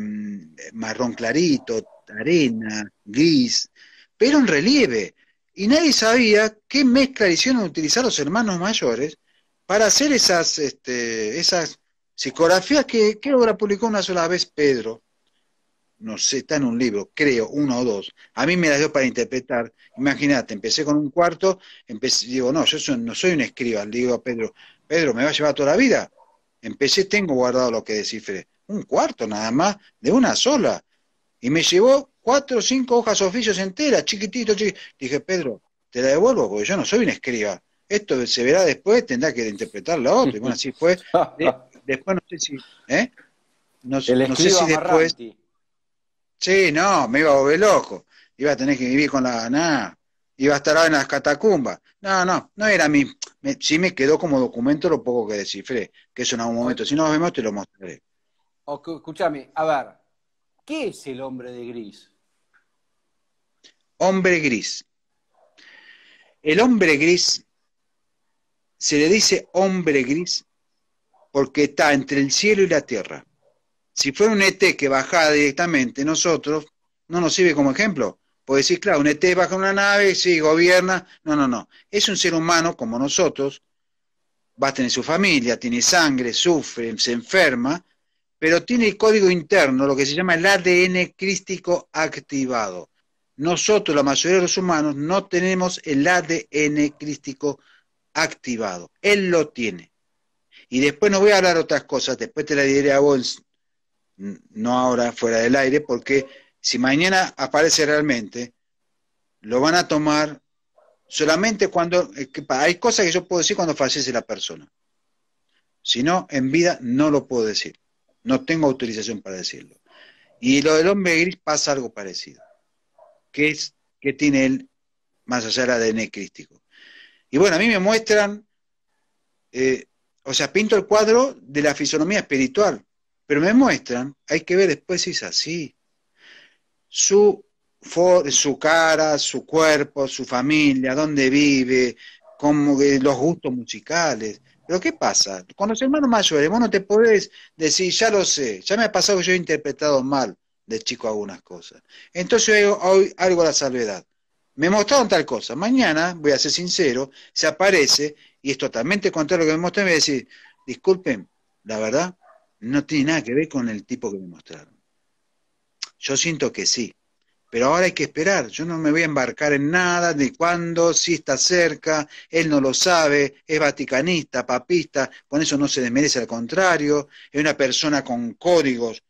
Speaker 1: marrón clarito, arena, gris, pero en relieve. Y nadie sabía qué mezcla hicieron utilizar los hermanos mayores para hacer esas, este, esas psicografías que que publicó una sola vez Pedro. No sé, está en un libro, creo, uno o dos. A mí me las dio para interpretar. Imagínate, empecé con un cuarto, empecé, digo, no, yo no soy un escriba, le digo a Pedro, Pedro, me va a llevar toda la vida. Empecé, tengo guardado lo que descifré. Un cuarto nada más, de una sola. Y me llevó cuatro o cinco hojas oficios enteras, chiquitito, chiquitito. Dije, Pedro, te la devuelvo porque yo no soy un escriba. Esto se verá después, tendrá que la otra. Y bueno, así fue. después no sé si. ¿eh? No, sé si después. Sí, no, me iba a volver loco. Iba a tener que vivir con la. Nada. Iba a estar en las catacumbas. No, no, no era mi. sí me quedó como documento lo poco que descifré. Que eso en algún momento, si no lo vemos, te lo mostraré.
Speaker 2: Escuchame, escúchame, a ver, ¿Qué es
Speaker 1: el hombre de gris? Hombre gris. El hombre gris se le dice hombre gris porque está entre el cielo y la tierra. Si fuera un ET que bajara directamente, nosotros no nos sirve como ejemplo. Puede decir, claro, un ET baja una nave, sí, gobierna. No, no, no. Es un ser humano como nosotros, va a tener su familia, tiene sangre, sufre, se enferma, pero tiene el código interno, lo que se llama el ADN crístico activado. Nosotros, la mayoría de los humanos, no tenemos el ADN crístico activado. Él lo tiene. Y después no voy a hablar otras cosas, después te la diré a vos, no ahora, fuera del aire, porque si mañana aparece realmente, lo van a tomar solamente cuando... Eh, hay cosas que yo puedo decir cuando fallece la persona. Si no, en vida no lo puedo decir. No tengo autorización para decirlo. Y lo del hombre gris pasa algo parecido. ¿Qué es que tiene él más allá del ADN crístico? Y bueno, a mí me muestran, eh, o sea, pinto el cuadro de la fisonomía espiritual, pero me muestran, hay que ver después si es así, su, for, su cara, su cuerpo, su familia, dónde vive, cómo, eh, los gustos musicales. Pero ¿qué pasa? cuando los hermano mayor vos no te podés decir, ya lo sé, ya me ha pasado que yo he interpretado mal de chico algunas cosas. Entonces hoy, hoy algo a la salvedad. Me mostraron tal cosa, mañana, voy a ser sincero, se aparece y es totalmente contrario a lo que me mostraron Me voy a decir, disculpen, la verdad, no tiene nada que ver con el tipo que me mostraron. Yo siento que sí, pero ahora hay que esperar, yo no me voy a embarcar en nada, ni cuándo, si está cerca, él no lo sabe, es vaticanista, papista, con eso no se desmerece, al contrario, es una persona con códigos.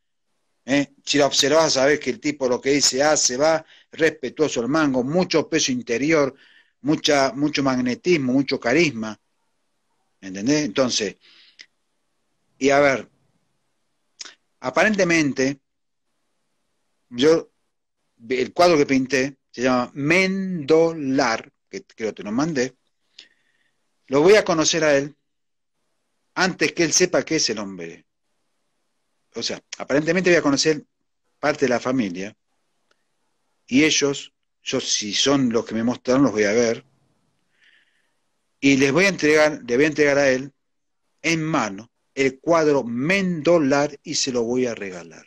Speaker 1: ¿eh? Si la observas, sabes que el tipo lo que dice hace, ah, va, respetuoso el mango, mucho peso interior, mucha, mucho magnetismo, mucho carisma. ¿Entendés? Entonces, y a ver, aparentemente, yo el cuadro que pinté, se llama Mendolar, que creo que te lo mandé, lo voy a conocer a él antes que él sepa que es el hombre. O sea, aparentemente voy a conocer parte de la familia y ellos, yo si son los que me mostraron, los voy a ver y les voy a entregar, le voy a entregar a él en mano el cuadro Mendolar y se lo voy a regalar.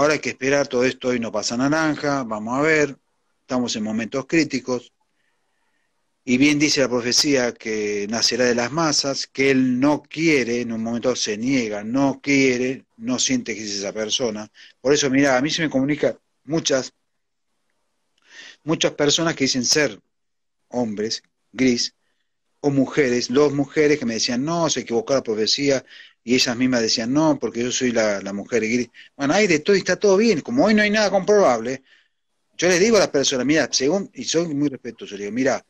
Speaker 1: Ahora hay que esperar, todo esto hoy no pasa naranja, vamos a ver, estamos en momentos críticos. Y bien dice la profecía que nacerá de las masas, que él no quiere, en un momento se niega, no quiere, no siente que es esa persona. Por eso, mira, a mí se me comunica muchas, muchas personas que dicen ser hombres, gris, o mujeres, dos mujeres que me decían, no, se equivocó la profecía, y ellas mismas decían, no, porque yo soy la, mujer gris. Bueno, ahí de todo está todo bien, como hoy no hay nada comprobable, yo les digo a las personas, mira, según, y soy muy respetuoso, les digo, mira,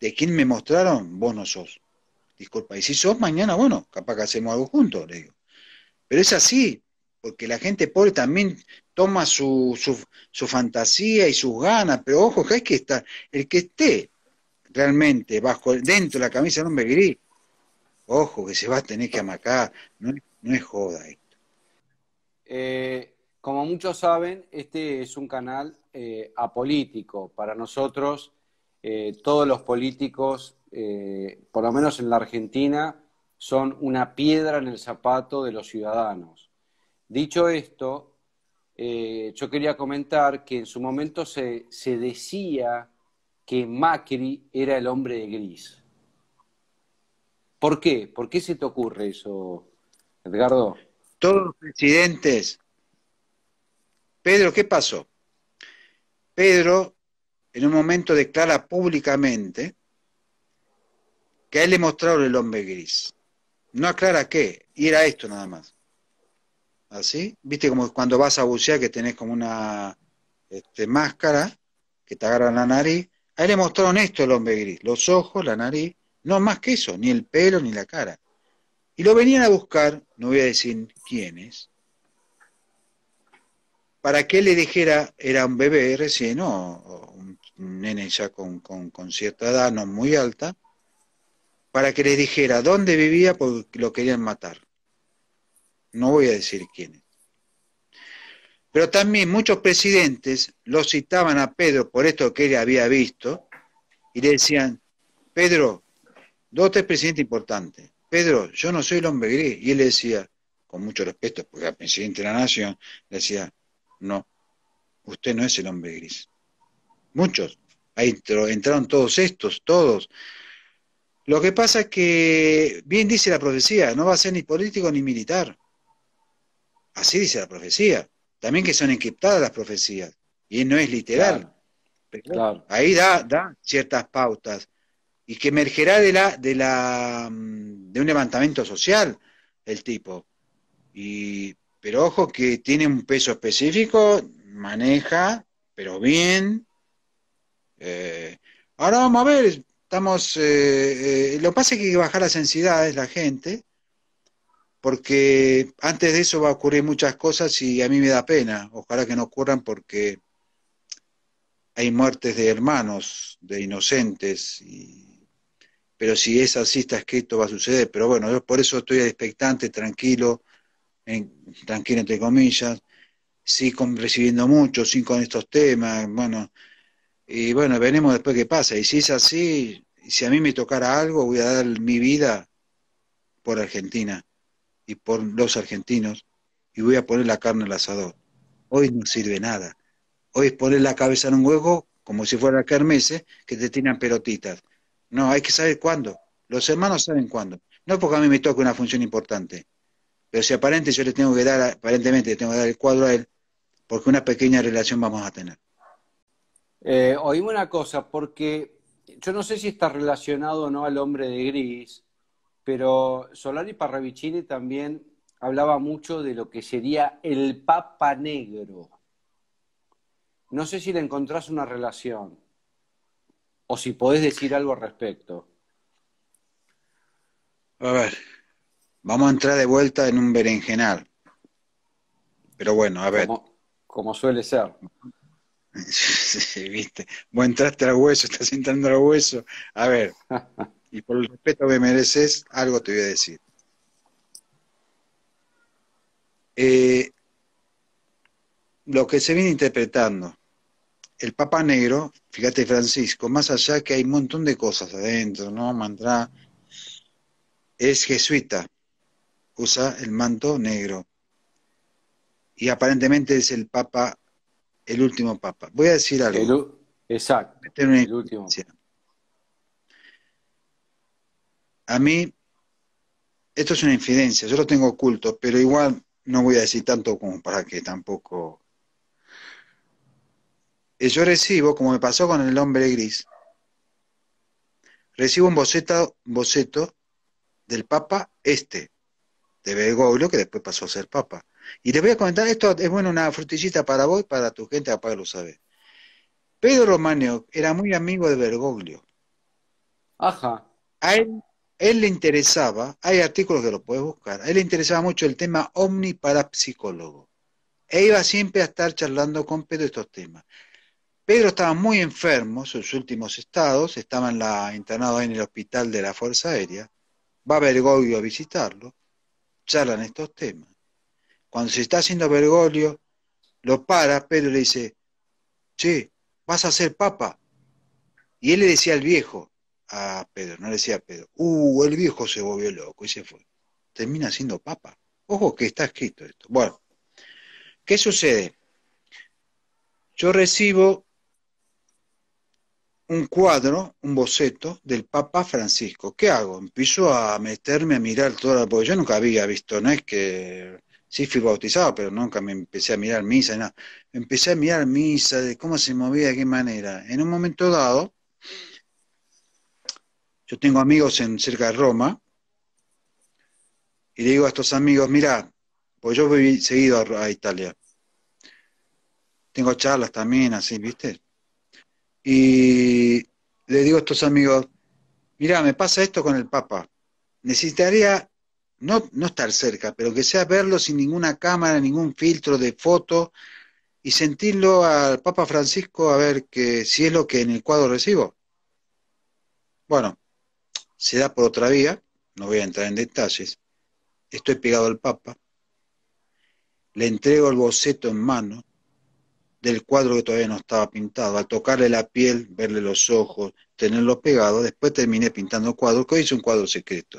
Speaker 1: de quién me mostraron, vos no sos. Disculpa, y si sos mañana, bueno, capaz que hacemos algo juntos, le digo. Pero es así, porque la gente pobre también toma su, su, su fantasía y sus ganas, pero ojo, que hay que estar, el que esté realmente bajo, dentro de la camisa del hombre gris, Ojo, que se va a tener que amacar. No, es joda esto.
Speaker 2: Eh, como muchos saben, este es un canal eh, apolítico. Para nosotros, eh, todos los políticos, por lo menos en la Argentina, son una piedra en el zapato de los ciudadanos. Dicho esto, yo quería comentar que en su momento se, decía que Macri era el hombre de gris. ¿Por qué? ¿Por
Speaker 1: qué se te ocurre eso, Edgardo? Todos los presidentes. Pedro, ¿qué pasó? Pedro en un momento declara públicamente que a él le mostraron el hombre gris. No aclara qué, y era esto nada más. ¿Así? ¿Viste como cuando vas a bucear que tenés como una este, máscara que te agarra la nariz? A él le mostraron esto el hombre gris, los ojos, la nariz, no más que eso, ni el pelo ni la cara. Y lo venían a buscar, no voy a decir quiénes, para que le dijera, era un bebé recién, o un nene ya con, cierta edad, no muy alta, para que les dijera dónde vivía porque lo querían matar. No voy a decir quiénes. Pero también muchos presidentes lo citaban a Pedro por esto que él había visto y le decían, Pedro, dos tres presidentes importantes. Pedro, yo no soy el hombre gris. Y él le decía, con mucho respeto, porque era presidente de la nación, le decía, no, usted no es el hombre gris. Muchos. Ahí entraron todos estos, todos. Lo que pasa es que, bien dice la profecía, no va a ser ni político ni militar. Así dice la profecía. También que son encriptadas las profecías. Y no es literal. Ahí da, da ciertas pautas y que emergerá de la, de la mm, de un levantamiento social el tipo. Y, pero ojo que tiene un peso específico, maneja, pero bien. Eh, ahora vamos a ver, estamos, eh, eh, lo que pasa es que baja que bajar las la gente, porque antes de eso va a ocurrir muchas cosas y a mí me da pena, ojalá que no ocurran porque hay muertes de hermanos, de inocentes y pero si es así está escrito va a suceder. Pero bueno, yo por eso estoy expectante, tranquilo, en, tranquilo entre comillas, sí recibiendo mucho, sí con estos temas, bueno, y bueno, veremos después qué pasa. Y si es así, si a mí me tocara algo, voy a dar mi vida por Argentina y por los argentinos y voy a poner la carne al asador. Hoy no sirve nada. Hoy es poner la cabeza en un huevo como si fuera carmeses ¿eh? que te tiran pelotitas. No, hay que saber cuándo. Los hermanos saben cuándo. No porque a mí me toque una función importante. Pero si aparente yo le tengo que dar, aparentemente tengo que dar el cuadro a él, porque una pequeña relación vamos a tener.
Speaker 2: Eh, Oímos una cosa, porque yo no sé si está relacionado o no al hombre de gris, pero Solari Parravicini también hablaba mucho de lo que sería el Papa Negro. No sé si le encontrás una relación o si podés decir algo al respecto.
Speaker 1: A ver, vamos a entrar de vuelta en un berenjenal. Pero bueno, a ver. Como, suele ser. viste. Vos entraste al hueso, estás entrando el hueso. A ver, y por el respeto que mereces, algo te voy a decir. Eh, lo que se viene interpretando el Papa Negro, fíjate Francisco, más allá que hay un montón de cosas adentro, ¿no? Mantra, es jesuita, usa el manto negro. Y aparentemente es el Papa, el último Papa. Voy a decir algo. El, exacto. el último. A mí, esto es una infidencia, yo lo tengo oculto, pero igual no voy a decir tanto como para que tampoco yo recibo, como me pasó con el hombre gris, recibo un boceto, boceto del Papa este, de Bergoglio, que después pasó a ser Papa. Y te voy a comentar, esto es bueno, una frutillita para vos, para tu gente, capaz que lo sabe. Pedro Romano era muy amigo de Bergoglio. Ajá. A él, él le interesaba, hay artículos que lo puedes buscar, a él le interesaba mucho el tema omni parapsicólogo E iba siempre a estar charlando con Pedro estos temas. Pedro estaba muy enfermo, sus últimos estados, estaba la, internado en el hospital de la Fuerza Aérea. Va a Bergoglio a visitarlo, charlan estos temas. Cuando se está haciendo Bergoglio, lo para, Pedro le dice, ¿sí? vas a ser papa. Y él le decía al viejo, a Pedro, no le decía a Pedro, uh, el viejo se volvió loco y se fue. Termina siendo papa. Ojo que está escrito esto. Bueno, ¿qué sucede? Yo recibo un cuadro, un boceto del Papa Francisco. ¿Qué hago? Empiezo a meterme a mirar toda la... Porque yo nunca había visto, no es que... Sí fui bautizado, pero nunca me empecé a mirar misa, y nada. Empecé a mirar misa, de cómo se movía, de qué manera. En un momento dado, yo tengo amigos en, cerca de Roma, y le digo a estos amigos, mira, pues yo voy seguido a, a Italia. Tengo charlas también, así, ¿viste? y le digo a estos amigos, mira, me pasa esto con el Papa, necesitaría no, no estar cerca, pero que sea verlo sin ninguna cámara, ningún filtro de foto y sentirlo al Papa Francisco a ver que, si es lo que en el cuadro recibo. Bueno, se da por otra vía, no voy a entrar en detalles, estoy pegado al Papa, le entrego el boceto en mano, del cuadro que todavía no estaba pintado. Al tocarle la piel, verle los ojos, tenerlo pegado, después terminé pintando cuadro, que hoy es un cuadro secreto.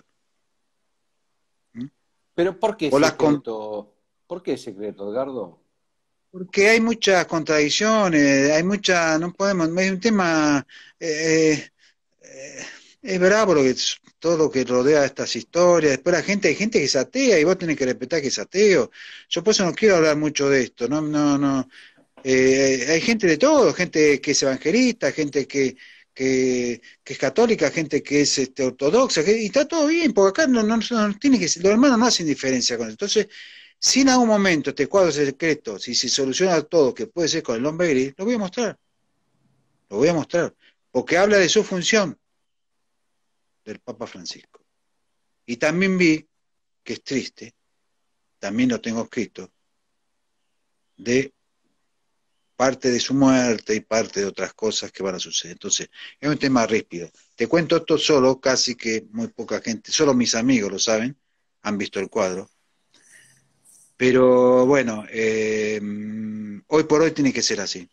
Speaker 2: ¿Mm? ¿Pero por qué, secreto? ¿Por qué secreto, Edgardo?
Speaker 1: Porque hay muchas contradicciones, hay muchas, no podemos, es un tema, eh, eh, es bravo lo que, todo lo que rodea estas historias, después la gente, hay gente que es atea y vos tenés que respetar que es ateo, yo por eso no quiero hablar mucho de esto, no, no, no, eh, hay gente de todo, gente que es evangelista, gente que, es católica, gente que es este, ortodoxa, y está todo bien, porque acá no, no, no tiene que, los hermanos no hacen diferencia con eso. Entonces, si en algún momento este cuadro secreto, si se soluciona todo, que puede ser con el hombre gris, lo voy a mostrar. Lo voy a mostrar. Porque habla de su función, del Papa Francisco. Y también vi, que es triste, también lo tengo escrito, de parte de su muerte y parte de otras cosas que van a suceder. Entonces, es un tema ríspido. Te cuento esto solo, casi que muy poca gente, solo mis amigos lo saben, han visto el cuadro. Pero bueno, eh, hoy por hoy tiene que ser así.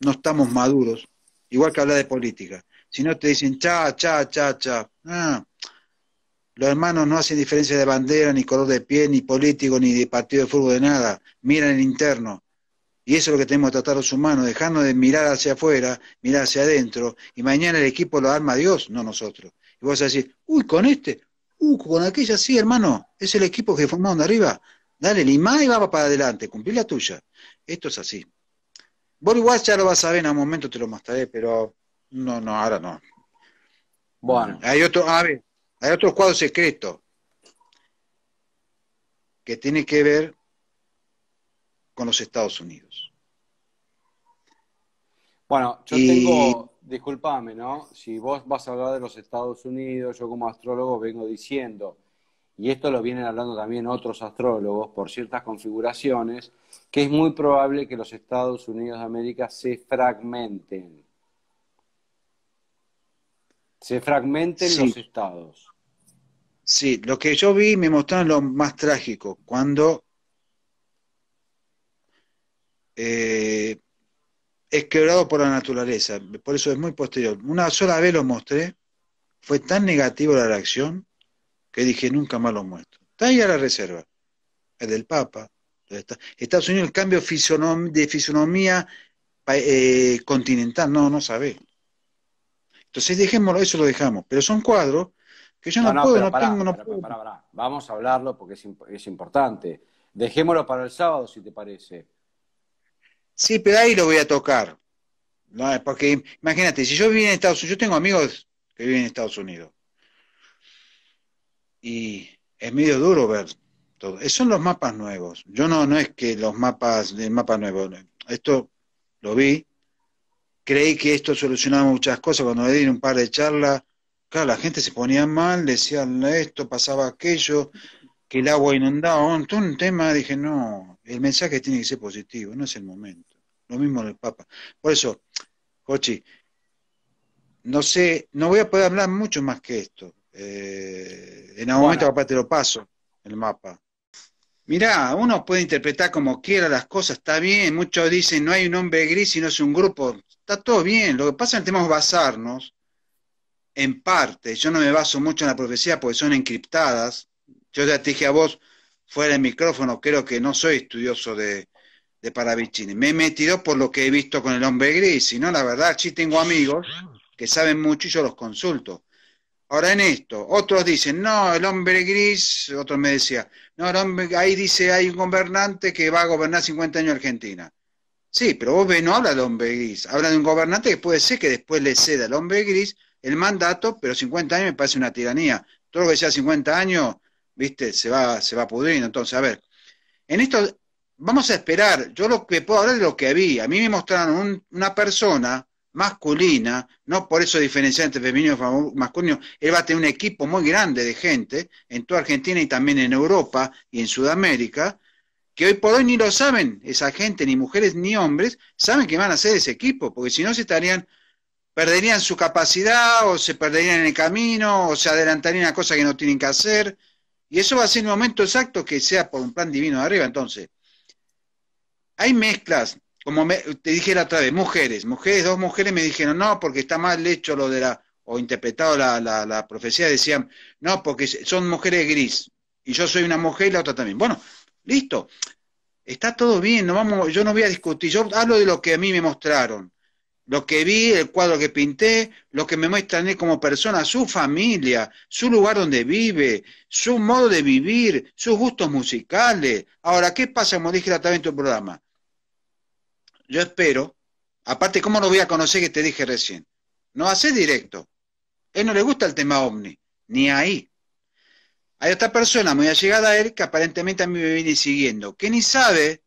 Speaker 1: No estamos maduros, igual que hablar de política. Si no te dicen cha, cha, cha, cha, ah, los hermanos no hacen diferencia de bandera, ni color de pie, ni político, ni de partido de fútbol, de nada. Miran el interno. Y eso es lo que tenemos que tratar los humanos, dejarnos de mirar hacia afuera, mirar hacia adentro, y mañana el equipo lo arma Dios, no nosotros. Y vos vas a decir, uy, con este, uy, uh, con aquella, sí, hermano, es el equipo que formamos de arriba. Dale, limá y va para adelante, cumplí la tuya. Esto es así. Vos igual ya lo vas a ver, en un momento te lo mostraré, pero no, no, ahora no. Bueno. Hay otro, a hay otro cuadro secreto que tiene que ver con los Estados Unidos. Bueno, yo tengo, disculpame,
Speaker 2: ¿no? Si vos vas a hablar de los Estados Unidos, yo como astrólogo vengo diciendo, y esto lo vienen hablando también otros astrólogos por ciertas configuraciones, que es muy probable que los Estados Unidos de América se fragmenten.
Speaker 1: Se fragmenten los
Speaker 2: estados.
Speaker 1: Sí, lo que yo vi me mostraron lo más trágico, cuando eh, es quebrado por la naturaleza, por eso es muy posterior. Una sola vez lo mostré, fue tan negativo la reacción que dije nunca más lo muestro. Está ahí a la reserva, el del Papa. Estados Unidos, el cambio de fisonomía eh, continental, no, no sabe. Entonces dejémoslo, eso lo dejamos, pero son cuadros
Speaker 2: que yo no, puedo, no, tengo, no puedo. Vamos a hablarlo porque es importante. Dejémoslo para el sábado, si te parece
Speaker 1: Sí, pero ahí lo voy a tocar. ¿no? Porque imagínate, si yo vivo en Estados Unidos, yo tengo amigos que viven en Estados Unidos. Y es medio duro ver todo. Esos eh, son los mapas nuevos. Yo no, no es que los mapas, el mapa nuevo, esto lo vi, creí que esto solucionaba muchas cosas. Cuando le di un par de charlas, claro, la gente se ponía mal, decían esto, pasaba aquello, que el agua inundaba, todo un tema, dije, no, el mensaje tiene que ser positivo, no es el momento. Lo mismo del Papa. Por eso, Jochi, no sé, no voy a poder hablar mucho más que esto. Eh, en algún momento capaz te lo paso, el mapa. Mirá, uno puede interpretar como quiera las cosas, está bien, muchos dicen no hay un hombre gris sino es un grupo, está todo bien, lo que pasa es que tenemos que basarnos en parte, yo no me baso mucho en la profecía porque son encriptadas, yo ya te dije a vos fuera del micrófono, creo que no soy estudioso de, de Parabichini, Me he metido por lo que he visto con el hombre gris, y no, la verdad, sí tengo amigos que saben mucho y yo los consulto. Ahora en esto, otros dicen, no, el hombre gris, otro me decía, no, hombre, ahí dice, hay un gobernante que va a gobernar 50 años Argentina. Sí, pero vos no habla del hombre gris, habla de un gobernante que puede ser que después le ceda al hombre gris el mandato, pero 50 años me parece una tiranía. Todo lo que sea 50 años, viste, se va, se va pudriendo. Entonces, a ver, en esto vamos a esperar. Yo lo que puedo hablar es lo que había, A mí me mostraron una persona masculina, no por eso diferenciar entre femenino y masculino, él va a tener un equipo muy grande de gente en toda Argentina y también en Europa y en Sudamérica, que hoy por hoy ni lo saben esa gente, ni mujeres ni hombres, saben que van a ser ese equipo, porque si no se estarían, perderían su capacidad o se perderían en el camino o se adelantarían a cosas que no tienen que hacer. Y eso va a ser el momento exacto que sea por un plan divino de arriba, entonces hay mezclas, como te dije la otra vez, mujeres, mujeres, dos mujeres me dijeron, no, porque está mal hecho lo de la, o interpretado la, la, profecía, decían, no, porque son mujeres gris, y yo soy una mujer y la otra también. Bueno, listo, está todo bien, no vamos, yo no voy a discutir, yo hablo de lo que a mí me mostraron, lo que vi, el cuadro que pinté, lo que me muestran como persona, su familia, su lugar donde vive, su modo de vivir, sus gustos musicales. Ahora, ¿qué pasa, como dije la vez en tu programa? yo espero, aparte, ¿cómo lo voy a conocer que te dije recién? No hace directo. A él no le gusta el tema ovni, ni ahí. Hay otra persona muy allegada a él que aparentemente a mí me viene siguiendo, que ni sabe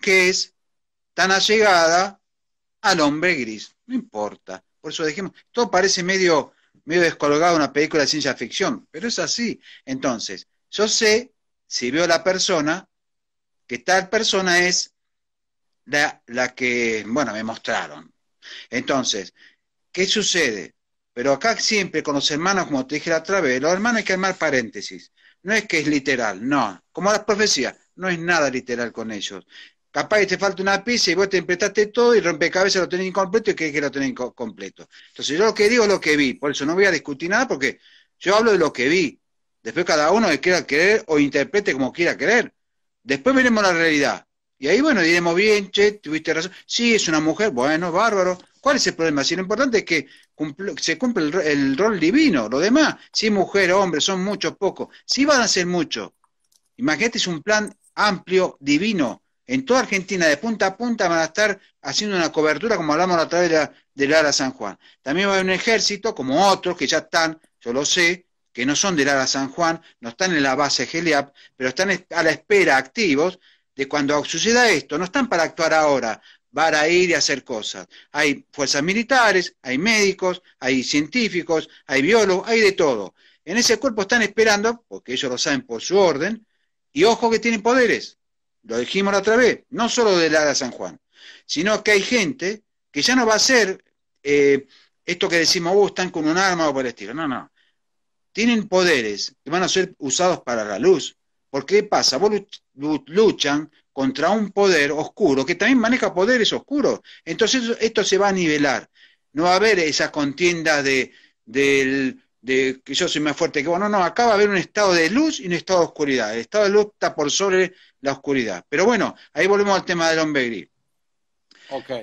Speaker 1: que es tan allegada al hombre gris. No importa. Por eso dejemos. Todo parece medio, medio descolgado una película de ciencia ficción, pero es así. Entonces, yo sé, si veo a la persona, que tal persona es la, la que, bueno, me mostraron. Entonces, ¿qué sucede? Pero acá siempre con los hermanos, como te dije la otra vez, los hermanos hay que armar paréntesis. No es que es literal, no. Como las profecías, no es nada literal con ellos. Capaz que te falta una pizza y vos te interpretaste todo y rompecabezas lo tenés incompleto y crees que lo tenés incompleto. Entonces yo lo que digo es lo que vi, por eso no voy a discutir nada porque yo hablo de lo que vi. Después cada uno que quiera creer o interprete como quiera creer. Después veremos la realidad. Y ahí, bueno, diremos bien, che, tuviste razón. Sí, es una mujer, bueno, bárbaro. ¿Cuál es el problema? Si lo importante es que se cumple el, rol divino, lo demás, si mujer, hombre, son muchos, pocos, si van a ser muchos. Imagínate, es un plan amplio, divino. En toda Argentina, de punta a punta, van a estar haciendo una cobertura, como hablamos a través de la, del ala San Juan. También va a haber un ejército, como otros que ya están, yo lo sé, que no son del ala San Juan, no están en la base GELIAP, pero están a la espera activos de cuando suceda esto, no están para actuar ahora, para ir y hacer cosas. Hay fuerzas militares, hay médicos, hay científicos, hay biólogos, hay de todo. En ese cuerpo están esperando, porque ellos lo saben por su orden, y ojo que tienen poderes. Lo dijimos la otra vez, no solo del de San Juan, sino que hay gente que ya no va a ser eh, esto que decimos, vos oh, están con un arma o por el estilo. No, no. Tienen poderes que van a ser usados para la luz, ¿Por ¿qué pasa? Vos luchan contra un poder oscuro que también maneja poderes oscuros. Entonces esto se va a nivelar. No va a haber esa contienda de, que yo soy más fuerte que vos. No, no, acá va a haber un estado de luz y un estado de oscuridad. El estado de luz está por sobre la oscuridad. Pero bueno, ahí volvemos al tema del hombre gris.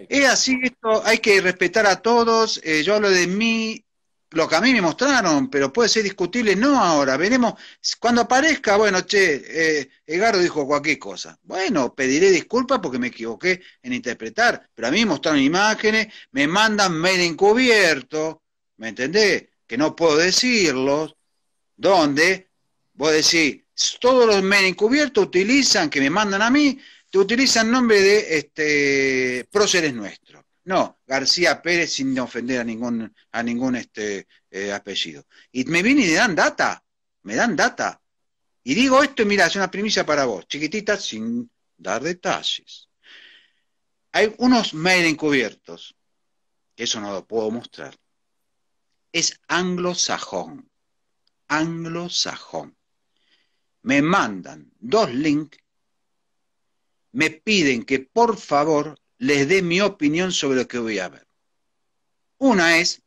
Speaker 1: Es así, esto hay que respetar a todos. Eh, yo hablo de mí, lo que a mí me mostraron, pero puede ser discutible, no ahora, veremos, cuando aparezca, bueno, che, eh, dijo cualquier cosa. Bueno, pediré disculpas porque me equivoqué en interpretar, pero a mí me mostraron imágenes, me mandan mail encubierto, ¿me entendés? Que no puedo decirlos, donde a decir, todos los mail encubiertos utilizan, que me mandan a mí, te utilizan nombre de este, próceres nuestros. No, García Pérez sin ofender a ningún, a ningún este, eh, apellido. Y me vienen y dan data, me dan data. Y digo esto, mira, es una primicia para vos, chiquitita, sin dar detalles. Hay unos mail encubiertos, eso no lo puedo mostrar. Es anglosajón, anglosajón. Me mandan dos links, me piden que por favor les dé mi opinión sobre lo que voy a ver. Una es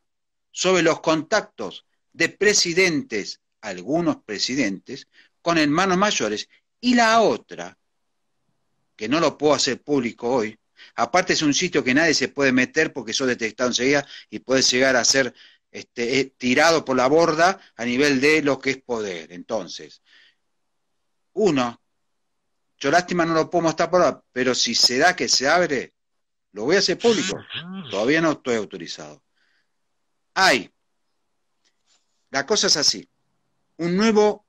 Speaker 1: sobre los contactos de presidentes, algunos presidentes, con hermanos mayores. Y la otra, que no lo puedo hacer público hoy, aparte es un sitio que nadie se puede meter porque soy detectado enseguida y puede llegar a ser este, eh, tirado por la borda a nivel de lo que es poder. Entonces, uno, yo lástima no lo puedo mostrar por ahora, pero si se da que se abre, lo voy a hacer público. Ah. Todavía no estoy autorizado. Hay. La cosa es así. Un nuevo,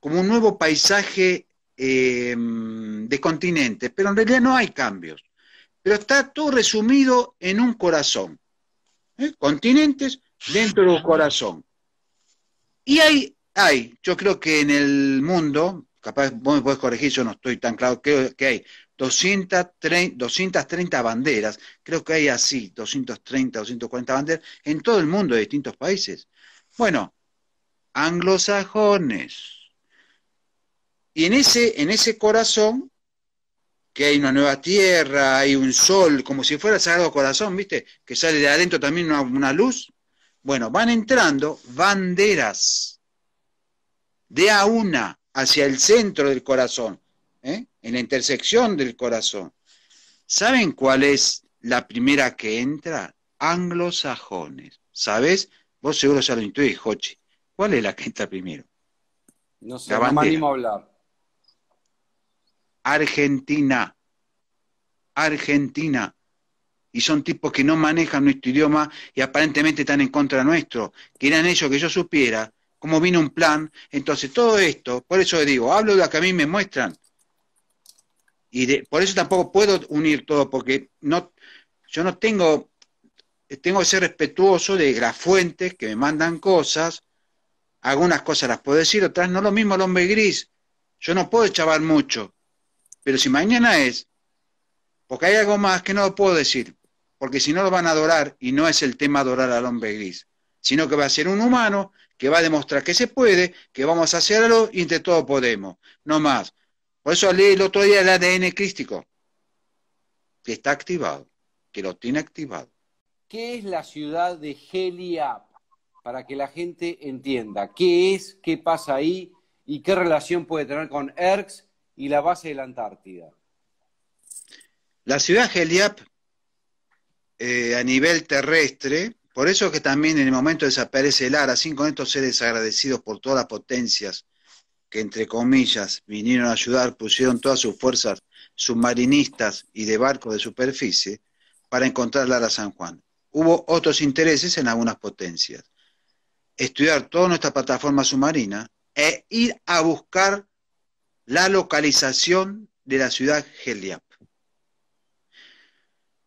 Speaker 1: como un nuevo paisaje eh, de continentes, pero en realidad no hay cambios. Pero está todo resumido en un corazón. ¿Eh? Continentes dentro de un corazón. Y hay, hay, yo creo que en el mundo, capaz vos me podés corregir, yo no estoy tan claro, qué que hay 230, banderas, creo que hay así, 230, 240 banderas, en todo el mundo de distintos países. Bueno, anglosajones. Y en ese, en ese corazón, que hay una nueva tierra, hay un sol, como si fuera el Sagrado Corazón, ¿viste? Que sale de adentro también una, una luz. Bueno, van entrando banderas de a una hacia el centro del corazón. ¿eh? en la intersección del corazón. ¿Saben cuál es la primera que entra? Anglosajones. ¿Sabes? Vos seguro ya lo intuís, Jochi. ¿Cuál es la que entra primero? No sé, no me a hablar. Argentina. Argentina. Y son tipos que no manejan nuestro idioma y aparentemente están en contra nuestro. Querían ellos que yo supiera cómo vino un plan. Entonces, todo esto, por eso digo, hablo de lo que a mí me muestran. Y por eso tampoco puedo unir todo, porque no, yo no tengo, tengo que ser respetuoso de las fuentes que me mandan cosas. Algunas cosas las puedo decir, otras no. Lo mismo el hombre gris. Yo no puedo chavar mucho. Pero si mañana es, porque hay algo más que no puedo decir, porque si no lo van a adorar, y no es el tema adorar al hombre gris, sino que va a ser un humano que va a demostrar que se puede, que vamos a hacerlo y entre todos podemos, no más. Por eso leí el otro día el ADN crístico, que está activado, que lo tiene activado.
Speaker 2: ¿Qué es la ciudad de Heliap? Para que la gente entienda qué es, qué pasa ahí y qué relación puede tener con ERX y la base de la Antártida.
Speaker 1: La ciudad Heliap, eh, a nivel terrestre, por eso es que también en el momento desaparece el ARA, sin con estos seres agradecidos por todas las potencias que entre comillas vinieron a ayudar, pusieron todas sus fuerzas submarinistas y de barcos de superficie para encontrar Lara San Juan. Hubo otros intereses en algunas potencias. Estudiar toda nuestra plataforma submarina e ir a buscar la localización de la ciudad Geliap.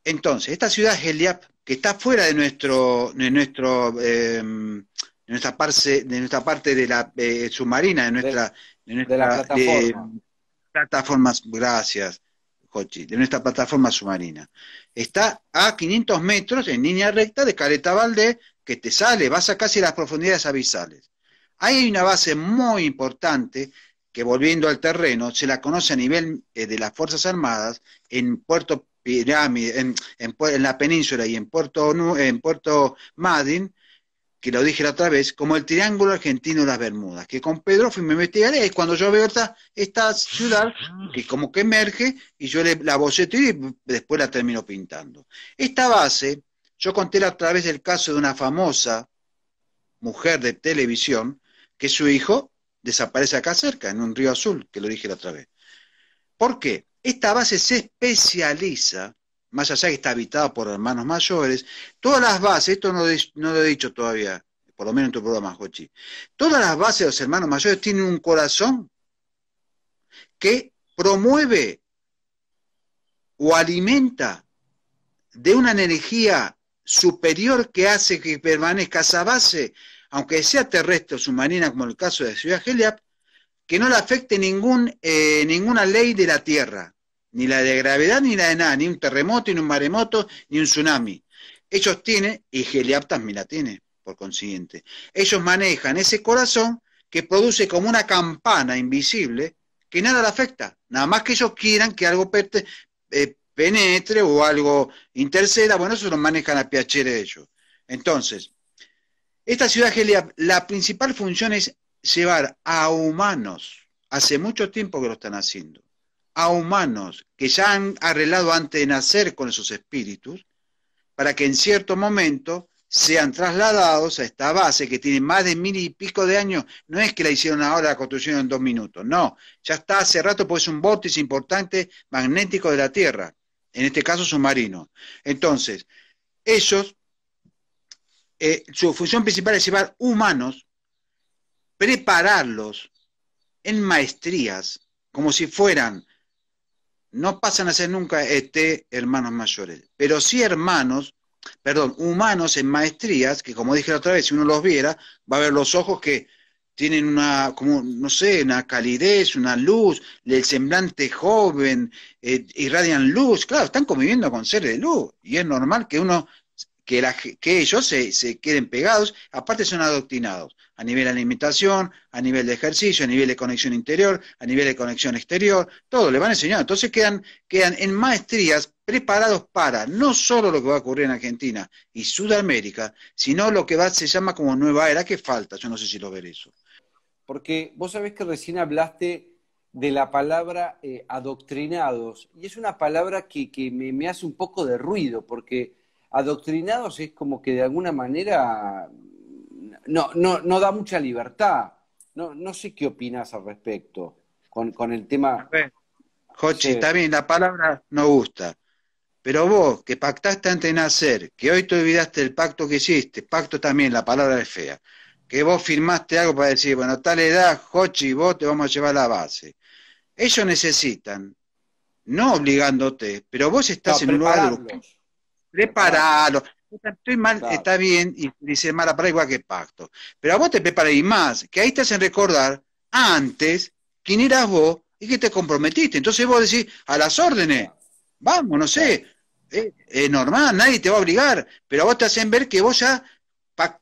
Speaker 1: Entonces, esta ciudad Geliap, que está fuera de nuestro, nuestro em, de nuestra parte de nuestra parte de la eh, submarina de nuestra plataforma. plataformas gracias de nuestra plataforma submarina está a 500 metros en línea recta de Caleta Valde que te sale vas a casi las profundidades abisales hay una base muy importante que volviendo al terreno se la conoce a nivel eh, de las fuerzas armadas en Puerto Pirámide en, en, la península y en Puerto en Puerto Madryn que lo dije la otra vez, como el Triángulo Argentino de las Bermudas, que con Pedro fui me investigaré, es cuando yo veo esta, ciudad que como que emerge y yo le, la boceto y después la termino pintando. Esta base, yo conté la otra vez el caso de una famosa mujer de televisión que su hijo desaparece acá cerca, en un río azul, que lo dije la otra vez. ¿Por qué? Esta base se especializa más allá que está habitado por hermanos mayores, todas las bases, esto no, lo he dicho todavía, por lo menos en tu programa, Jochi, todas las bases de los hermanos mayores tienen un corazón que promueve o alimenta de una energía superior que hace que permanezca esa base, aunque sea terrestre o submarina, como el caso de Ciudad Heliap, que no le afecte eh, ninguna ley de la Tierra ni la de gravedad ni la de nada, ni un terremoto, ni un maremoto, ni un tsunami. Ellos tienen, y Geliab también la tiene, por consiguiente. Ellos manejan ese corazón que produce como una campana invisible que nada le afecta, nada más que ellos quieran que algo eh, penetre o algo interceda, bueno, eso lo manejan a de ellos. Entonces, esta ciudad Geliab, la principal función es llevar a humanos, hace mucho tiempo que lo están haciendo, a humanos que ya han arreglado antes de nacer con esos espíritus, para que en cierto momento sean trasladados a esta base que tiene más de mil y pico de años. No es que la hicieron ahora, la construcción en dos minutos, no. Ya está hace rato, pues es un vórtice importante magnético de la Tierra, en este caso submarino. Entonces, ellos, eh, su función principal es llevar humanos, prepararlos en maestrías, como si fueran no pasan a ser nunca este hermanos mayores, pero sí hermanos, perdón, humanos en maestrías, que como dije la otra vez, si uno los viera, va a ver los ojos que tienen una, como, no sé, una calidez, una luz, el semblante joven, eh, irradian luz, claro, están conviviendo con seres de luz, y es normal que uno, que, ellos se, se queden pegados, aparte son adoctrinados a nivel de alimentación, a nivel de ejercicio, a nivel de conexión interior, a nivel de conexión exterior, todo, le van enseñando. Entonces quedan, quedan en maestrías preparados para no solo lo que va a ocurrir en Argentina y Sudamérica, sino lo que va, se llama como nueva era, que falta, yo no sé si lo veré eso.
Speaker 2: Porque vos sabés que recién hablaste de la palabra eh, adoctrinados. Y es una palabra que, me, hace un poco de ruido, porque adoctrinados es como que de alguna manera no, no, no da mucha libertad. No, no sé qué opinas al
Speaker 1: respecto con, con el tema. Jochi, la palabra no gusta. Pero vos, que pactaste antes de nacer, que hoy te olvidaste el pacto que hiciste, pacto también, la palabra es fea, que vos firmaste algo para decir, bueno, tal edad, Jochi y vos te vamos a llevar a la base. Ellos necesitan, no obligándote, pero vos estás en un lugar... Prepararlos estoy mal, está bien, y dice mala para igual que pacto. Pero a vos te y más, que ahí te hacen recordar antes quién eras vos y que te comprometiste. Entonces vos decís, a las órdenes, vamos, no sé, eh, es, normal, nadie te va a obligar, pero a vos te hacen ver que vos ya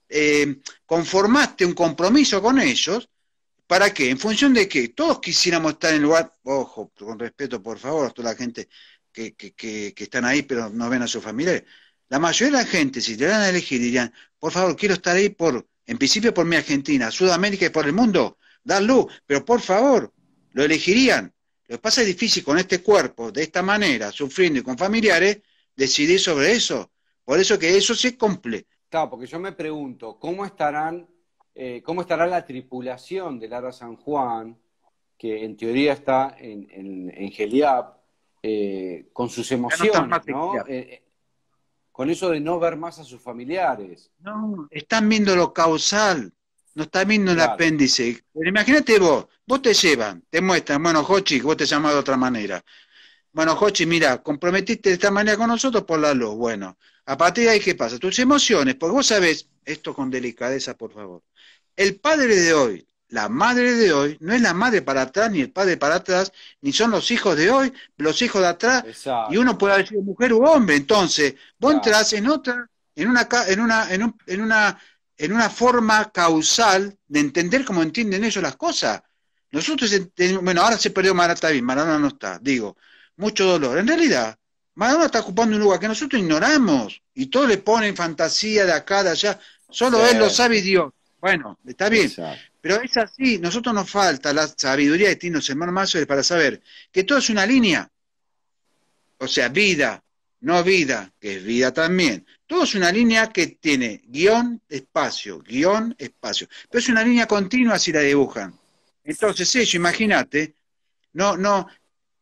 Speaker 1: eh, conformaste un compromiso con ellos. ¿Para qué? En función de que todos quisiéramos estar en el lugar, ojo, con respeto, por favor, a toda la gente que, que, que, que están ahí, pero no ven a sus familiares la mayoría de la gente, si te van a elegir, dirían, por favor, quiero estar ahí por, en principio por mi Argentina, Sudamérica y por el mundo, darlo luz, pero por favor, lo elegirían. Lo que pasa es difícil con este cuerpo, de esta manera, sufriendo y con familiares, decidir sobre eso. Por eso que eso se cumple. Claro, porque yo me pregunto,
Speaker 2: ¿cómo estarán, eh, cómo estará la tripulación del ara San Juan, que en teoría está en, en, Geliab, eh, con sus emociones,
Speaker 1: ¿no? con eso de no ver más a sus familiares. No, están viendo lo causal, no están viendo el apéndice. Pero imagínate vos, vos te llevan, te muestran, bueno, Jochi, vos te llamás de otra manera. Bueno, Jochi, mira, comprometiste de esta manera con nosotros por la luz. Bueno, a partir de ahí, ¿qué pasa? Tus emociones, porque vos sabés, esto con delicadeza, por favor. El padre de hoy, la madre de hoy no es la madre para atrás, ni el padre para atrás, ni son los hijos de hoy, los hijos de atrás, y uno puede haber mujer u hombre. Entonces, vos entras en otra, en una, en una, en, una, en una forma causal de entender cómo entienden ellos las cosas. Nosotros, bueno, ahora se perdió Maratavi, Maradona no está, digo, mucho dolor. En realidad, Maradona está ocupando un lugar que nosotros ignoramos, y todo le ponen fantasía de acá, de allá, solo él lo sabe y Dios. Bueno, está bien. Pero es así, nosotros nos falta la sabiduría de Tino hermanos para saber que todo es una línea. O sea, vida, no vida, que es vida también. Todo es una línea que tiene guión, espacio, guión, espacio. Pero es una línea continua si la dibujan. Entonces, eso, imagínate, no, no,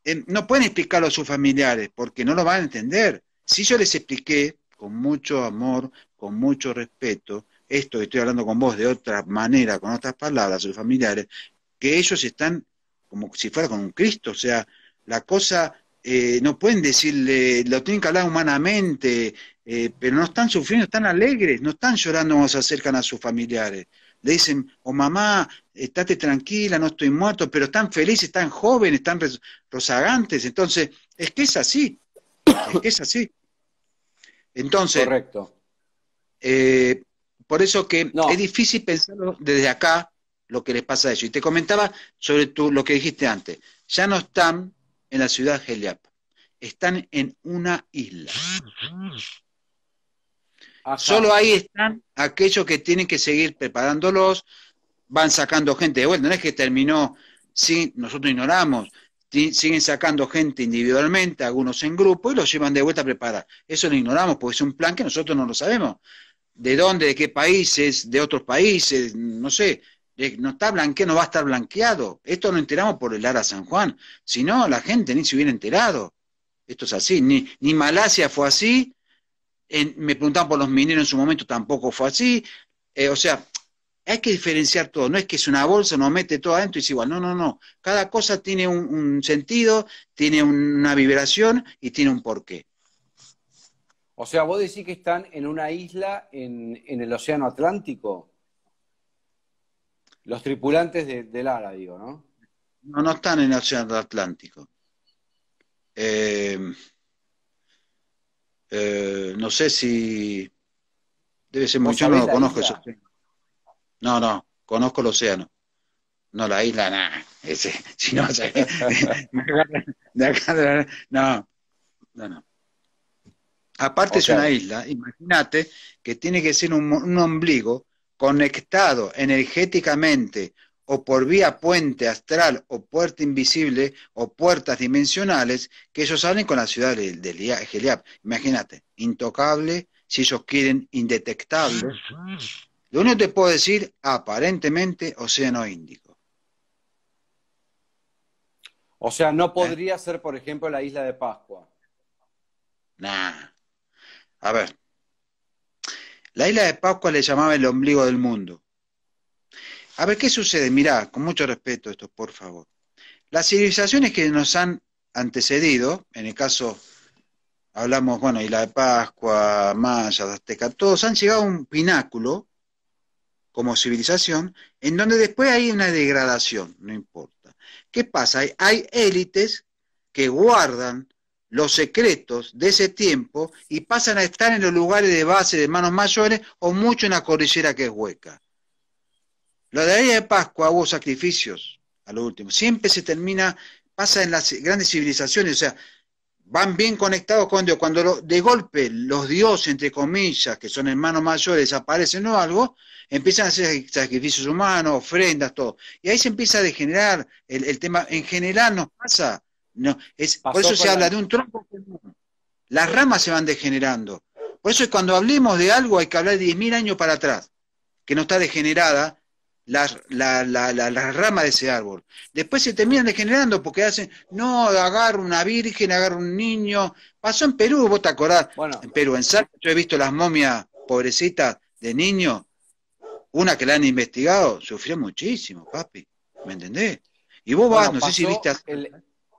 Speaker 1: em, no pueden explicarlo a sus familiares porque no lo van a entender. Si yo les expliqué con mucho amor, con mucho respeto, esto que estoy hablando con vos de otra manera, con otras palabras, sus familiares, que ellos están como si fuera con un Cristo, o sea, la cosa, eh, no pueden decirle, lo tienen que hablar humanamente, eh, pero no están sufriendo, están alegres, no están llorando cuando se acercan a sus familiares. Le dicen, oh mamá, estate tranquila, no estoy muerto, pero están felices, están jóvenes, están rozagantes. Entonces, es que es así, es que es así. Entonces, Correcto. Eh, por eso que es difícil pensar desde acá lo que les pasa a ellos. Y te comentaba sobre tú, lo que dijiste antes. Ya no están en la ciudad de Heliap, están en una isla. Solo ahí están aquellos que tienen que seguir preparándolos, van sacando gente de vuelta. No es que terminó, sí, nosotros ignoramos, siguen sacando gente individualmente, algunos en grupo, y los llevan de vuelta a preparar. Eso lo ignoramos porque es un plan que nosotros no lo sabemos de dónde, de qué países, de otros países, no sé, no está blanqueado, no va a estar blanqueado. Esto no enteramos por el ara San Juan, si no, la gente ni se hubiera enterado. Esto es así, ni, Malasia fue así, en, me preguntaban por los mineros en su momento, tampoco fue así. Eh, o sea, hay que diferenciar todo, no es que es una bolsa, nos mete todo adentro y es igual, no, no, no. Cada cosa tiene un sentido, tiene una vibración y tiene un porqué. O sea, vos decís que están en una isla en, el Océano Atlántico. Los tripulantes
Speaker 2: de, del ala, digo, ¿no?
Speaker 1: No, no están en el Océano Atlántico. Eh, eh, no sé si. Debe ser mucho, no lo conozco. Eso. No, no, conozco el océano. No, la isla, nada. Si no, no, no, no. Aparte es una isla, imagínate que tiene que ser un, ombligo conectado energéticamente o por vía puente astral o puerta invisible o puertas dimensionales que ellos salen con la ciudad de, Geliab. Imagínate, intocable, si ellos quieren, indetectable. Lo único que te puedo decir, aparentemente, Océano Índico. O sea, no eh. podría
Speaker 2: ser, por ejemplo, la isla de Pascua.
Speaker 1: Nah. A ver, la isla de Pascua le llamaba el ombligo del mundo. A ver, ¿qué sucede? Mirá, con mucho respeto esto, por favor. Las civilizaciones que nos han antecedido, en el caso, hablamos, bueno, Isla de Pascua, Maya, Azteca, todos han llegado a un pináculo como civilización, en donde después hay una degradación, no importa. ¿Qué pasa? Hay, hay élites que guardan los secretos de ese tiempo y pasan a estar en los lugares de base de manos mayores o mucho en la cordillera que es hueca. La día de Pascua hubo sacrificios a lo último. Siempre se termina, pasa en las grandes civilizaciones, o sea, van bien conectados con Dios. Cuando de golpe los dioses, entre comillas, que son hermanos mayores, desaparecen o algo, empiezan a hacer sacrificios humanos, ofrendas, todo. Y ahí se empieza a degenerar el, el tema. En general nos pasa no, es, por eso se habla de un tronco Las ramas se van degenerando. Por eso es cuando hablemos de algo hay que hablar de 10.000 años para atrás, que no está degenerada la, rama de ese árbol. Después se terminan degenerando porque hacen, no, agarro una virgen, agarro un niño. Pasó en Perú, vos te acordás. en Perú, en Salta, yo he visto las momias pobrecitas de niños. Una que la han investigado, sufrió muchísimo, papi. ¿Me entendés? Y vos vas, no sé si viste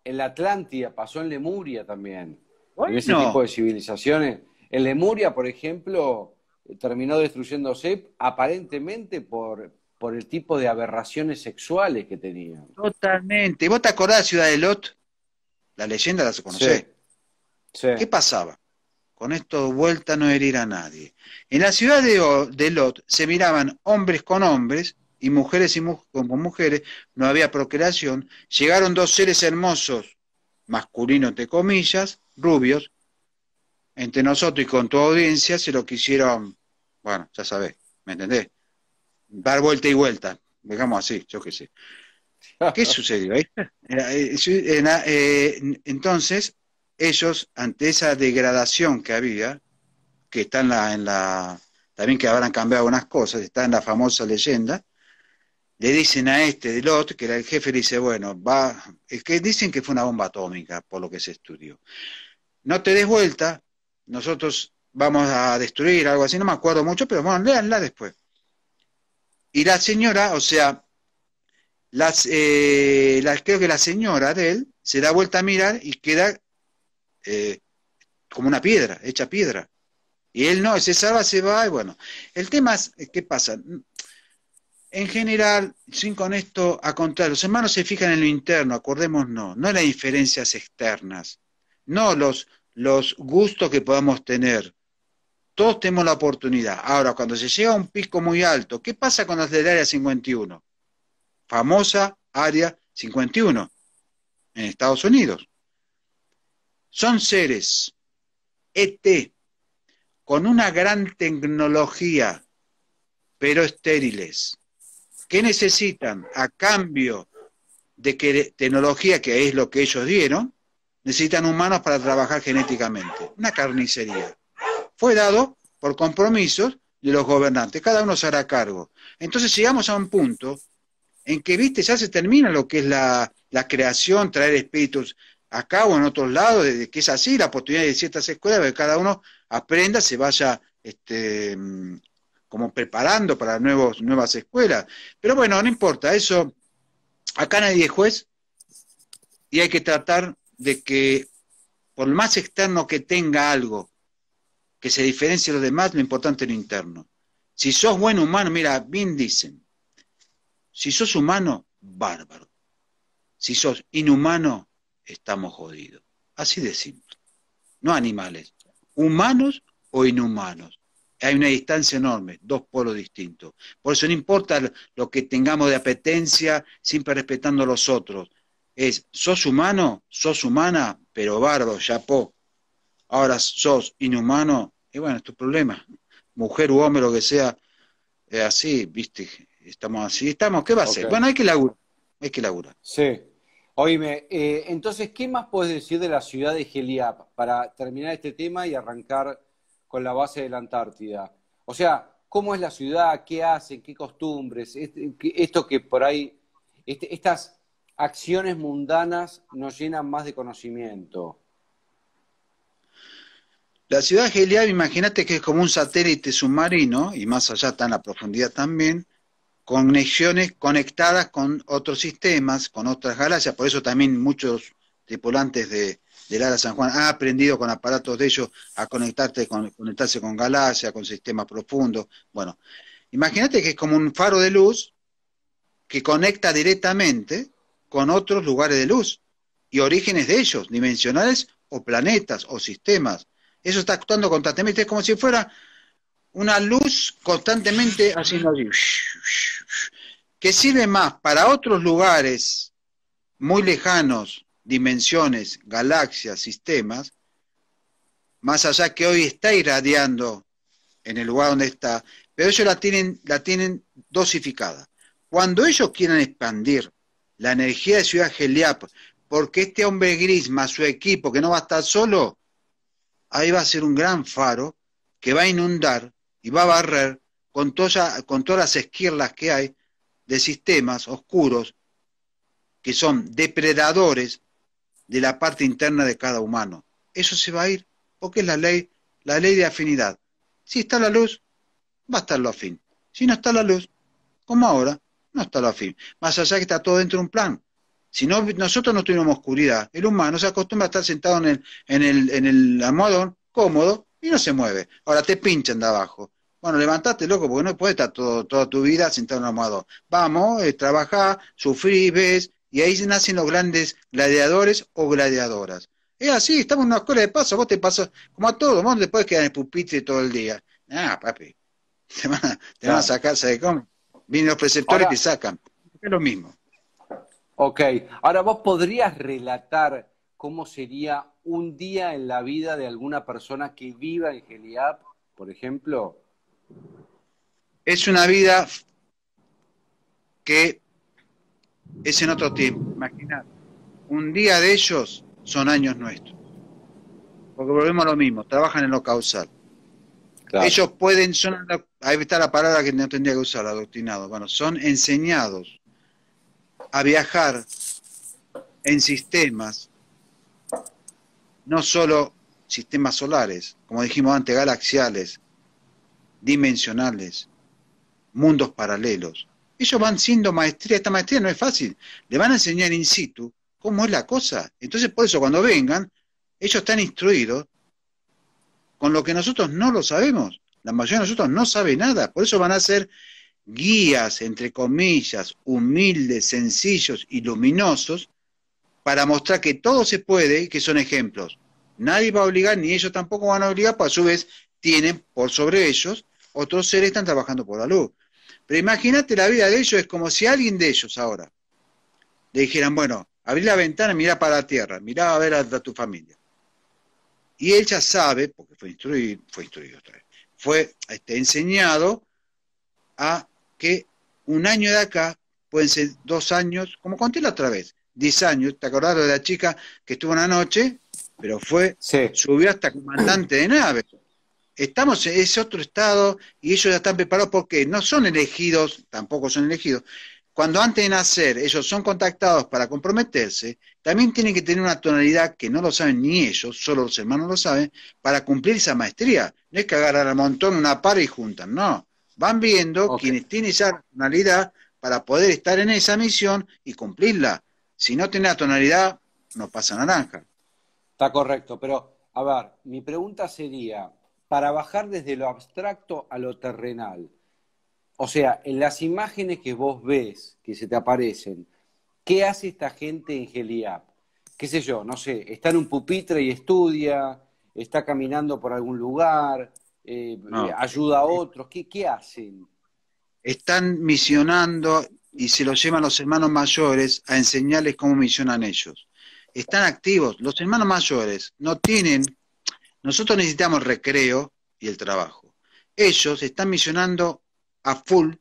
Speaker 2: en la Atlántida, pasó en Lemuria también. En ese tipo de civilizaciones. En Lemuria, por ejemplo, eh, terminó destruyéndose aparentemente por, por el tipo de aberraciones sexuales que tenían.
Speaker 1: Totalmente. ¿Vos te acordás de Ciudad de Lot? La leyenda la se conoce. ¿Qué pasaba? Con esto vuelta no herir a nadie. En la ciudad de, de Lot se miraban hombres con hombres y mujeres y como mujeres, no había procreación, llegaron dos seres hermosos, masculinos entre comillas, rubios, entre nosotros y con tu audiencia se lo quisieron, bueno, ya sabés, ¿me entendés? Dar vuelta y vuelta, digamos así, yo qué sé. ¿Qué sucedió ahí? Eh, eh, entonces, ellos, ante esa degradación que había, que está la, en la también que habrán cambiado unas cosas, está en la famosa leyenda, le dicen a este del otro, que el jefe le dice, bueno, va, es que dicen que fue una bomba atómica, por lo que se estudió. No te des vuelta, nosotros vamos a destruir algo así, no me acuerdo mucho, pero bueno, léanla después. Y la señora, o sea, las, eh, creo que la señora de él se da vuelta a mirar y queda eh, como una piedra, hecha piedra. Y él no, se salva, se va, y bueno. El tema es, ¿qué pasa? En general, sin con esto a contar, los hermanos se fijan en lo interno, acordémonos, no en las diferencias externas, no los, los gustos que podamos tener. Todos tenemos la oportunidad. Ahora, cuando se llega a un pico muy alto, ¿qué pasa con las del área 51? Famosa área 51 en Estados Unidos. Son seres ET con una gran tecnología, pero estériles. ¿Qué necesitan a cambio de que tecnología, que es lo que ellos dieron, necesitan humanos para trabajar genéticamente? Una carnicería. Fue dado por compromisos de los gobernantes, cada uno se hará cargo. Entonces llegamos a un punto en que, viste, ya se termina lo que es la, creación, traer espíritus acá o en otros lados, desde que es así, la oportunidad de ciertas escuelas, de que cada uno aprenda, se vaya este, como preparando para nuevos, nuevas escuelas. Pero bueno, no importa, eso, acá nadie es juez y hay que tratar de que, por más externo que tenga algo que se diferencie de los demás, lo importante es lo interno. Si sos buen humano, mira, bien dicen, si sos humano, bárbaro. Si sos inhumano, estamos jodidos. Así de simple. No animales, humanos o inhumanos hay una distancia enorme, dos polos distintos. Por eso no importa lo que tengamos de apetencia, siempre respetando a los otros. Es, sos humano, sos humana, pero bardo, chapó. Ahora sos inhumano, y bueno, es tu problema. Mujer u hombre, lo que sea, eh, así, viste, estamos así, estamos, ¿qué va a ser? Bueno, hay que laburar, hay que laburar. Sí.
Speaker 2: Oíme, eh, entonces, ¿qué más puedes decir de la ciudad de Geliap para terminar este tema y arrancar con la base de la Antártida. O sea, ¿cómo es la ciudad? ¿Qué hacen? ¿Qué costumbres? Eh, esto que por ahí, este, estas acciones mundanas nos llenan más de conocimiento.
Speaker 1: La ciudad de imagínate que es como un satélite submarino, y más allá está en la profundidad también, conexiones conectadas con otros sistemas, con otras galaxias, por eso también muchos tripulantes de, del Lara San Juan ha aprendido con aparatos de ellos a con, conectarse con galaxias, con sistemas profundos. Bueno, imagínate que es como un faro de luz que conecta directamente con otros lugares de luz y orígenes de ellos, dimensionales o planetas o sistemas. Eso está actuando constantemente, es como si fuera una luz constantemente haciendo que sirve más para otros lugares muy lejanos dimensiones, galaxias, sistemas, más allá que hoy está irradiando en el lugar donde está, pero ellos la tienen, la tienen dosificada. Cuando ellos quieran expandir la energía de Ciudad Geliap, porque este hombre gris más su equipo, que no va a estar solo, ahí va a ser un gran faro que va a inundar y va a barrer con, con todas las esquirlas que hay de sistemas oscuros que son depredadores de la parte interna de cada humano. Eso se va a ir, porque es la ley, la ley de afinidad. Si está la luz, va a estar lo afín. Si no está la luz, como ahora, no está lo afín. Más allá que está todo dentro de un plan. Si no, nosotros no tuvimos oscuridad, el humano se acostumbra a estar sentado en el, en el, en el almohadón, cómodo, y no se mueve. Ahora te pinchan de abajo. Bueno, levantate, loco, porque no puedes estar todo, toda tu vida sentado en el almohadón. Vamos, trabajar, eh, trabajar, sufrir, ves, y ahí nacen los grandes gladiadores o gladiadoras. Es así, estamos en una escuela de paso, vos te pasas, como a todos, vos después quedar en el pupitre todo el día. Ah, papi, te van a, te de sacar, ¿sabes cómo? Vienen los preceptores y te sacan, es lo mismo. Ok,
Speaker 2: ahora vos podrías relatar cómo sería un día en la vida de alguna persona que viva en Geliab? por ejemplo? Es una
Speaker 1: vida que es en otro tiempo, Imaginar, Un día de ellos son años nuestros. Porque volvemos a lo mismo, trabajan en lo causal. Ellos pueden, son, ahí está la palabra que no tendría que usar, adoctrinado. Bueno, son enseñados a viajar en sistemas, no solo sistemas solares, como dijimos antes, galaxiales, dimensionales, mundos paralelos, ellos van siendo maestría, esta maestría no es fácil, le van a enseñar in situ cómo es la cosa. Entonces, por eso cuando vengan, ellos están instruidos con lo que nosotros no lo sabemos. La mayoría de nosotros no sabe nada, por eso van a ser guías, entre comillas, humildes, sencillos y luminosos, para mostrar que todo se puede y que son ejemplos. Nadie va a obligar, ni ellos tampoco van a obligar, pues a su vez tienen por sobre ellos otros seres que están trabajando por la luz. Pero imagínate la vida de ellos, es como si alguien de ellos ahora le dijeran, bueno, abrí la ventana, mira para la tierra, mira a ver a, tu familia. Y ella sabe, porque fue instruido, fue instruido otra vez, fue este, enseñado a que un año de acá pueden ser dos años, como conté la otra vez, diez años, ¿te acordás de la chica que estuvo una noche? Pero fue, subió hasta comandante de nave, Estamos, en ese otro estado y ellos ya están preparados porque no son elegidos, tampoco son elegidos. Cuando antes de nacer ellos son contactados para comprometerse, también tienen que tener una tonalidad que no lo saben ni ellos, solo los hermanos lo saben, para cumplir esa maestría. No es que agarran a montón una par y juntan, no. Van viendo quienes tienen esa tonalidad para poder estar en esa misión y cumplirla. Si no tiene la tonalidad, nos pasa naranja. Está correcto, pero a ver, mi pregunta
Speaker 2: sería, para bajar desde lo abstracto a lo terrenal. O sea, en las imágenes que vos ves, que se te aparecen, ¿qué hace esta gente en Geliap? ¿Qué sé yo? No sé, está en un pupitre y estudia, está
Speaker 1: caminando por algún lugar, eh, eh, ayuda a otros, ¿qué, qué hacen? Están misionando y se los llevan los hermanos mayores a enseñarles cómo misionan ellos. Están activos. Los hermanos mayores no tienen nosotros necesitamos recreo y el trabajo. Ellos están misionando a full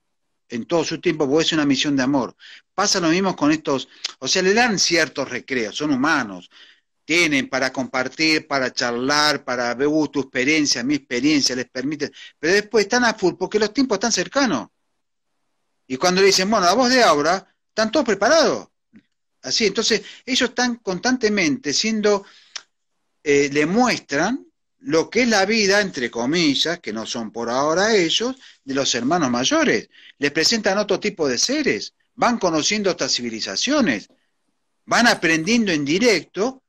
Speaker 1: en todo su tiempo, porque es una misión de amor. Pasa lo mismo con estos, o sea, le dan ciertos recreos, son humanos, tienen para compartir, para charlar, para ver uh, tu experiencia, mi experiencia, les permite, pero después están a full porque los tiempos están cercanos. Y cuando le dicen, bueno, la voz de ahora, están todos preparados. Así, entonces ellos están constantemente siendo, eh, le muestran lo que es la vida, entre comillas, que no son por ahora ellos, de los hermanos mayores. Les presentan otro tipo de seres, van conociendo estas civilizaciones, van aprendiendo en directo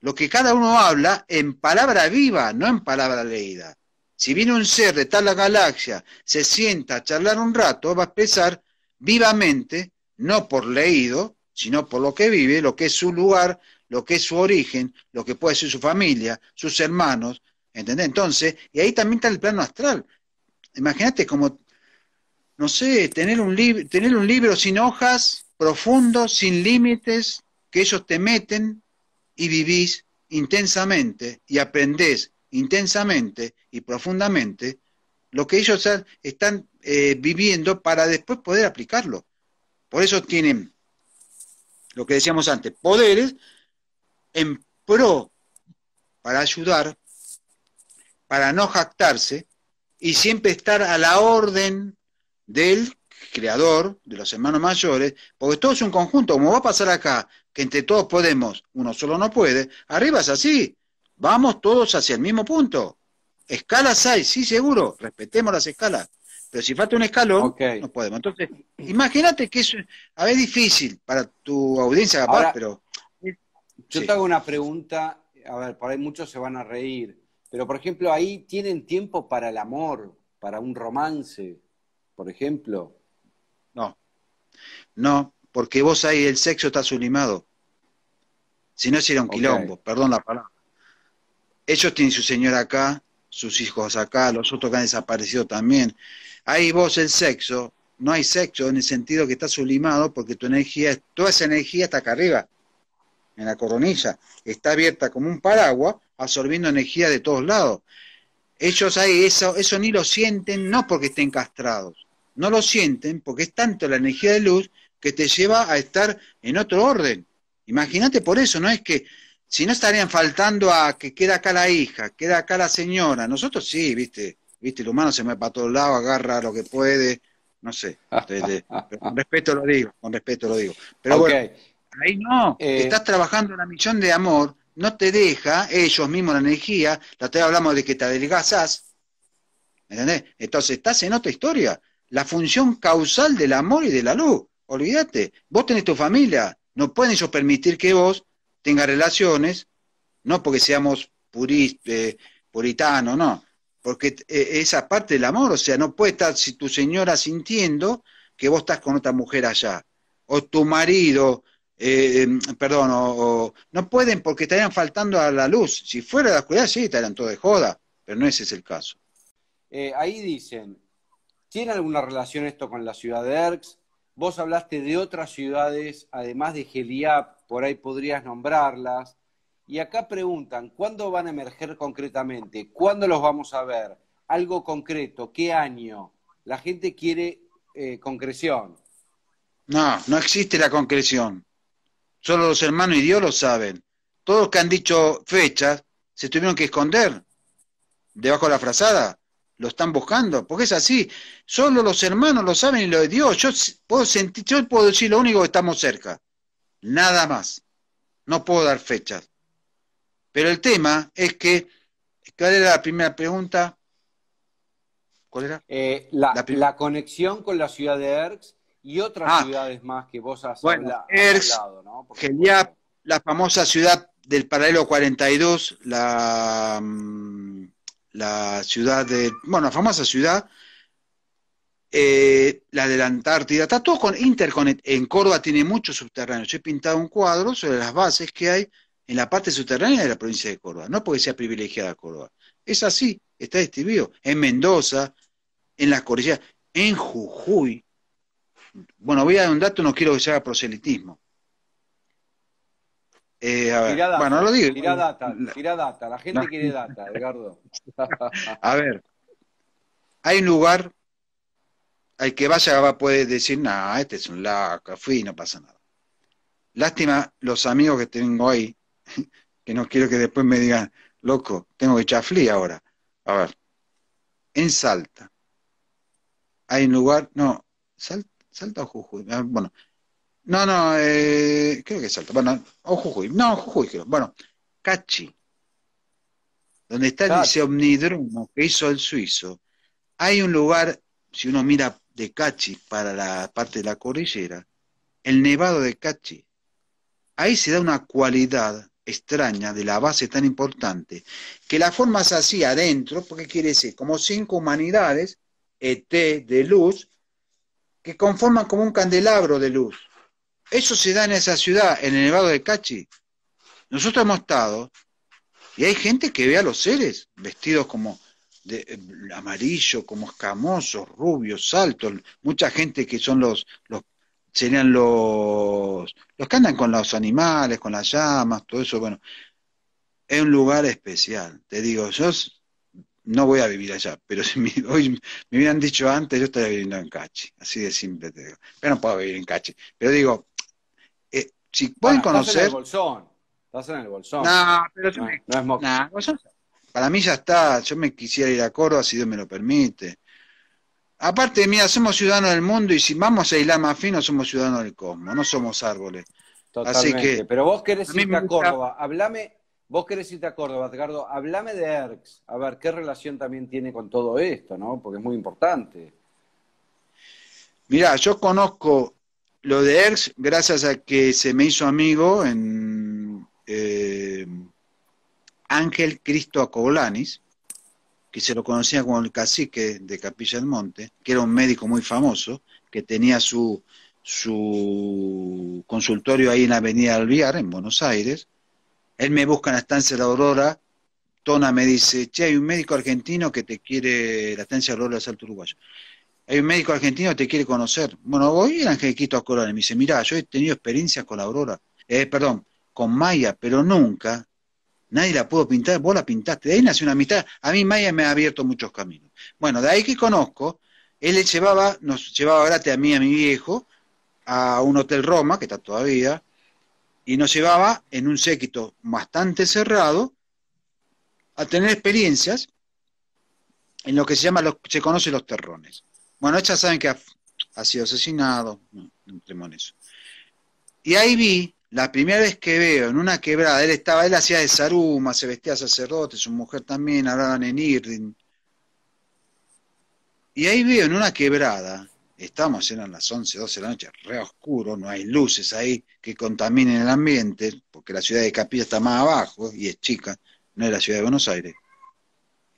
Speaker 1: lo que cada uno habla en palabra viva, no en palabra leída. Si viene un ser de tal galaxia, se sienta a charlar un rato, va a expresar vivamente, no por leído, sino por lo que vive, lo que es su lugar, lo que es su origen, lo que puede ser su familia, sus hermanos, ¿entendés? Entonces, y ahí también está el plano astral. Imagínate como, no sé, tener un, tener un libro sin hojas, profundo, sin límites, que ellos te meten y vivís intensamente y aprendés intensamente y profundamente lo que ellos están eh, viviendo para después poder aplicarlo. Por eso tienen lo que decíamos antes, poderes en pro, para ayudar, para no jactarse y siempre estar a la orden del creador, de los hermanos mayores, porque todo es un conjunto, como va a pasar acá, que entre todos podemos, uno solo no puede, arriba es así, vamos todos hacia el mismo punto. Escalas hay, sí, seguro, respetemos las escalas, pero si falta un escalón, no podemos. Entonces, imagínate que es, a ver, difícil para tu audiencia, capaz, pero
Speaker 2: yo te hago una pregunta, a ver, por muchos se van a reír, pero por ejemplo, ahí tienen tiempo para el amor, para un romance, por
Speaker 1: ejemplo. No, no, porque vos ahí el sexo está sublimado. Si no, sería un quilombo, perdón la palabra. Ellos tienen su señor acá, sus hijos acá, los otros que han desaparecido también. Ahí vos el sexo, no hay sexo en el sentido que está sublimado porque tu energía, toda esa energía está acá arriba en la coronilla, está abierta como un paraguas, absorbiendo energía de todos lados. Ellos ahí, eso, eso ni lo sienten, no porque estén castrados, no lo sienten porque es tanto la energía de luz que te lleva a estar en otro orden. Imagínate por eso, no es que si no estarían faltando a que queda acá la hija, queda acá la señora. Nosotros sí, viste, viste, el humano se mueve para todos lados, agarra lo que puede, no sé. con respeto lo digo, con respeto lo digo. Pero bueno, Ahí no. Eh, estás trabajando una misión de amor, no te deja ellos mismos la energía. La te hablamos de que te adelgazas, entendés? Entonces estás en otra historia. La función causal del amor y de la luz. Olvídate. Vos tenés tu familia. No pueden ellos permitir que vos tengas relaciones, no porque seamos eh, puritanos, no. Porque eh, esa parte del amor, o sea, no puede estar si tu señora sintiendo que vos estás con otra mujer allá. O tu marido eh, perdón, no pueden porque estarían faltando a la luz. Si fuera la oscuridad, sí, estarían todos de joda, pero no ese es el caso.
Speaker 2: Eh, ahí dicen, ¿tiene alguna relación esto con la ciudad de Erx? Vos hablaste de otras ciudades, además de Geliap, por ahí podrías nombrarlas. Y acá preguntan, ¿cuándo van a emerger concretamente? ¿Cuándo los vamos a ver? Algo concreto, ¿qué año? La gente quiere
Speaker 1: eh, concreción. No, no existe la concreción. Solo los hermanos y Dios lo saben. Todos los que han dicho fechas se tuvieron que esconder debajo de la frazada. Lo están buscando, porque es así. Solo los hermanos lo saben y lo de Dios. Yo puedo, sentir, yo puedo decir lo único que estamos cerca. Nada más. No puedo dar fechas. Pero el tema es que, ¿cuál era la primera pregunta? ¿Cuál era? Eh, la, conexión
Speaker 2: con la ciudad de Erx y otras ah, ciudades más que vos has bueno, hablado,
Speaker 1: ¿no? Porque la famosa ciudad del paralelo 42, la, mm, la ciudad de, bueno, la famosa ciudad, eh, la de la Antártida, está todo con interconect, en Córdoba tiene muchos subterráneos, yo he pintado un cuadro sobre las bases que hay en la parte subterránea de la provincia de Córdoba, no porque sea privilegiada Córdoba, es así, está distribuido, en Mendoza, en las cordilleras, en Jujuy, bueno, voy a dar un dato, no quiero que se haga proselitismo. Eh, a ver, lo digo. Tira data,
Speaker 2: data, la gente quiere data, Edgardo.
Speaker 1: a ver, hay un lugar hay que vaya va puede decir, nah, este es un laca, fui y no pasa nada. Lástima los amigos que tengo ahí, que no quiero que después me digan, loco, tengo que chaflí ahora. A ver, en Salta, hay un lugar, no, Salta, Salta o Jujuy. Ah, bueno, no, no, eh, creo que Salta. Bueno, o Jujuy. No, Jujuy creo. Bueno, Cachi, donde está ese el omnidromo que hizo el suizo. Hay un lugar, si uno mira de Cachi para la parte de la cordillera, el nevado de Cachi. Ahí se da una cualidad extraña de la base tan importante, que la forma es así adentro, porque quiere decir como cinco humanidades, ET de luz, que conforman como un candelabro de luz. Eso se da en esa ciudad, en el Nevado de Cachi. Nosotros hemos estado y hay gente que ve a los seres vestidos como de, eh, amarillo, como escamosos, rubios, altos, mucha gente que son los, los serían los, los que andan con los animales, con las llamas, todo eso, bueno, es un lugar especial, te digo, yo no voy a vivir allá, pero si me, hoy me hubieran dicho antes, yo estaría viviendo en Cachi, así de simple te digo. Pero no puedo vivir en Cachi. Pero digo, eh, si pueden conocer...
Speaker 2: Estás en el bolsón, No, pero
Speaker 1: no, no es Para mí ya está, yo me quisiera ir a Córdoba si Dios me lo permite. Aparte, mira, somos ciudadanos del mundo y si vamos a más fino, somos ciudadanos del cosmos, no somos árboles. Totalmente. Así que, pero vos querés irte a Córdoba,
Speaker 2: hablame Vos querés irte a Córdoba, Edgardo, hablame de ERX, a ver qué relación también tiene con todo esto, ¿no? Porque es muy importante.
Speaker 1: Mirá, yo conozco lo de ERX gracias a que se me hizo amigo en eh, Ángel Cristo Acoblanis, que se lo conocía como el cacique de Capilla del Monte, que era un médico muy famoso, que tenía su, su consultorio ahí en Avenida Alviar, en Buenos Aires, él me busca en la estancia La Aurora, Tona me dice, che, hay un médico argentino que te quiere, la estancia de la Aurora de Salto Uruguayo, hay un médico argentino que te quiere conocer. Bueno, voy el Angeliquito a Corona y me dice, mirá, yo he tenido experiencias con la Aurora, eh, perdón, con Maya, pero nunca, nadie la pudo pintar, vos la pintaste, de ahí nació una amistad, a mí Maya me ha abierto muchos caminos. Bueno, de ahí que conozco, él le llevaba, nos llevaba gratis a mí, a mi viejo, a un hotel Roma, que está todavía, y nos llevaba en un séquito bastante cerrado a tener experiencias en lo que se llama, lo, se conoce los terrones. Bueno, ya saben que ha, sido asesinado, Y ahí vi, la primera vez que veo en una quebrada, él estaba, él hacía de zaruma, se vestía sacerdote, su mujer también, hablaban en Irdin. Y ahí veo en una quebrada estamos, eran las 11, 12 de la noche, re oscuro, no hay luces ahí que contaminen el ambiente, porque la ciudad de Capilla está más abajo y es chica, no es la ciudad de Buenos Aires.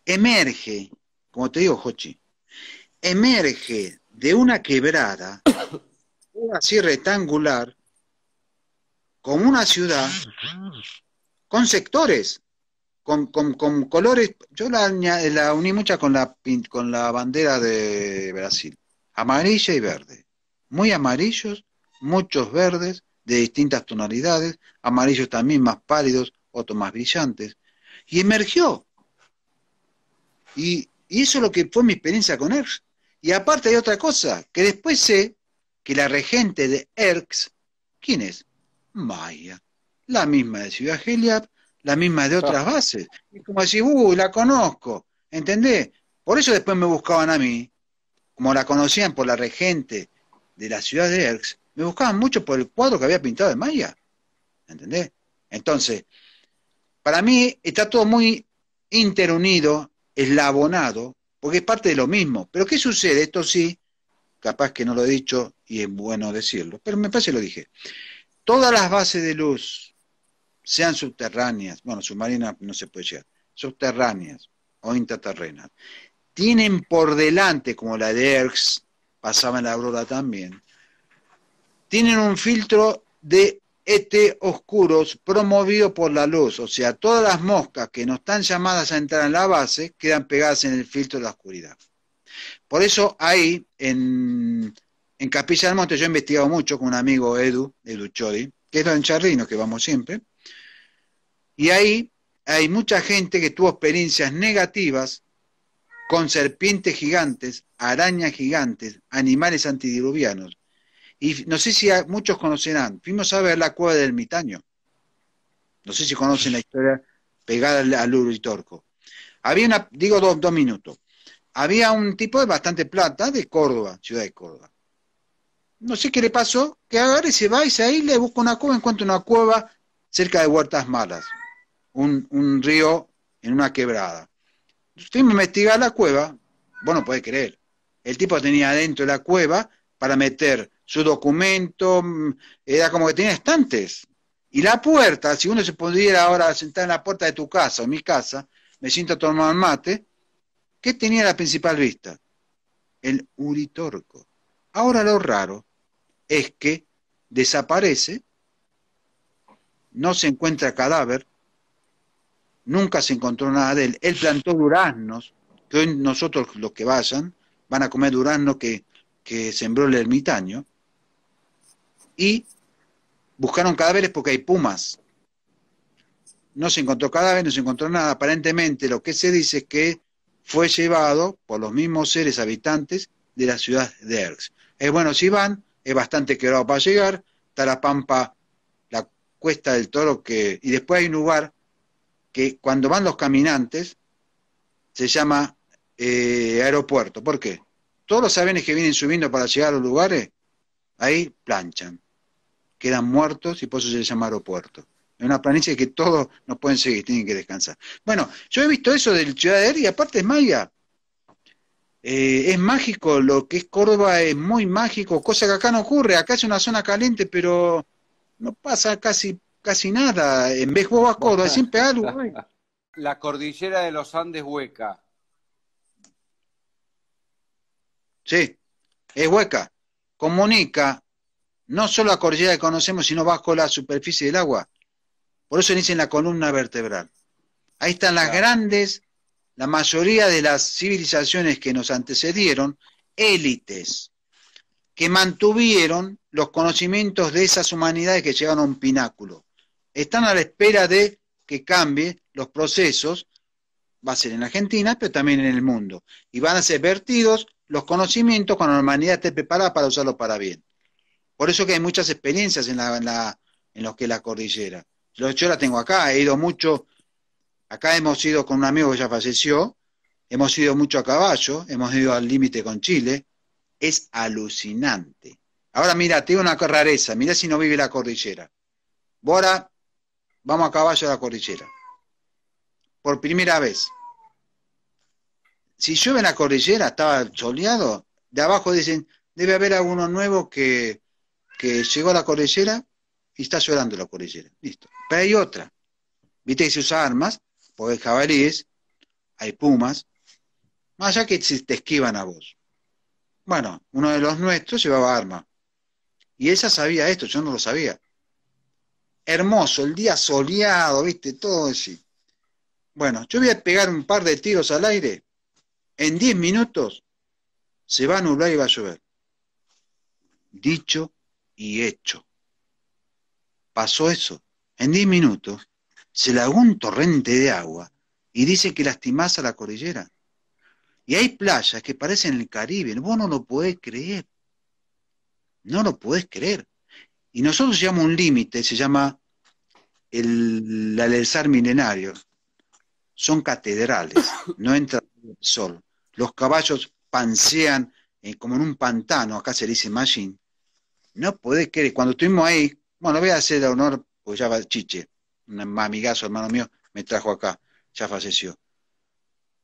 Speaker 1: Emerge, como te digo, Jochi, emerge de una quebrada, así rectangular, con una ciudad con sectores, con, con colores. Yo la, la uní mucha con la, con la bandera de Brasil amarilla y verde. Muy amarillos, muchos verdes de distintas tonalidades, amarillos también más pálidos, otros más brillantes. Y emergió. Y, y eso es lo que fue mi experiencia con ERX. Y aparte hay otra cosa, que después sé que la regente de ERX, ¿quién es? Maya. La misma de Ciudad Geliat, la misma de otras ah. bases. Y como así, uy, la conozco, ¿entendés? Por eso después me buscaban a mí, como la conocían por la regente de la ciudad de Erx, me buscaban mucho por el cuadro que había pintado de Maya. ¿Entendés? Entonces, para mí está todo muy interunido, eslabonado, porque es parte de lo mismo. Pero ¿qué sucede? Esto sí, capaz que no lo he dicho y es bueno decirlo, pero me parece que lo dije. Todas las bases de luz, sean subterráneas, bueno, submarinas no se puede llegar, subterráneas o intraterrenas, tienen por delante, como la de ERX, pasaba en la Aurora también, tienen un filtro de ET oscuros promovido por la luz, o sea, todas las moscas que no están llamadas a entrar en la base quedan pegadas en el filtro de la oscuridad. Por eso ahí, en, en Capilla del Monte, yo he investigado mucho con un amigo Edu, Edu Chodi, que es don Charlino, que vamos siempre, y ahí hay mucha gente que tuvo experiencias negativas con serpientes gigantes, arañas gigantes, animales antidiluvianos. Y no sé si muchos conocerán, fuimos a ver la cueva del Mitaño. No sé si conocen la historia pegada al torco. Había una, digo dos, minutos, había un tipo de bastante plata de Córdoba, ciudad de Córdoba. No sé qué le pasó, que agarre, se va y se le busca una cueva, encuentra una cueva cerca de Huertas Malas, un río en una quebrada Usted me investiga la cueva, bueno puede creer. El tipo tenía adentro la cueva para meter su documento, mm, era como que tenía estantes. Y la puerta, si uno se pudiera ahora sentar en la puerta de tu casa o mi casa, me siento a tomar mate, ¿qué tenía la principal vista? El uritorco. Ahora lo raro es que desaparece, no se encuentra cadáver, nunca se encontró nada de él. Él plantó duraznos, que hoy nosotros los que vayan van a comer duraznos que, sembró el ermitaño. Y buscaron cadáveres porque hay pumas. No se encontró cadáveres, no se encontró nada. Aparentemente lo que se dice es que fue llevado por los mismos seres habitantes de la ciudad de Erx. Es bueno si van, es bastante quebrado para llegar, está la pampa, la cuesta del toro que... Y después hay un lugar que cuando van los caminantes se llama eh, aeropuerto. ¿Por qué? Todos los aviones que vienen subiendo para llegar a los lugares, ahí planchan. Quedan muertos y por eso se llama aeropuerto. Es una planicie que todos no pueden seguir, tienen que descansar. Bueno, yo he visto eso del Ciudad y aparte es maya. Eh, es mágico, lo que es Córdoba es muy mágico, cosa que acá no ocurre. Acá es una zona caliente, pero no pasa casi casi nada. En vez Bobas es siempre algo.
Speaker 2: La cordillera de los Andes hueca.
Speaker 1: Sí, es hueca. Comunica no solo la cordillera que conocemos, sino bajo la superficie del agua. Por eso dicen la columna vertebral. Ahí están las grandes, la mayoría de las civilizaciones que nos antecedieron, élites, que mantuvieron los conocimientos de esas humanidades que llegaron a un pináculo están a la espera de que cambie los procesos, va a ser en Argentina, pero también en el mundo. Y van a ser vertidos los conocimientos cuando la humanidad esté preparada para usarlo para bien. Por eso que hay muchas experiencias en, la, los que la cordillera. Yo, yo la tengo acá, he ido mucho, acá hemos ido con un amigo que ya falleció, hemos ido mucho a caballo, hemos ido al límite con Chile, es alucinante. Ahora mira, tengo una rareza, mira si no vive la cordillera. Bora vamos a caballo a la cordillera. Por primera vez. Si llueve en la cordillera, estaba soleado, de abajo dicen, debe haber alguno nuevo que, llegó a la cordillera y está llorando la cordillera. Listo. Pero hay otra. Viste que se usa armas, porque hay jabalíes, hay pumas, más allá que te esquivan a vos. Bueno, uno de los nuestros llevaba arma. Y ella sabía esto, yo no lo sabía hermoso, el día soleado, viste, todo así. Bueno, yo voy a pegar un par de tiros al aire. En 10 minutos se va a nublar y va a llover. Dicho y hecho. Pasó eso. En 10 minutos se lagó un torrente de agua y dice que lastimás a la cordillera. Y hay playas que parecen el Caribe. Vos no lo podés creer. No lo podés creer. Y nosotros llevamos un límite, se llama el alzar milenario. Son catedrales, no entra el sol. Los caballos pansean eh, como en un pantano, acá se dice machine. No podés creer, cuando estuvimos ahí, bueno, voy a hacer honor, pues ya va Chiche, un amigazo, hermano mío, me trajo acá, ya falleció.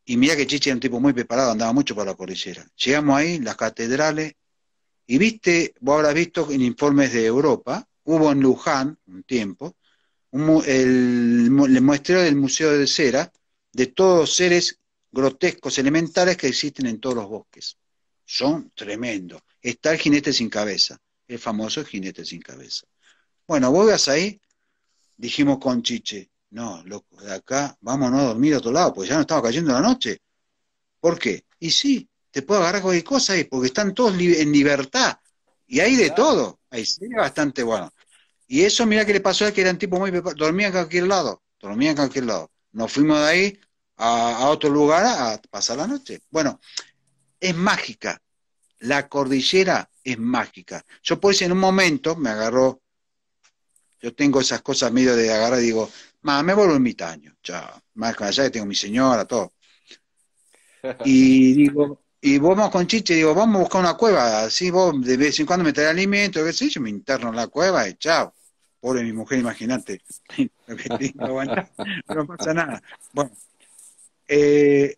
Speaker 1: Y mira que Chiche era un tipo muy preparado, andaba mucho por la cordillera. Llegamos ahí, las catedrales, y viste, vos habrás visto en informes de Europa, hubo en Luján un tiempo, el, muestreo del Museo de Cera de todos los seres grotescos elementales que existen en todos los bosques. Son tremendos. Está el jinete sin cabeza, el famoso jinete sin cabeza. Bueno, vos veas ahí, dijimos con Chiche, no, loco, de acá vámonos a dormir a otro lado, porque ya no estaba cayendo la noche. ¿Por qué? Y sí, te puedo agarrar cualquier cosa ahí, porque están todos en libertad. Y hay de todo. Hay bastante bueno. Y eso, mira que le pasó a que eran tipo muy dormían en cualquier lado, dormían en cualquier lado. Nos fuimos de ahí a, otro lugar a pasar la noche. Bueno, es mágica. La cordillera es mágica. Yo pues en un momento me agarró, yo tengo esas cosas medio de agarrar y digo, me vuelvo año ya más allá que tengo mi señora, todo. Y digo, y vamos con Chiche, digo, vamos a buscar una cueva, así vos de vez en cuando me trae alimento, qué sé yo, me interno en la cueva y chao. Pobre mi mujer, imagínate. no pasa nada. Bueno, eh,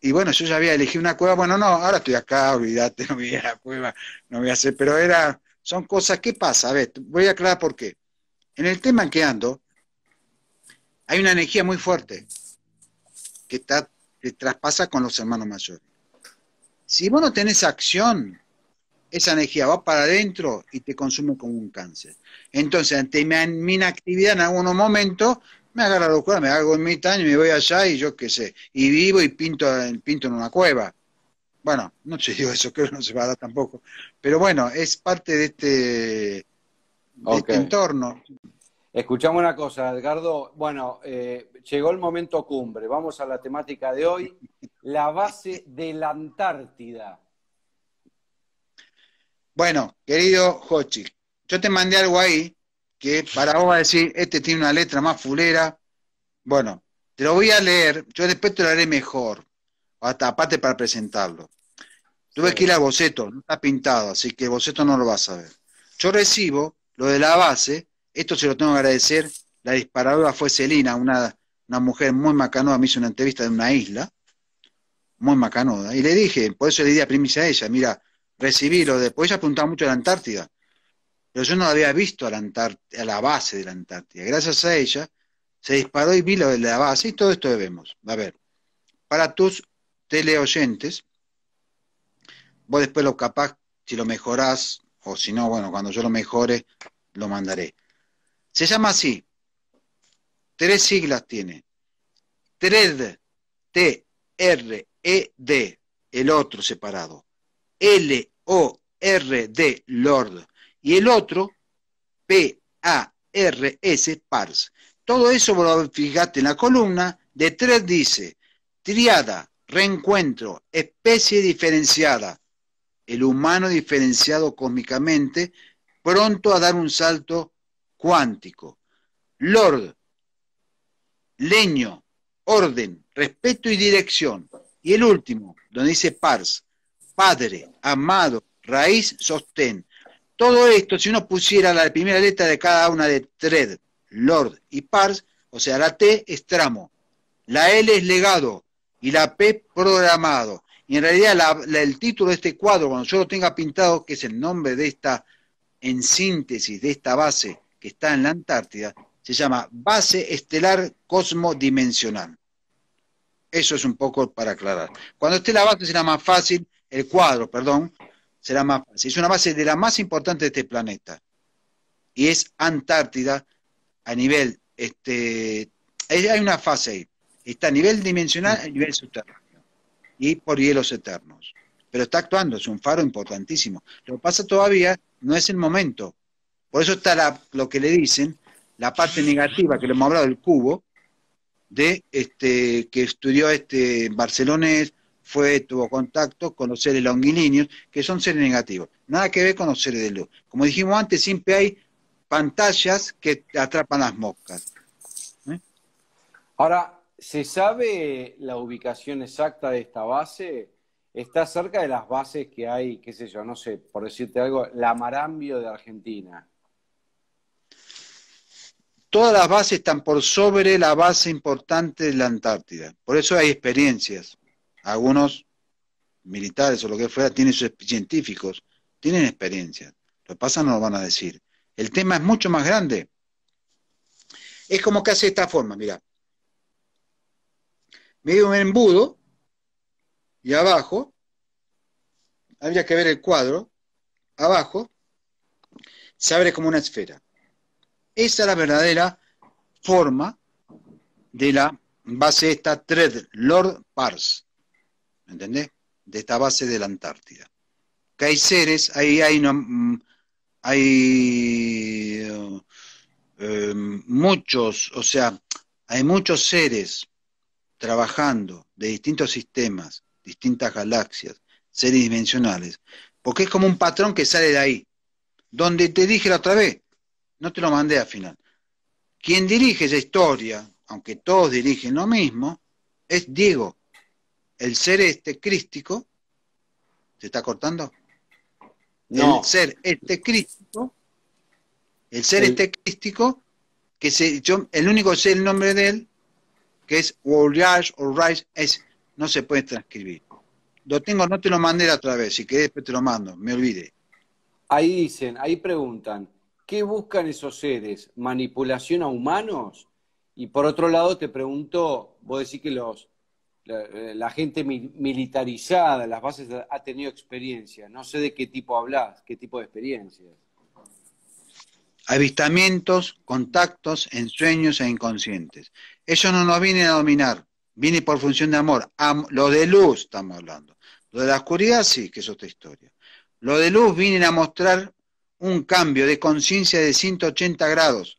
Speaker 1: y bueno, yo ya había elegido una cueva, bueno, no, ahora estoy acá, olvídate, no voy a la cueva, no voy a hacer, pero era, son cosas, ¿qué pasa? A ver, voy a aclarar por qué. En el tema en que ando, hay una energía muy fuerte que, está, que traspasa con los hermanos mayores. Si vos no tenés acción, esa energía va para adentro y te consume como un cáncer. Entonces, ante mi, inactividad en algunos momentos, me la locura, me hago en mitad y me voy allá y yo qué sé, y vivo y pinto, en una cueva. Bueno, no te digo eso, creo que no se va a dar tampoco. Pero bueno, es parte de este, este entorno.
Speaker 2: Escuchamos una cosa, Edgardo. Bueno, eh, llegó el momento cumbre. Vamos a la temática de hoy la base de la Antártida.
Speaker 1: Bueno, querido Hochi, yo te mandé algo ahí que para vos a decir, este tiene una letra más fulera. Bueno, te lo voy a leer, yo después te lo haré mejor, hasta aparte para presentarlo. Tuve que ir a boceto, no está pintado, así que el boceto no lo vas a ver. Yo recibo lo de la base, esto se lo tengo que agradecer, la disparadora fue Celina, una, mujer muy macanuda, me hizo una entrevista de una isla, muy macanuda. ¿eh? Y le dije, por eso le di a primicia a ella, mira, de, después ella apuntaba mucho a la Antártida, pero yo no había visto a la, la base de la Antártida. Gracias a ella se disparó y vi lo de la base y todo esto debemos. A ver, para tus teleoyentes, vos después lo capaz, si lo mejorás, o si no, bueno, cuando yo lo mejore, lo mandaré. Se llama así. Tres siglas tiene. TRED, t r e e-D, el otro separado. L-O-R-D, Lord. Y el otro, P-A-R-S, Pars. Todo eso, fíjate en la columna, de tres dice, triada, reencuentro, especie diferenciada, el humano diferenciado cómicamente, pronto a dar un salto cuántico. Lord, leño, orden, respeto y dirección. Y el último, donde dice pars, padre, amado, raíz, sostén. Todo esto, si uno pusiera la primera letra de cada una de Tred, lord y pars, o sea, la T es tramo, la L es legado y la P programado. Y en realidad el título de este cuadro, cuando yo lo tenga pintado, que es el nombre de esta, en síntesis, de esta base que está en la Antártida, se llama Base Estelar Cosmodimensional. Eso es un poco para aclarar. Cuando esté la base será más fácil, el cuadro, perdón, será más fácil. Es una base de la más importante de este planeta. Y es Antártida a nivel, este, hay una fase ahí. Está a nivel dimensional, a nivel subterráneo. Y por hielos eternos. Pero está actuando, es un faro importantísimo. Lo que pasa todavía no es el momento. Por eso está la, lo que le dicen, la parte negativa que le hemos hablado del cubo, de este, que estudió este barcelonés, fue, tuvo contacto con los seres longilíneos, que son seres negativos. Nada que ver con los seres de luz. Como dijimos antes, siempre hay pantallas que atrapan las moscas. ¿Eh?
Speaker 2: Ahora, ¿se sabe la ubicación exacta de esta base? Está cerca de las bases que hay, qué sé yo, no sé, por decirte algo, la Marambio de Argentina
Speaker 1: todas las bases están por sobre la base importante de la Antártida. Por eso hay experiencias. Algunos militares o lo que fuera tienen sus científicos, tienen experiencias. Lo que pasa no lo van a decir. El tema es mucho más grande. Es como que hace esta forma, mira. Medio un embudo y abajo, habría que ver el cuadro, abajo se abre como una esfera. Esa es la verdadera forma de la base esta Thread Lord Pars. ¿Entendés? De esta base de la Antártida. Que hay seres, ahí hay, mm, hay eh, eh, muchos, o sea, hay muchos seres trabajando de distintos sistemas, distintas galaxias, seres dimensionales, porque es como un patrón que sale de ahí. Donde te dije la otra vez, no te lo mandé al final. Quien dirige esa historia, aunque todos dirigen lo mismo, es Diego, el ser este crístico. ¿Se está cortando? No. El ser este crístico. El ser este crístico, que se, el único sé el nombre de él, que es Wallage o Rice, es, no se puede transcribir. Lo tengo, no te lo mandé otra vez, si después te lo mando, me olvidé.
Speaker 2: Ahí dicen, ahí preguntan, ¿Qué buscan esos seres? ¿Manipulación a humanos? Y por otro lado te pregunto, vos decís que los, la, eh, gente militarizada, las bases ha tenido experiencia. No sé de qué tipo hablas, qué tipo de experiencias.
Speaker 1: Avistamientos, contactos, ensueños e inconscientes. Ellos no nos vienen a dominar, viene por función de amor. lo de luz estamos hablando. Lo de la oscuridad sí, que es otra historia. Lo de luz vienen a mostrar un cambio de conciencia de 180 grados.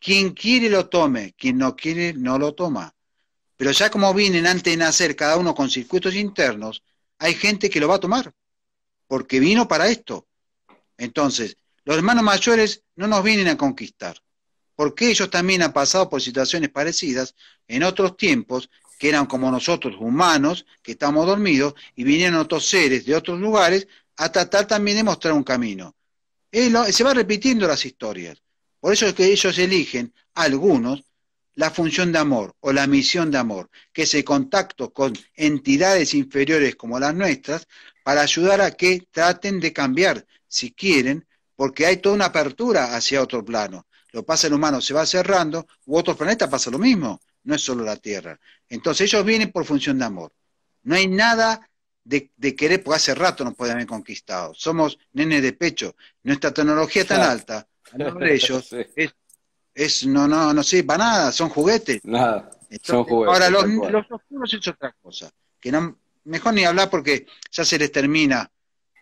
Speaker 1: Quien quiere lo tome, quien no quiere no lo toma. Pero ya como vienen antes de nacer cada uno con circuitos internos, hay gente que lo va a tomar, porque vino para esto. Entonces, los hermanos mayores no nos vienen a conquistar, porque ellos también han pasado por situaciones parecidas en otros tiempos, que eran como nosotros, humanos, que estamos dormidos, y vinieron otros seres de otros lugares a tratar también de mostrar un camino se van repitiendo las historias. Por eso es que ellos eligen, algunos, la función de amor o la misión de amor, que es el contacto con entidades inferiores como las nuestras, para ayudar a que traten de cambiar, si quieren, porque hay toda una apertura hacia otro plano. Lo pasa el humano, se va cerrando, u otro planeta pasa lo mismo, no es solo la Tierra. Entonces ellos vienen por función de amor. No hay nada de, querer, porque hace rato nos pueden haber conquistado. Somos nenes de pecho. Nuestra tecnología tan alta, ellos, es, es, no, no, no sirve para nada, son juguetes. Nada, Ahora, los, oscuros es otra cosa. Que no, mejor ni hablar porque ya se les termina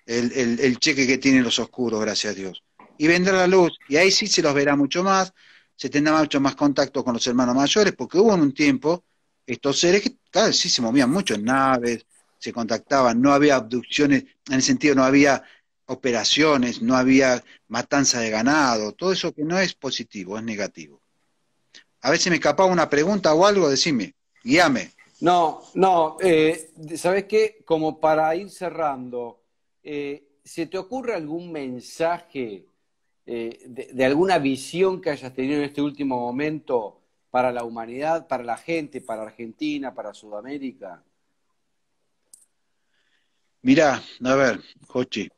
Speaker 1: el, cheque que tienen los oscuros, gracias a Dios. Y vendrá la luz, y ahí sí se los verá mucho más, se tendrá mucho más contacto con los hermanos mayores, porque hubo en un tiempo estos seres que, claro, sí se movían mucho en naves, se contactaban, no había abducciones, en el sentido no había operaciones, no había matanza de ganado, todo eso que no es positivo, es negativo. A veces me escapaba una pregunta o algo, decime, guíame. No, no,
Speaker 2: eh, ¿sabes qué? Como para ir cerrando, eh, ¿se te ocurre algún mensaje eh, de, alguna visión que hayas tenido en este último momento para la humanidad, para la gente, para Argentina, para Sudamérica?
Speaker 1: Mirá, a ver, Jochi,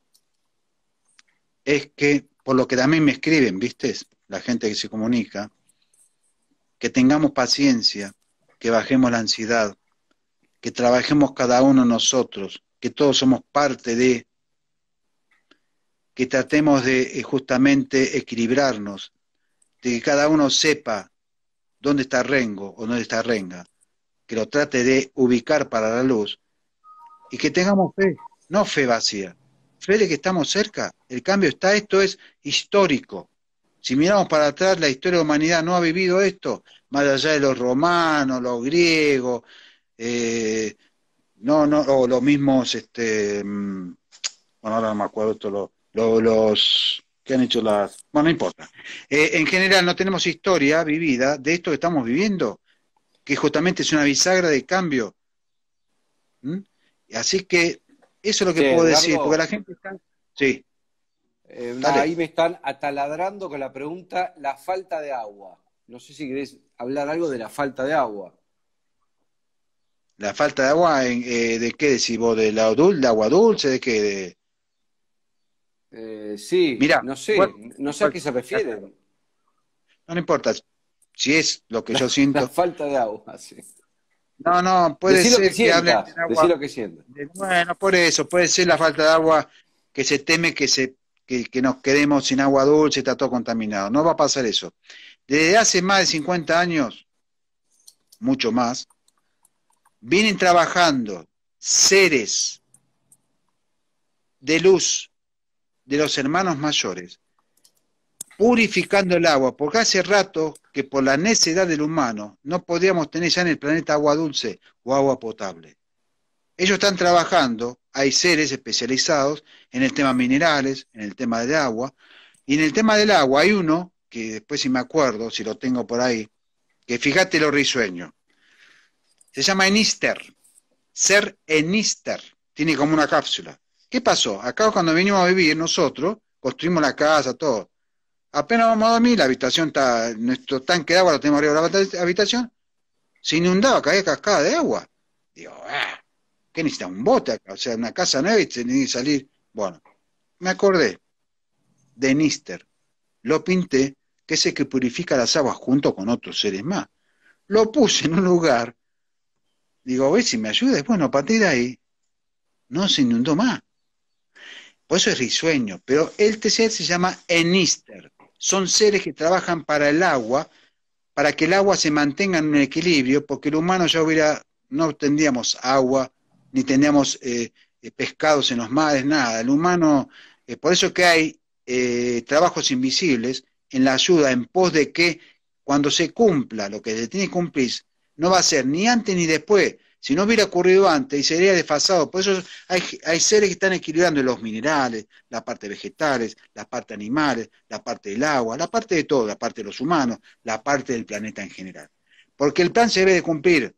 Speaker 1: es que por lo que también me escriben, ¿viste? La gente que se comunica, que tengamos paciencia, que bajemos la ansiedad, que trabajemos cada uno nosotros, que todos somos parte de, que tratemos de eh, justamente equilibrarnos, de que cada uno sepa dónde está Rengo o dónde está Renga, que lo trate de ubicar para la luz y que tengamos fe, no fe vacía, fe de que estamos cerca. El cambio está, esto es histórico. Si miramos para atrás, la historia de la humanidad no ha vivido esto, más allá de los romanos, los griegos, eh, no, no, o los mismos, este, mm, bueno, ahora no me acuerdo esto, los, los, que han hecho las, bueno, no importa. Eh, en general no tenemos historia vivida de esto que estamos viviendo, que justamente es una bisagra de cambio. ¿Mm? Así que eso es lo que puedo decir, porque la gente está... Sí.
Speaker 2: Eh, ahí me están ataladrando con la pregunta, la falta de agua. No sé si querés hablar algo de la falta de agua.
Speaker 1: ¿La falta de agua eh, de qué decís ¿De, la, de agua dulce? ¿De qué?
Speaker 2: Eh, sí, no sé, no sé a qué se refiere.
Speaker 1: No, no importa, si es lo que yo siento. La falta de agua, sí. No, no, puede ser que, hablen de agua. Lo que sienta. Bueno, por eso, puede ser la falta de agua que se teme que, se, que, que nos quedemos sin agua dulce, está todo contaminado. No va a pasar eso. Desde hace más de 50 años, mucho más, vienen trabajando seres de luz de los hermanos mayores purificando el agua, porque hace rato que por la necedad del humano no podíamos tener ya en el planeta agua dulce o agua potable. Ellos están trabajando, hay seres especializados en el tema minerales, en el tema del agua, y en el tema del agua hay uno, que después si me acuerdo, si lo tengo por ahí, que fíjate lo risueño. Se llama Enister, ser Enister, tiene como una cápsula. ¿Qué pasó? Acá cuando vinimos a vivir nosotros, construimos la casa, todo Apenas vamos a dormir, la habitación está, nuestro tanque de agua lo tenemos arriba de la habitación, se inundaba, caía cascada de agua. Digo, ah, ¿qué necesita? Un bote acá, o sea, una casa nueva y que salir. Bueno, me acordé de Nister, lo pinté, que es el que purifica las aguas junto con otros seres más. Lo puse en un lugar, digo, ve si me ayudes, bueno, a partir de ahí no se inundó más. Por eso es risueño, pero el tercer se llama Enister son seres que trabajan para el agua, para que el agua se mantenga en un equilibrio, porque el humano ya hubiera, no tendríamos agua, ni tendríamos eh, eh, pescados en los mares, nada. El humano, eh, por eso que hay trabajos invisibles en la ayuda, en pos de que cuando se cumpla lo que se tiene que cumplir, no va a ser ni antes ni después, si no hubiera ocurrido antes, y sería desfasado. Por eso hay, hay seres que están equilibrando los minerales, la parte vegetales, la parte animales, la parte del agua, la parte de todo, la parte de los humanos, la parte del planeta en general. Porque el plan se debe de cumplir,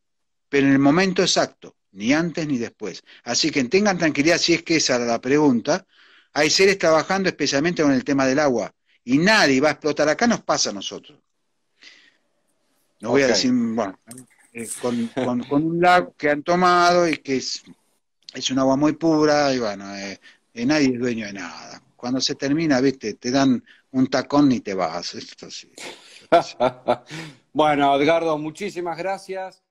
Speaker 1: pero en el momento exacto, ni antes ni después. Así que tengan tranquilidad si es que esa era la pregunta. Hay seres trabajando especialmente con el tema del agua y nadie va a explotar. Acá nos pasa a nosotros. No voy a decir, bueno, eh, con, con, un lago que han tomado y que es, es un agua muy pura y bueno, eh, eh nadie es dueño de nada. Cuando se termina, viste, te dan un tacón y te vas. Esto
Speaker 2: bueno, Edgardo, muchísimas gracias.